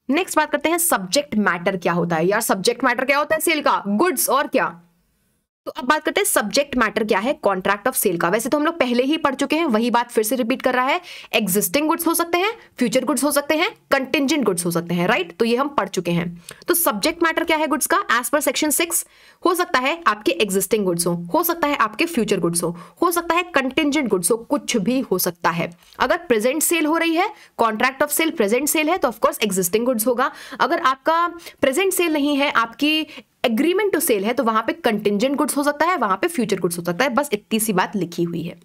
नेक्स्ट बात करते हैं सब्जेक्ट मैटर क्या होता है यार सब्जेक्ट मैटर क्या होता है सेल का गुड्स और क्या तो अब बात करते हैं सब्जेक्ट मैटर क्या है कॉन्ट्रैक्ट ऑफ सेल का वैसे तो हम लोग पहले ही पढ़ चुके हैं वही बात फिर से रिपीट कर रहा है एग्जिस्टिंग गुड्स हो सकते हैं फ्यूचर गुड्स हो सकते हैं कंटिजेंट गुड्स हो सकते हैं राइट तो ये हम पढ़ चुके हैं तो सब्जेक्ट मैटर क्या है गुड्स का एज पर सेक्शन सिक्स हो सकता है आपके एग्जिस्टिंग गुड्स हो हो सकता है आपके फ्यूचर गुड्स हो हो सकता है कंटेंजेंट गुड्स हो कुछ भी हो सकता है अगर प्रेजेंट सेल हो रही है contract of sale present sale है तो ऑफकोर्स एग्जिस्टिंग गुड्स होगा अगर आपका प्रेजेंट सेल नहीं है आपकी एग्रीमेंट टू सेल है तो वहां पे कंटिजेंट गुड्स हो सकता है वहां पे फ्यूचर गुड्स हो सकता है बस इतनी सी बात लिखी हुई है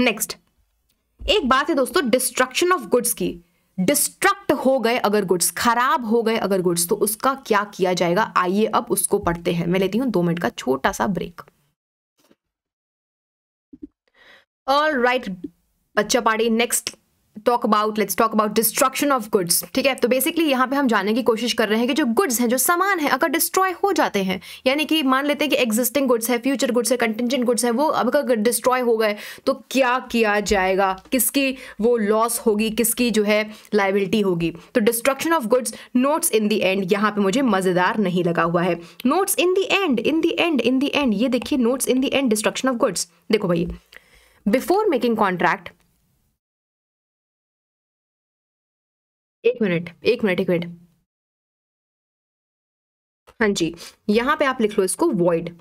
नेक्स्ट एक बात है दोस्तों डिस्ट्रक्शन ऑफ गुड्स की डिस्ट्रक्ट हो गए अगर गुड्स खराब हो गए अगर गुड्स तो उसका क्या किया जाएगा आइए अब उसको पढ़ते हैं मैं लेती हूं दो मिनट का छोटा सा ब्रेक ऑल राइट बच्चा पाड़ी next talk about let's talk about destruction of goods ठीक है तो बेसिकली यहाँ पे हम जानने की कोशिश कर रहे हैं कि जो गुड्स हैं जो सामान है अगर डिस्ट्रॉय हो जाते हैं यानी कि मान लेते हैं कि एग्जिस्टिंग गुड्स है फ्यूचर गुड्स है कंटेंजेंट गुड्स है वो अब अगर डिस्ट्रॉय हो गए तो क्या किया जाएगा किसकी वो लॉस होगी किसकी जो है लाइबिलिटी होगी तो destruction of goods notes in the end यहाँ पे मुझे मज़ेदार नहीं लगा हुआ है notes in the end in the end in the end ये देखिए notes in the end destruction of goods देखो भाई बिफोर मेकिंग कॉन्ट्रैक्ट एक मिनट एक मिनट एक मिनट हाँ जी यहाँ पे आप लिख लो इसको वॉइड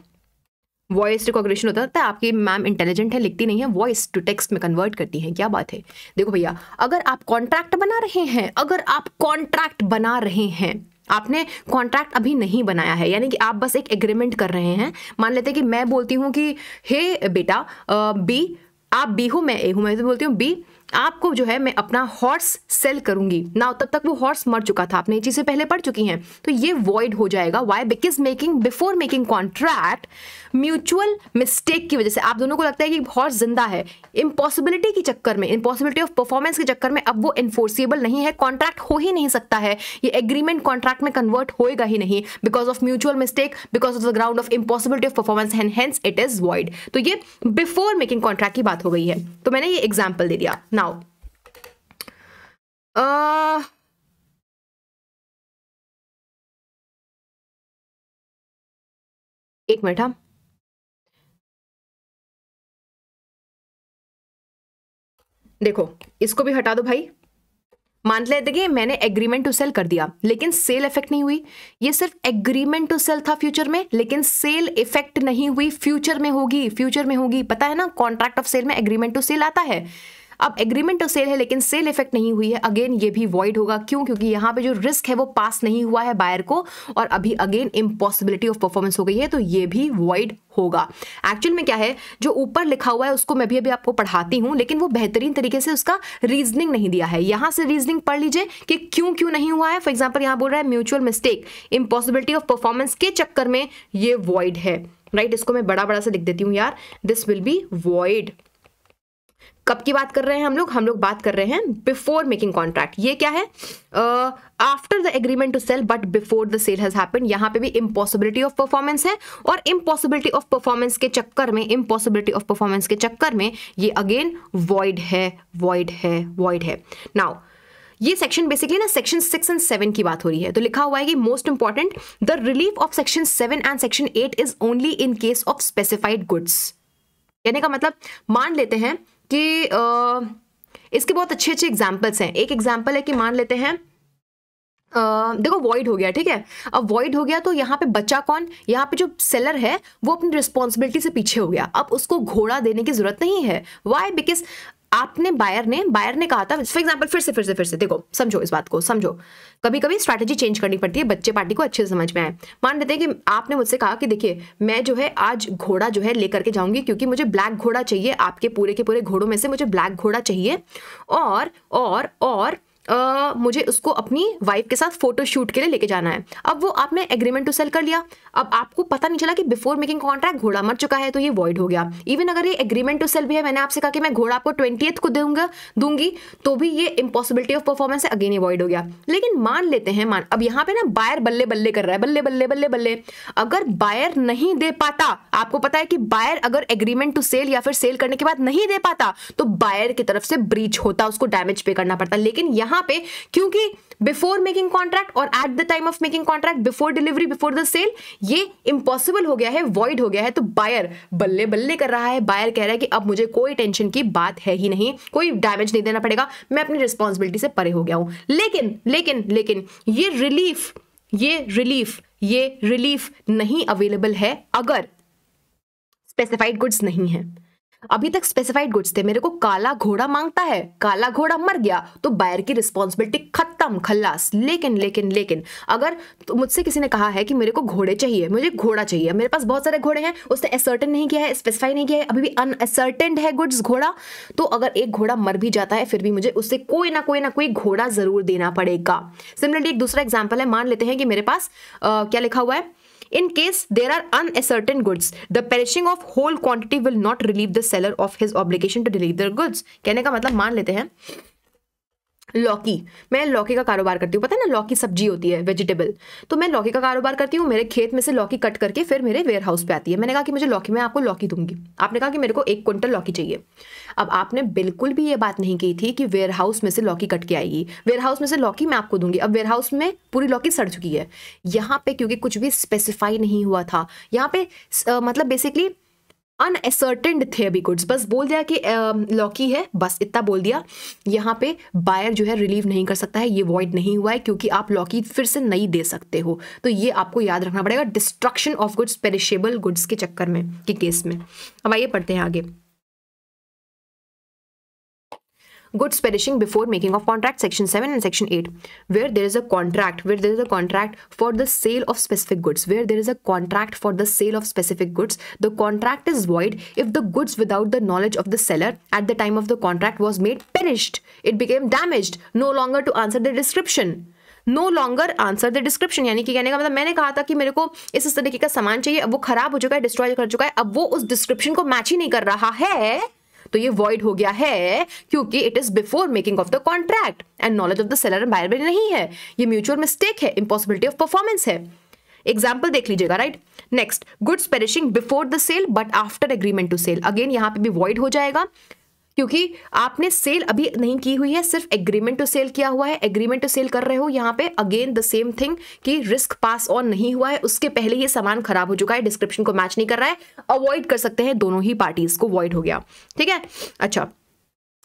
वॉइस रिकॉग्निशन होता है तो आपकी मैम इंटेलिजेंट है लिखती नहीं है वॉइस टू टेक्स्ट में कन्वर्ट करती है क्या बात है देखो भैया अगर आप कॉन्ट्रैक्ट बना रहे हैं अगर आप कॉन्ट्रैक्ट बना रहे हैं आपने कॉन्ट्रैक्ट अभी नहीं बनाया है यानी कि आप बस एक एग्रीमेंट कर रहे हैं मान लेते हैं कि मैं बोलती हूँ कि हे बेटा बी आप बी हो मैं ए हूँ मैं तो बोलती हूँ बी आपको जो है मैं अपना हॉर्स सेल करूंगी ना तब तक वो हॉर्स मर चुका था आपने ये चीज़ें पहले पढ़ चुकी हैं तो ये वॉइड हो जाएगा why because making before making contract mutual mistake की वजह से आप दोनों को लगता है कि हॉर्स जिंदा है इम्पॉसिबिलिटी के चक्कर में इम्पॉसिबिलिटी ऑफ परफॉर्मेंस के चक्कर में अब वो इन्फोर्सिबल नहीं है कॉन्ट्रैक्ट हो ही नहीं सकता है ये एग्रीमेंट कॉन्ट्रैक्ट में कन्वर्ट होएगा ही नहीं because of mutual mistake because of the ground of impossibility of performance and hence it is void तो ये बिफोर मेकिंग कॉन्ट्रैक्ट की बात हो गई है तो मैंने ये एग्जाम्पल दे दिया Now, uh, एक मिनट हाँ देखो इसको भी हटा दो भाई मान ले देखिए मैंने एग्रीमेंट टू सेल कर दिया लेकिन सेल इफेक्ट नहीं हुई ये सिर्फ एग्रीमेंट टू सेल था फ्यूचर में लेकिन सेल इफेक्ट नहीं हुई फ्यूचर में होगी फ्यूचर में होगी पता है ना कॉन्ट्रैक्ट ऑफ सेल में एग्रीमेंट टू सेल आता है अब एग्रीमेंट ऑफ सेल है लेकिन सेल इफेक्ट नहीं हुई है अगेन ये भी वॉइड होगा क्यों क्योंकि यहाँ पे जो रिस्क है वो पास नहीं हुआ है बायर को और अभी अगेन इम्पॉसिबिलिटी ऑफ परफॉर्मेंस हो गई है तो ये भी वॉइड होगा एक्चुअल में क्या है जो ऊपर लिखा हुआ है उसको मैं भी अभी आपको पढ़ाती हूँ लेकिन वो बेहतरीन तरीके से उसका रीजनिंग नहीं दिया है यहाँ से रीजनिंग पढ़ लीजिए कि क्यों क्यों नहीं हुआ है फॉर एग्जाम्पल यहाँ बोल रहा है mutual mistake impossibility of performance के चक्कर में ये वॉइड है राइट right? इसको मैं बड़ा बड़ा से लिख देती हूँ यार दिस विल बी वॉइड कब की बात कर रहे हैं हम लोग हम लोग बात कर रहे हैं बिफोर मेकिंग कॉन्ट्रैक्ट ये क्या है after the agreement to sell but before the sale has happen यहाँ पे भी इम्पॉसिबिलिटी ऑफ परफॉर्मेंस है और इम्पॉसिबिलिटी ऑफ परफॉर्मेंस के चक्कर में इम्पॉसिबिलिटी ऑफ परफॉर्मेंस के चक्कर में ये अगेन वॉइड है वॉइड है वॉइड है नाउ ये सेक्शन बेसिकली ना सेक्शन सिक्स एंड सेवन की बात हो रही है तो लिखा हुआ है कि most important the relief of section seven and section eight is only in case of specified goods कहने का मतलब मान लेते हैं कि इसके बहुत अच्छे अच्छे एग्जाम्पल्स हैं एक एग्जाम्पल है कि मान लेते हैं देखो वॉइड हो गया ठीक है अब वॉइड हो गया तो यहाँ पे बच्चा कौन यहाँ पे जो सेलर है वो अपनी रिस्पॉन्सिबिलिटी से पीछे हो गया अब उसको घोड़ा देने की जरूरत नहीं है वाई बिकॉज आपने बायर ने बायर ने कहा था फॉर एग्जाम्पल फिर से फिर से फिर से देखो समझो इस बात को समझो कभी कभी स्ट्रैटेजी चेंज करनी पड़ती है बच्चे पार्टी को अच्छे से समझ में आए मान लेते हैं कि आपने मुझसे कहा कि देखिए मैं जो है आज घोड़ा जो है लेकर के जाऊंगी क्योंकि मुझे ब्लैक घोड़ा चाहिए आपके पूरे के पूरे घोड़ों में से मुझे ब्लैक घोड़ा चाहिए और और और मुझे उसको अपनी वाइफ के साथ फोटोशूट के लिए लेके जाना है अब वो आपने एग्रीमेंट टू सेल कर लिया अब आपको पता नहीं चला कि बिफोर मेकिंग कॉन्ट्रैक्ट घोड़ा मर चुका है तो ये वॉइड हो गया इवन अगर ये एग्रीमेंट टू सेल भी है मैंने आपसे कहा कि मैं घोड़ा आपको ट्वेंटी को दूंगा दूंगी तो भी ये impossibility of performance again avoid हो गया लेकिन मान लेते हैं मान अब यहाँ पे ना बायर बल्ले बल्ले कर रहा है बल्ले बल्ले बल्ले बल्ले अगर बायर नहीं दे पाता आपको पता है कि बायर अगर एग्रीमेंट टू सेल या फिर सेल करने के बाद नहीं दे पाता तो बायर की तरफ से ब्रीच होता उसको डैमेज पे करना पड़ता लेकिन यहाँ कहां पे क्योंकि बिफोर मेकिंग कॉन्ट्रैक्ट और at the time of making contract before delivery before the sale ये इम्पॉसिबल हो गया है वॉइड हो गया है तो बायर बल्ले बल्ले कर रहा है बायर कह रहा है कि अब मुझे कोई टेंशन की बात है ही नहीं कोई डैमेज नहीं देना पड़ेगा मैं अपनी रिस्पॉन्सिबिलिटी से परे हो गया हूं लेकिन लेकिन लेकिन ये रिलीफ ये रिलीफ ये रिलीफ नहीं अवेलेबल है अगर स्पेसिफाइड गुड्स नहीं है अभी तक स्पेसिफाइड गुड्स थे मेरे को काला घोड़ा मांगता है काला घोड़ा मर गया तो बायर की रिस्पॉन्सिबिलिटी खत्म खल्लास लेकिन लेकिन लेकिन अगर तो मुझसे किसी ने कहा है कि मेरे को घोड़े चाहिए मुझे घोड़ा चाहिए मेरे पास बहुत सारे घोड़े हैं उसने असर्टन नहीं किया है स्पेसिफाई नहीं किया है अभी भी अनअसर्टन है गुड्स घोड़ा तो अगर एक घोड़ा मर भी जाता है फिर भी मुझे उससे कोई ना कोई ना कोई घोड़ा जरूर देना पड़ेगा सिमिलरली एक दूसरा एग्जाम्पल है मान लेते हैं कि मेरे पास क्या लिखा हुआ है in case there are unascertained goods the perishing of whole quantity will not relieve the seller of his obligation to deliver the goods कहने का मतलब मान लेते हैं लौकी मैं लौकी का कारोबार करती हूँ पता है ना लौकी सब्जी होती है वेजिटेबल तो मैं लौकी का कारोबार करती हूँ मेरे खेत में से लौकी कट करके फिर मेरे वेयर हाउस पर आती है मैंने कहा कि मुझे लौकी मैं आपको लौकी दूंगी आपने कहा कि मेरे को एक क्विंटल लौकी चाहिए अब आपने बिल्कुल भी ये बात नहीं की थी कि वेयर हाउस में से लौकी कट के आएगी वेयर हाउस में से लौकी मैं आपको दूंगी अब वेयर हाउस में पूरी लौकी सड़ चुकी है यहाँ पे क्योंकि कुछ भी स्पेसिफाई नहीं हुआ था यहाँ पे मतलब बेसिकली अनएसर्टेंड थे अभी गुड्स बस बोल दिया कि लॉकी है बस इतना बोल दिया यहाँ पे बायर जो है रिलीव नहीं कर सकता है ये वॉइड नहीं हुआ है क्योंकि आप लॉकी फिर से नहीं दे सकते हो तो ये आपको याद रखना पड़ेगा destruction of goods perishable goods के चक्कर में के केस में अब आइए पढ़ते हैं आगे goods perishing before making of contract section 7 and section 8 where there is a contract where there is a contract for the sale of specific goods where there is a contract for the sale of specific goods the contract is void if the goods without the knowledge of the seller at the time of the contract was made perished it became damaged no longer to answer the description no longer answer the description यानी कि कहने का मतलब मैंने कहा था कि मेरे को इस इस तरीके का सामान चाहिए अब वो खराब हो चुका है डिस्ट्रॉय कर चुका है अब वो उस डिस्क्रिप्शन को मैच ही नहीं कर रहा है तो ये वॉइड हो गया है क्योंकि it is before making of the contract and knowledge of the seller and buyer में नहीं है ये म्यूचुअल मिस्टेक है इम्पॉसिबिलिटी ऑफ परफॉर्मेंस है एग्जाम्पल देख लीजिएगा right next goods perishing before the sale but after agreement to sell again यहाँ पे भी वॉइड हो जाएगा क्योंकि आपने सेल अभी नहीं की हुई है सिर्फ एग्रीमेंट टू सेल किया हुआ है एग्रीमेंट टू सेल कर रहे हो यहाँ पे अगेन द सेम थिंग कि रिस्क पास ऑन नहीं हुआ है उसके पहले ही सामान खराब हो चुका है डिस्क्रिप्शन को मैच नहीं कर रहा है अवॉइड कर सकते हैं दोनों ही पार्टीज को अवॉइड हो गया ठीक है अच्छा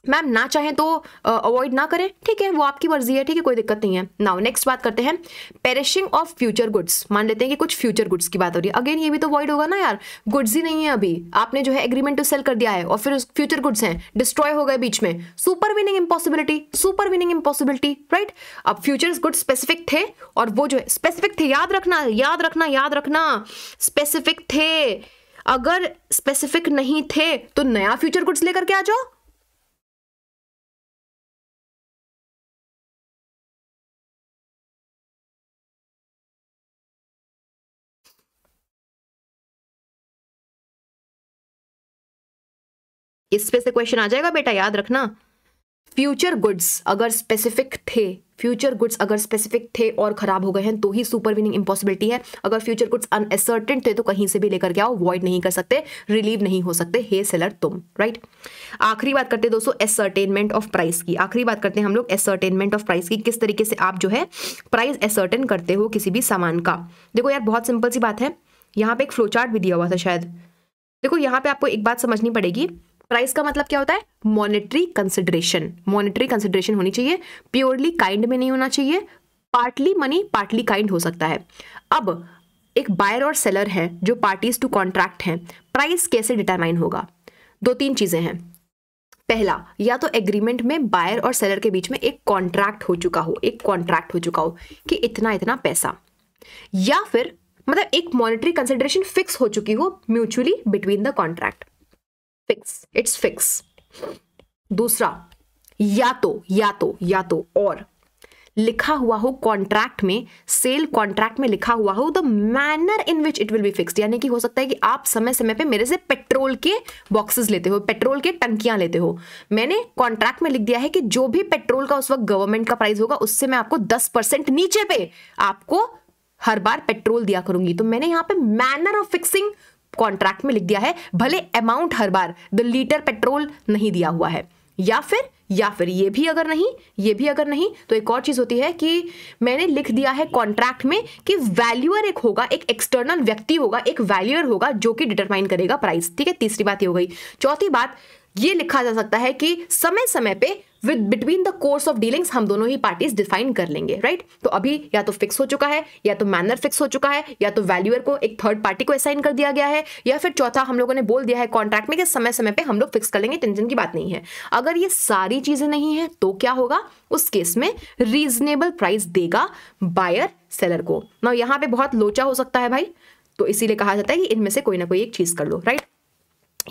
मैम ना चाहें तो अवॉइड ना करें ठीक है वो आपकी मर्जी है ठीक है कोई दिक्कत नहीं है नाउ नेक्स्ट बात करते हैं पेरिशिंग ऑफ फ्यूचर गुड्स मान लेते हैं कि कुछ फ्यूचर गुड्स की बात हो रही है अगेन ये भी तो अवॉइड होगा ना यार गुड्स ही नहीं है अभी आपने जो है एग्रीमेंट टू सेल कर दिया है और फिर फ्यूचर गुड्स हैं डिस्ट्रॉय हो गए बीच में supervening impossibility supervening impossibility right अब फ्यूचर गुड्स स्पेसिफिक थे और वो जो है स्पेसिफिक थे याद रखना याद रखना याद रखना स्पेसिफिक थे अगर स्पेसिफिक नहीं थे तो नया फ्यूचर गुड्स लेकर के आ जाओ इस पे से क्वेश्चन आ जाएगा बेटा याद रखना फ्यूचर गुड्स अगर स्पेसिफिक थे फ्यूचर गुड्स अगर स्पेसिफिक थे और खराब हो गए हैं तो ही सुपर विनिंग इम्पॉसिबिलिटी है अगर फ्यूचर गुड्स अनएसर्टेन थे तो कहीं से भी लेकर गया अवॉइड नहीं कर सकते रिलीव नहीं हो सकते हे सेलर तुम राइट आखिरी बात करते हैं दोस्तों एसर्टेनमेंट ऑफ प्राइस की आखिरी बात करते हैं हम लोग एसर्टेनमेंट ऑफ प्राइस की किस तरीके से आप जो है प्राइस एसर्टेन करते हो किसी भी सामान का देखो यार बहुत सिंपल सी बात है यहाँ पे एक फ्लो चार्ट भी दिया हुआ था शायद देखो यहाँ पे आपको एक बात समझनी पड़ेगी प्राइस का मतलब क्या होता है मॉनिटरी कंसिडरेशन मॉनेटरी कंसिडरेशन होनी चाहिए प्योरली काइंड में नहीं होना चाहिए पार्टली मनी पार्टली काइंड हो सकता है अब एक बायर और सेलर है जो पार्टीज टू कॉन्ट्रैक्ट हैं प्राइस कैसे डिटरमाइन होगा दो तीन चीज़ें हैं पहला या तो एग्रीमेंट में बायर और सेलर के बीच में एक कॉन्ट्रैक्ट हो चुका हो एक कॉन्ट्रैक्ट हो चुका हो कि इतना इतना पैसा या फिर मतलब एक मॉनेटरी कंसिडरेशन फिक्स हो चुकी हो mutually between the contract fix it's fix दूसरा या तो या तो या तो और लिखा हुआ हो कॉन्ट्रैक्ट में सेल कॉन्ट्रैक्ट में लिखा हुआ हो the manner in which it will be fix यानी कि हो सकता है कि आप समय समय पे मेरे से पेट्रोल के बॉक्सेस लेते हो पेट्रोल के टंकियां लेते हो मैंने कॉन्ट्रैक्ट में लिख दिया है कि जो भी पेट्रोल का उस वक्त गवर्नमेंट का प्राइस होगा उससे मैं आपको दस परसेंट नीचे पे आपको हर बार पेट्रोल दिया करूंगी तो मैंने यहां पर मैनर ऑफ फिक्सिंग कॉन्ट्रैक्ट में लिख दिया है भले अमाउंट हर बार द लीटर पेट्रोल नहीं दिया हुआ है या फिर या फिर ये भी अगर नहीं ये भी अगर नहीं तो एक और चीज़ होती है कि मैंने लिख दिया है कॉन्ट्रैक्ट में कि वैल्यूअर एक होगा एक एक्सटर्नल व्यक्ति होगा एक वैल्यूअर होगा जो कि डिटरमाइन करेगा प्राइस ठीक है तीसरी बात ये हो गई चौथी बात ये लिखा जा सकता है कि समय समय पे with between the course of dealings हम दोनों ही पार्टीज डिफाइन कर लेंगे राइट तो अभी या तो फिक्स हो चुका है या तो मैनर फिक्स हो चुका है या तो वैल्यूअर को एक थर्ड पार्टी को असाइन कर दिया गया है या फिर चौथा हम लोगों ने बोल दिया है कॉन्ट्रैक्ट में कि समय समय पर हम लोग फिक्स कर लेंगे टेंशन की बात नहीं है अगर ये सारी चीजें नहीं है तो क्या होगा उस केस में रीजनेबल प्राइस देगा बायर सेलर को ना यहाँ पे बहुत लोचा हो सकता है भाई तो इसीलिए कहा जाता है कि इनमें से कोई ना कोई एक चीज कर लो राइट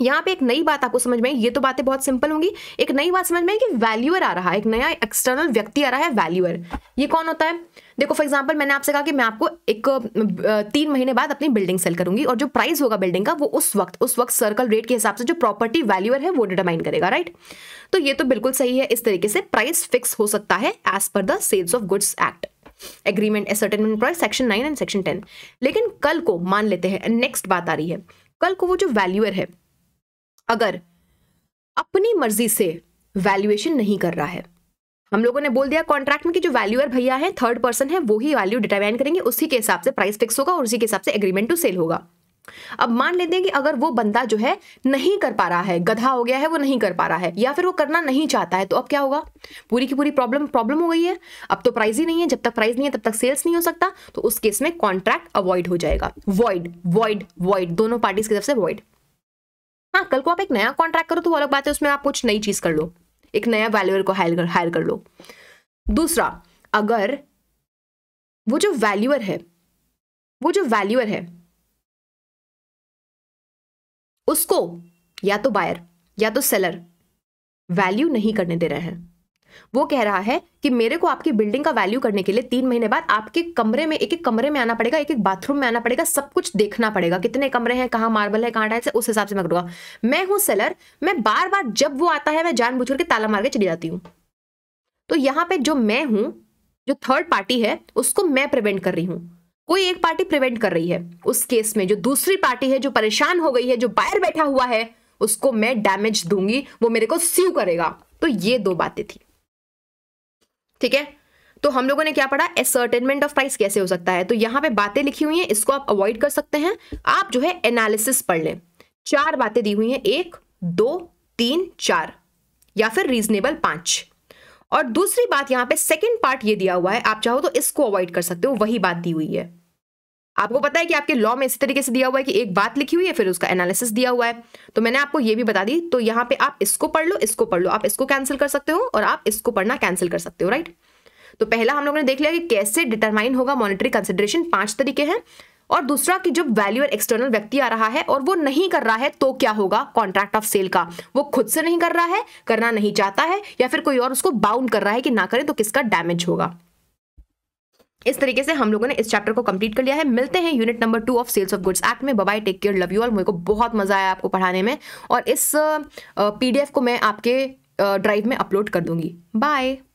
यहाँ पे एक नई बात आपको समझ में ये तो बातें बहुत सिंपल होंगी एक नई बात समझ में कि वैल्यूअर आ रहा है एक नया एक्सटर्नल व्यक्ति आ रहा है वैल्यूअर ये कौन होता है देखो फॉर एग्जाम्पल मैंने आपसे कहा कि मैं आपको एक तीन महीने बाद अपनी बिल्डिंग सेल करूंगी और जो प्राइस होगा बिल्डिंग का वो उस वक्त उस वक्त सर्कल रेट के हिसाब से जो प्रॉपर्टी वैल्यूअर है वो डिटरमाइन करेगा राइट तो ये तो बिल्कुल सही है इस तरीके से प्राइस फिक्स हो सकता है as per the sales of goods act agreement ascertainment price section nine and section ten लेकिन कल को मान लेते हैं नेक्स्ट बात आ रही है कल को वो जो वैल्यूअर है अगर अपनी मर्जी से वैल्यूएशन नहीं कर रहा है हम लोगों ने बोल दिया कॉन्ट्रैक्ट में कि जो वैल्यूअर भैया है थर्ड पर्सन है वो ही वैल्यू डिटरमाइन करेंगे उसी के हिसाब से प्राइस फिक्स होगा और उसी के हिसाब से एग्रीमेंट टू सेल होगा अब मान लेते हैं कि अगर वो बंदा जो है नहीं कर पा रहा है गधा हो गया है वो नहीं कर पा रहा है या फिर वो करना नहीं चाहता है तो अब क्या होगा पूरी की पूरी प्रॉब्लम प्रॉब्लम हो गई है अब तो प्राइस ही नहीं है जब तक प्राइस नहीं है तब तक सेल्स नहीं हो सकता तो उस केस में कॉन्ट्रैक्ट अवॉइड हो जाएगा वॉइड वॉइड वॉइड दोनों पार्टीज की तरफ से वॉइड हाँ कल को आप एक नया कॉन्ट्रैक्ट करो तो वो अलग बात है उसमें आप कुछ नई चीज़ कर लो एक नया वैल्यूअर को हायर कर हायर कर लो दूसरा अगर वो जो वैल्यूअर है वो जो वैल्यूअर है उसको या तो बायर या तो सेलर वैल्यू नहीं करने दे रहे हैं वो कह रहा है कि मेरे को आपकी बिल्डिंग का वैल्यू करने के लिए तीन महीने बाद आपके कमरे में एक एक कमरे में आना पड़ेगा एक एक बाथरूम में आना पड़ेगा सब कुछ देखना पड़ेगा कितने कमरे हैं कहाँ मार्बल है कहाँ टाइल्स है उस हिसाब से मैं करूँगा मैं हूँ सेलर मैं बार बार जब वो आता है मैं जान बुझ करके ताला मार के चली जाती हूँ तो यहाँ पे जो मैं हूँ जो थर्ड पार्टी है उसको मैं प्रिवेंट कर रही हूँ कोई एक पार्टी प्रिवेंट कर रही है उस केस में जो दूसरी पार्टी है जो परेशान हो गई है जो बाहर बैठा हुआ है उसको मैं डैमेज दूंगी वो मेरे को सीव करेगा तो ये दो बातें थी ठीक है तो हम लोगों ने क्या पढ़ा एसर्टेनमेंट ऑफ प्राइस कैसे हो सकता है तो यहां पे बातें लिखी हुई हैं इसको आप अवॉइड कर सकते हैं आप जो है एनालिसिस पढ़ लें चार बातें दी हुई हैं एक दो तीन चार या फिर रीजनेबल पांच और दूसरी बात यहां पे सेकंड पार्ट ये दिया हुआ है आप चाहो तो इसको अवॉइड कर सकते हो वही बात दी हुई है आपको पता है कि आपके लॉ में इसी तरीके से दिया हुआ है कि एक बात लिखी हुई है फिर उसका एनालिसिस दिया हुआ है तो मैंने आपको ये भी बता दी तो यहाँ पे आप इसको पढ़ लो इसको पढ़ लो आप इसको कैंसिल कर सकते हो और आप इसको पढ़ना कैंसिल कर सकते हो राइट तो पहला हम लोगों ने देख लिया कि कैसे डिटरमाइन होगा मॉनिटरी कंसिडरेशन पांच तरीके हैं और दूसरा कि जब वैल्यूअर एक्सटर्नल व्यक्ति आ रहा है और वो नहीं कर रहा है तो क्या होगा कॉन्ट्रैक्ट ऑफ सेल का वो खुद से नहीं कर रहा है करना नहीं चाहता है या फिर कोई और उसको बाउंड कर रहा है कि ना करे तो किसका डैमेज होगा इस तरीके से हम लोगों ने इस चैप्टर को कंप्लीट कर लिया है मिलते हैं unit number two of sales of goods act में bye take care love you all मेरे को बहुत मजा आया आपको पढ़ाने में और इस पीडीएफ को मैं आपके ड्राइव में अपलोड कर दूंगी बाय